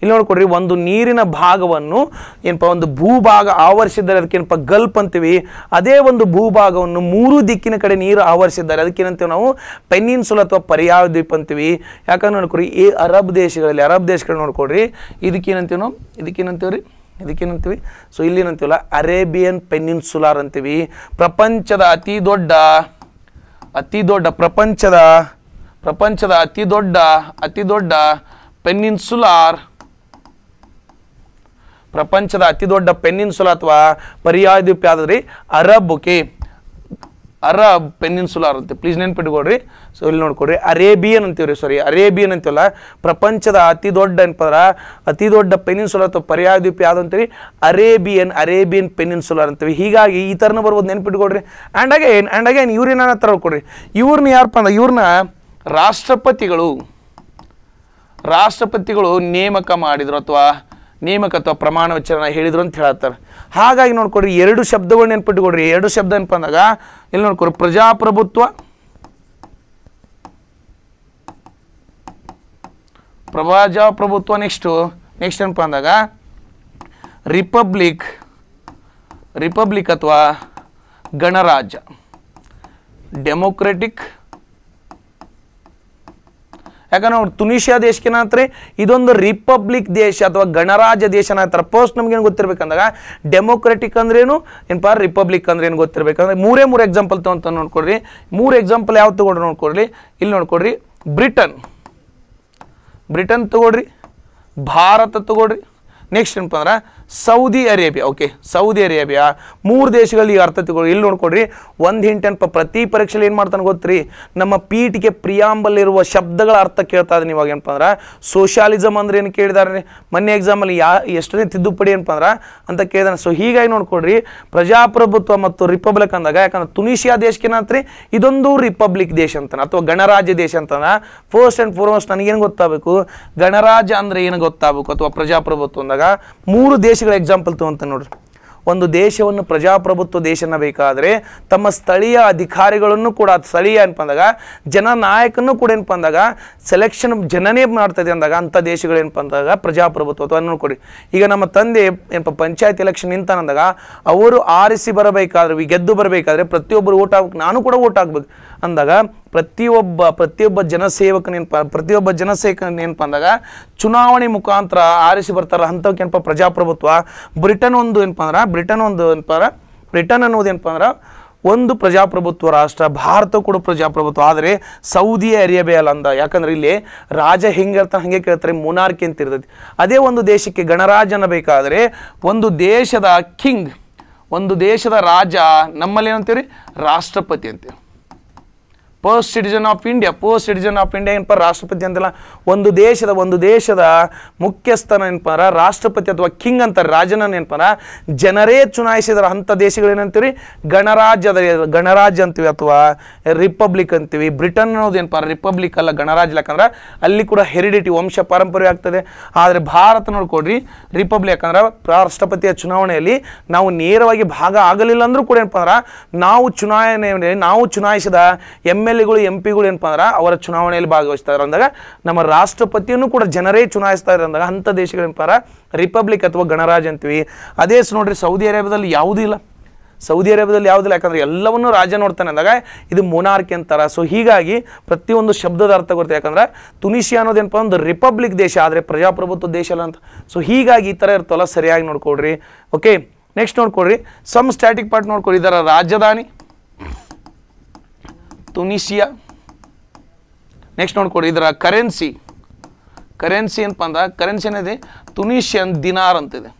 Speaker 1: ಇಲ್ಲಿ ನೋಡಿಕೊಡ್ರಿ ಒಂದು ನೀರಿನ ಭಾಗವನ್ನು ಏನಪ್ಪ ಒಂದು ಭೂಭಾಗ ಆವರಿಸಿದ್ದಾರೆ ಅದಕ್ಕೇನಪ್ಪ ಗಲ್ಪ್ ಅಂತೀವಿ ಅದೇ ಒಂದು ಭೂಭಾಗವನ್ನು ಮೂರು ದಿಕ್ಕಿನ ಕಡೆ ನೀರು ಆವರಿಸಿದ್ದಾರೆ ಅದಕ್ಕೇನಂತೀವಿ ನಾವು ಪೆನ್ನಿನ್ಸುಲ್ ಅಥವಾ ಪರ್ಯಾಯ ದ್ವೀಪ್ ಅಂತೀವಿ ಯಾಕಂದ್ರೆ ನೋಡ್ಕೊಡ್ರಿ ಈ ಅರಬ್ ದೇಶಗಳಲ್ಲಿ ಅರಬ್ ದೇಶಗಳು ನೋಡ್ಕೊಡ್ರಿ ಇದಕ್ಕೇನಂತೀವಿ ನಾವು ಇದಕ್ಕೇನಂತೀವ್ರಿ ಇದಕ್ಕೇನಂತೀವಿ ಸೊ ಇಲ್ಲಿ ಏನಂತೀವಲ್ಲ ಅರೇಬಿಯನ್ ಪೆನ್ನಿನ್ಸುಲಾರ್ ಅಂತೀವಿ ಪ್ರಪಂಚದ ಅತಿ ದೊಡ್ಡ ಅತಿ ದೊಡ್ಡ ಪ್ರಪಂಚದ ಪ್ರಪಂಚದ ಅತಿ ದೊಡ್ಡ ಅತಿ ದೊಡ್ಡ ಪೆನ್ನಿನ್ಸುಲಾರ್ ಪ್ರಪಂಚದ ಅತಿ ದೊಡ್ಡ ಪೆನ್ನಿನ್ಸುಲಾ ಅಥವಾ ಪರ್ಯಾಯ ದ್ವೀಪ ಯಾವ್ದ್ರಿ ಅರಬ್ ಓಕೆ ಅರಬ್ ಪೆನ್ನಿನ್ಸುಲಾರ್ ಅಂತೆ ಪ್ಲೀಸ್ ನೆನ್ಪಿಟ್ಕೊಡ್ರಿ ಸೊ ಇಲ್ಲಿ ನೋಡ್ಕೊಡ್ರಿ ಅರೇಬಿಯನ್ ಅಂತೀವ್ರಿ ಸಾರಿ ಅರೇಬಿಯನ್ ಅಂತೀವಲ್ಲ ಪ್ರಪಂಚದ ಅತಿ ದೊಡ್ಡ ಏನಪ್ಪ ಅತಿ ದೊಡ್ಡ ಪೆನ್ನಿನ್ಸುಲ ಅಥವಾ ಪರ್ಯಾಯ ದ್ವೀಪ ಯಾವುದು ಅರೇಬಿಯನ್ ಅರೇಬಿಯನ್ ಪೆನ್ನಿನ್ಸುಲಾರ್ ಅಂತೀವಿ ಹೀಗಾಗಿ ಈ ಥರನೂ ಬರ್ಬೋದು ನೆನ್ಪಿಟ್ಕೊಡ್ರಿ ಆ್ಯಂಡ್ ಅಗೇನ್ ಆ್ಯಂಡ್ ಅಗೇನ್ ಇವ್ರೇನ ಥರ ಕೊಡ್ರಿ ಇವ್ರನ್ನ ಯಾರಪ್ಪ ಅಂದ್ರೆ ಇವ್ರನ್ನ ರಾಷ್ಟ್ರಪತಿಗಳು ರಾಷ್ಟ್ರಪತಿಗಳು ನೇಮಕ ಮಾಡಿದರು ಅಥವಾ ನೇಮಕ ಅಥವಾ ಪ್ರಮಾಣ ವಚನ ಹೇಳಿದರು ಅಂತ ಹೇಳತ್ತಾರೆ ಹಾಗಾಗಿ ನೋಡ್ಕೊಡ್ರಿ ಎರಡು ಶಬ್ದಗಳು ನೆನ್ಪಿಟ್ಟುಕೊಡ್ರಿ ಎರಡು ಶಬ್ದ ಅನ್ಪಂದಾಗ ಇಲ್ಲಿ ನೋಡ್ಕೊಡ್ರಿ ಪ್ರಜಾಪ್ರಭುತ್ವ ಪ್ರಜಾಪ್ರಭುತ್ವ ನೆಕ್ಸ್ಟು ನೆಕ್ಸ್ಟ್ ಏನಪ್ಪ ಅಂದಾಗ ರಿಪಬ್ಲಿಕ್ ರಿಪಬ್ಲಿಕ್ ಅಥವಾ ಗಣರಾಜ್ಯ ಡೆಮೊಕ್ರೆಟಿಕ್ ಯಾಕಂದ್ರೆ ಅವ್ರು ತುನೀಷಿಯಾ ದೇಶಕ್ಕೆ ಇದೊಂದು ರಿಪಬ್ಲಿಕ್ ದೇಶ ಅಥವಾ ಗಣರಾಜ್ಯ ದೇಶನ ಅಂತಾರೆ ಏನು ನಮ್ಗೇನು ಗೊತ್ತಿರ್ಬೇಕಂದಾಗ ಅಂದ್ರೆ ಅಂದ್ರೇನು ಏನಪ್ಪ ರಿಪಬ್ಲಿಕ್ ಅಂದ್ರೆ ಏನು ಗೊತ್ತಿರಬೇಕಂದ್ರೆ ಮೂರೇ ಮೂರು ಎಕ್ಸಾಂಪಲ್ ತಗೊಂತ ನೋಡ್ಕೊಡ್ರಿ ಮೂರು ಎಕ್ಸಾಂಪಲ್ ಯಾವ ತಗೊಂಡ್ರೆ ನೋಡ್ಕೊಡ್ರಿ ಇಲ್ಲಿ ನೋಡ್ಕೊಡ್ರಿ ಬ್ರಿಟನ್ ಬ್ರಿಟನ್ ತಗೊಳ್ರಿ ಭಾರತ ತಗೊಳ್ರಿ ನೆಕ್ಸ್ಟ್ ಏನಪ್ಪ ಅಂದ್ರೆ Saudi Arabia okay Saudi Arabia ಮೂರು ದೇಶಗಳಲ್ಲಿ ಅರ್ಥ ತಿಳ್ಕೊಳ್ಳಿ ಇಲ್ಲಿ ನೋಡ್ಕೊಡ್ರಿ ಒಂದು ಹಿಂಟೆನ್ಪ ಪ್ರತಿ ಪರೀಕ್ಷೆಯಲ್ಲಿ ಏನು ಮಾಡ್ತಾನೆ ಗೊತ್ತ್ರಿ ನಮ್ಮ ಪೀಠಿಗೆ ಪ್ರಿಯಾಂಬಲ್ ಇರುವ ಶಬ್ದಗಳ ಅರ್ಥ ಕೇಳ್ತಾ ಇದೀನಿ ಇವಾಗ ಏನಪ್ಪ ಅಂದ್ರೆ ಸೋಷಿಯಾಲಿಸಮ್ ಅಂದ್ರೆ ಏನು ಕೇಳಿದಾರೆ ಮೊನ್ನೆ ಎಕ್ಸಾಮಲ್ಲಿ ಯಾ ಎಷ್ಟನೇ ತಿದ್ದುಪಡಿ ಏನಪ್ಪ ಅಂದ್ರೆ ಅಂತ ಕೇಳಿದಾನೆ ಸೊ ಹೀಗಾಗಿ ನೋಡ್ಕೊಡ್ರಿ ಪ್ರಜಾಪ್ರಭುತ್ವ ಮತ್ತು ರಿಪಬ್ಲಿಕ್ ಅಂದಾಗ ಯಾಕಂದ್ರೆ ತುನಿಷಿಯಾ ದೇಶಕ್ಕೆ ಏನಂತ್ರಿ ಇದೊಂದು ರಿಪಬ್ಲಿಕ್ ದೇಶ ಅಂತಾನೆ ಅಥವಾ ಗಣರಾಜ್ಯ ದೇಶ ಅಂತಾನೆ ಫಸ್ಟ್ ಆ್ಯಂಡ್ ಫಾರ್ಮೋಸ್ಟ್ ನನಗೇನು ಗೊತ್ತಾಗಬೇಕು ಗಣರಾಜ್ಯ ಅಂದರೆ ಏನು ಗೊತ್ತಾಗಬೇಕು ಅಥವಾ ಪ್ರಜಾಪ್ರಭುತ್ವ ಅಂದಾಗ ಮೂರು ದೇಶ ದೇಶಗಳ ಎಕ್ಸಾಂಪಲ್ ತಗೊಂತ ನೋಡ್ರಿ ಒಂದು ದೇಶವನ್ನು ಪ್ರಜಾಪ್ರಭುತ್ವ ದೇಶ ಬೇಕಾದರೆ ತಮ್ಮ ಸ್ಥಳೀಯ ಅಧಿಕಾರಿಗಳನ್ನು ಕೂಡ ಸ್ಥಳೀಯ ಏನಪ್ಪ ಅಂದಾಗ ಜನ ನಾಯಕನೂ ಕೂಡ ಏನಪ್ಪ ಅಂದಾಗ ಸೆಲೆಕ್ಷನ್ ಜನನೇ ಮಾಡ್ತದೆ ಅಂದಾಗ ಅಂಥ ದೇಶಗಳು ಏನ್ ಅಂದಾಗ ಪ್ರಜಾಪ್ರಭುತ್ವ ಅಥವಾ ನೋಡ್ಕೊಡಿ ಈಗ ನಮ್ಮ ತಂದೆ ಏನಪ್ಪ ಪಂಚಾಯತ್ ಎಲೆಕ್ಷನ್ ಅಂದಾಗ ಅವರು ಆರಿಸಿ ಬರಬೇಕಾದ್ರೆ ಗೆದ್ದು ಬರಬೇಕಾದ್ರೆ ಪ್ರತಿಯೊಬ್ಬರು ಓಟ್ ಹಾಕ್ಬೇಕು ನಾನು ಕೂಡ ಓಟ್ ಹಾಕ್ಬೇಕು ಅಂದಾಗ ಪ್ರತಿಯೊಬ್ಬ ಪ್ರತಿಯೊಬ್ಬ ಜನಸೇವಕನ ಏನಪ್ಪ ಪ್ರತಿಯೊಬ್ಬ ಜನಸೇವಕನ ಏನಪ್ಪ ಅಂದಾಗ ಚುನಾವಣೆ ಮುಖಾಂತರ ಆರಿಸಿ ಬರ್ತಾರ ಅಂಥವ್ಕೆ ಏನಪ್ಪ ಪ್ರಜಾಪ್ರಭುತ್ವ ಬ್ರಿಟನ್ ಒಂದು ಏನಪ್ಪ ಅಂದ್ರೆ ಬ್ರಿಟನ್ ಒಂದು ಏನಪ್ಪ ಅಂದ್ರೆ ಬ್ರಿಟನ್ ಅನ್ನೋದು ಏನಪ್ಪ ಅಂದ್ರೆ ಒಂದು ಪ್ರಜಾಪ್ರಭುತ್ವ ರಾಷ್ಟ್ರ ಭಾರತ ಕೂಡ ಪ್ರಜಾಪ್ರಭುತ್ವ ಆದರೆ ಸೌದಿ ಅರೇಬಿಯಾ ಅಲ್ಲ ಯಾಕಂದ್ರೆ ಇಲ್ಲಿ ರಾಜ ಹೆಂಗೆ ಇರ್ತಾನೆ ಹಾಗೆ ಕೇಳ್ತಾರೆ ಮುನಾರ್ಕಿ ಅಂತ ಇರ್ತೈತಿ ಅದೇ ಒಂದು ದೇಶಕ್ಕೆ ಗಣರಾಜನ ಬೇಕಾದರೆ ಒಂದು ದೇಶದ ಕಿಂಗ್ ಒಂದು ದೇಶದ ರಾಜ ನಮ್ಮಲ್ಲಿ ಏನಂತೀವಿ ರಾಷ್ಟ್ರಪತಿ ಅಂತೀವಿ post citizen of India post citizen of India ಏನಪ್ಪ ರಾಷ್ಟ್ರಪತಿ ಅಂತಲ್ಲ ಒಂದು ದೇಶದ ಒಂದು ದೇಶದ ಮುಖ್ಯಸ್ಥನ ಏನಪ್ಪಾರ ರಾಷ್ಟ್ರಪತಿ ಅಥವಾ ಕಿಂಗ್ ಅಂತಾರೆ ರಾಜನ ಏನಪ್ಪಾರ ಜನರೇ ಚುನಾಯಿಸಿದ್ರೆ ಅಂಥ ಏನಂತೀವಿ ಗಣರಾಜ್ಯದ ಗಣರಾಜ್ಯ ಅಂತೀವಿ ಅಥವಾ ರಿಪಬ್ಲಿಕ್ ಅಂತೀವಿ ಬ್ರಿಟನ್ ಅನ್ನೋದು ಏನಪ್ಪ ರಿಪಬ್ಲಿಕ್ ಅಲ್ಲ ಗಣರಾಜ್ಯ ಯಾಕಂದ್ರೆ ಅಲ್ಲಿ ಕೂಡ ಹೆರಿಡಿಟಿ ವಂಶ ಪಾರಂಪರ್ಯ ಆಗ್ತದೆ ಆದರೆ ಭಾರತ ನೋಡ್ಕೊಡ್ರಿ ರಿಪಬ್ಲಿಕ್ ಯಾಕಂದ್ರೆ ರಾಷ್ಟ್ರಪತಿಯ ಚುನಾವಣೆಯಲ್ಲಿ ನಾವು ನೇರವಾಗಿ ಭಾಗ ಆಗಲಿಲ್ಲ ಅಂದ್ರೂ ಕೂಡ ಏನಪ್ಪ ಅಂದ್ರೆ ನಾವು ಚುನಾವಣೆ ನಾವು ಚುನಾಯಿಸಿದ ಎಮ್ ಎಲ್ ಎಂ ಪಿಗಳು ಏನಪ್ಪ ಅಂದ್ರೆ ಅವರ ಚುನಾವಣೆಯಲ್ಲಿ ಭಾಗವಹಿಸ್ತಾರೆ ಅಂದಾಗ ನಮ್ಮ ರಾಷ್ಟ್ರಪತಿಯನ್ನು ಕೂಡ ಜನರೇ ಚುನಾಯಿಸ್ತಾ ಇದ್ರು ಅಂದಾಗ ಅಂಥ ದೇಶಗಳೇನಪ್ಪ ರಿಪಬ್ಲಿಕ್ ಅಥವಾ ಗಣರಾಜ್ಯ ಅಂತೀವಿ ಅದೇ ನೋಡ್ರಿ ಸೌದಿ ಅರೇಬಿಯಾದಲ್ಲಿ ಯಾವುದೂ ಇಲ್ಲ ಸೌದಿ ಅರೇಬಿಯಾದಲ್ಲಿ ಯಾವುದಿಲ್ಲ ಯಾಕಂದ್ರೆ ಎಲ್ಲವನ್ನೂ ರಾಜ ನೋಡ್ತಾನೆ ಅಂದಾಗ ಇದು ಮೋನಾರ್ಕಿ ಅಂತಾರೆ ಸೊ ಹೀಗಾಗಿ ಪ್ರತಿಯೊಂದು ಶಬ್ದದ ಅರ್ಥ ಗೊತ್ತೆ ಯಾಕಂದ್ರೆ ತುನಿಷಿಯಾ ಅನ್ನೋದೇನಪ್ಪ ಒಂದು ರಿಪಬ್ಲಿಕ್ ದೇಶ ಆದರೆ ಪ್ರಜಾಪ್ರಭುತ್ವ ದೇಶ ಅಲ್ಲ ಅಂತ ಸೊ ಹೀಗಾಗಿ ಈ ಥರ ಇರ್ತವಲ್ಲ ಸರಿಯಾಗಿ ನೋಡ್ಕೊಡ್ರಿ ಓಕೆ ನೆಕ್ಸ್ಟ್ ನೋಡ್ಕೊಳ್ರಿ ಸಮ್ ಸ್ಟ್ಯಾಟಿಕ್ ಪಾರ್ಟ್ ನೋಡ್ಕೊಳ್ಳಿ ಇದರ ರಾಜಧಾನಿ ತುನೀಶಿಯಾ ನೆಕ್ಸ್ಟ್ ನೋಡ್ಕೊಡಿ ಇದರ ಕರೆನ್ಸಿ ಕರೆನ್ಸಿ ಏನಪ್ಪ ಅಂದ್ರೆ ಕರೆನ್ಸಿ ಏನಿದೆ ತುನೀಷಿಯನ್ ದಿನಾರ್ ಅಂತಿದೆ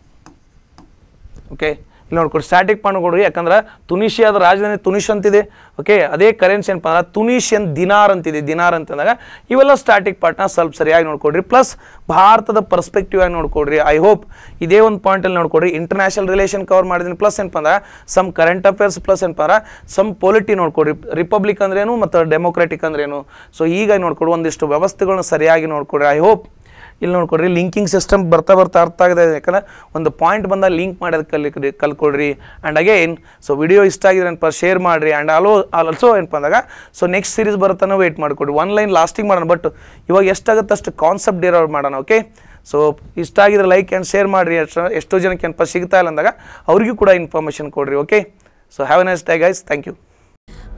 Speaker 1: ಓಕೆ ಇಲ್ಲಿ ನೋಡ್ಕೊಡಿ ಸ್ಟ್ಯಾಟಿಕ್ ಪಾಂಡ್ ಕೊಡ್ರಿ ಯಾಕಂದ್ರೆ ತುನಿಷಿಯಾದ ರಾಜಧಾನಿ ತುನಿಷ್ ಅಂತಿದೆ ಓಕೆ ಅದೇ ಕರೆನ್ಸಿ ಏನಪ್ಪ ಅಂದ್ರೆ ತುನಿಷಿಯನ್ ದಿನಾರ್ ಅಂತಿದೆ ದಿನಾರ್ ಅಂತಂದಾಗ ಇವೆಲ್ಲ ಸ್ಟ್ಯಾಟಿಕ್ ಪಾರ್ಟ್ನ ಸ್ವಲ್ಪ ಸರಿಯಾಗಿ ನೋಡ್ಕೊಡ್ರಿ ಪ್ಲಸ್ ಭಾರತದ ಪರ್ಸ್ಪೆಕ್ಟಿವ್ ಆಗಿ ನೋಡ್ಕೊಡ್ರಿ ಐ ಹೋಪ್ ಇದೇ ಒಂದು ಪಾಯಿಂಟಲ್ಲಿ ನೋಡ್ಕೊಡ್ರಿ ಇಂಟರ್ನ್ಯಾಷನಲ್ ರಿಲೇಷನ್ ಕವರ್ ಮಾಡಿದೀನಿ ಪ್ಲಸ್ ಏನಪ್ಪ ಅಂದ್ರೆ ಸಮ್ ಕರೆಂಟ್ ಅಫೇರ್ಸ್ ಪ್ಲಸ್ ಏನಪ್ಪ ಅಂದ್ರೆ ಸಮ್ ಪೊಲಿಟಿ ನೋಡ್ಕೊಡ್ರಿ ರಿಪಬ್ಲಿಕ್ ಅಂದ್ರೇನು ಮತ್ತು ಡೆಮೊಕ್ರೆಟಿಕ್ ಅಂದ್ರೇನು ಸೊ ಈಗ ನೋಡ್ಕೊಡು ಒಂದಿಷ್ಟು ವ್ಯವಸ್ಥೆಗಳನ್ನ ಸರಿಯಾಗಿ ನೋಡ್ಕೊಡ್ರಿ ಐ ಹೋಪ್ ಇಲ್ಲಿ ನೋಡ್ಕೊಡ್ರಿ ಲಿಂಕಿಂಗ್ ಸಿಸ್ಟಮ್ ಬರ್ತಾ ಬರ್ತಾ ಅರ್ಥ ಆಗಿದೆ ಯಾಕಂದ್ರೆ ಒಂದು ಪಾಯಿಂಟ್ ಬಂದಾಗ ಲಿಂಕ್ ಮಾಡೋದು ಕಲಿ ಕಲ್ಕೊಡ್ರಿ ಆ್ಯಂಡ್ ಅಗೇನ್ ಸೊ ವಿಡಿಯೋ ಇಷ್ಟ ಆಗಿದೆ ಏನಪ್ಪ ಶೇರ್ ಮಾಡಿರಿ ಆ್ಯಂಡ್ ಆಲ್ ಆಲ್ಸೋ ಏನಪ್ಪ ಅಂದಾಗ ಸೊ ನೆಕ್ಸ್ಟ್ ಸೀರೀಸ್ ಬರುತ್ತಾನೋ ವೆಯ್ಟ್ ಮಾಡಿಕೊಡ್ರಿ ಒನ್ ಲೈನ್ ಲಾಸ್ಟಿಂಗ್ ಮಾಡೋಣ ಬಟ್ ಇವಾಗ ಎಷ್ಟಾಗುತ್ತೆ ಅಷ್ಟು ಕಾನ್ಸೆಪ್ಟ್ ಅವ್ರು ಮಾಡೋಣ ಓಕೆ ಸೊ ಇಷ್ಟ ಆಗಿದ್ರೆ ಲೈಕ್ ಆ್ಯಂಡ್ ಶೇರ್ ಮಾಡಿರಿ ಎಷ್ಟು ಎಷ್ಟೋ ಜನಕ್ಕೆ ಏನಪ್ಪ ಸಿಗ್ತಾ ಇಲ್ಲ ಅಂದಾಗ ಅವ್ರಿಗೂ ಕೂಡ ಇನ್ಫಾರ್ಮೇಷನ್ ಕೊಡ್ರಿ okay so have a nice day guys thank you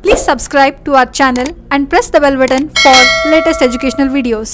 Speaker 1: Please subscribe to our channel and press the bell button for latest educational videos.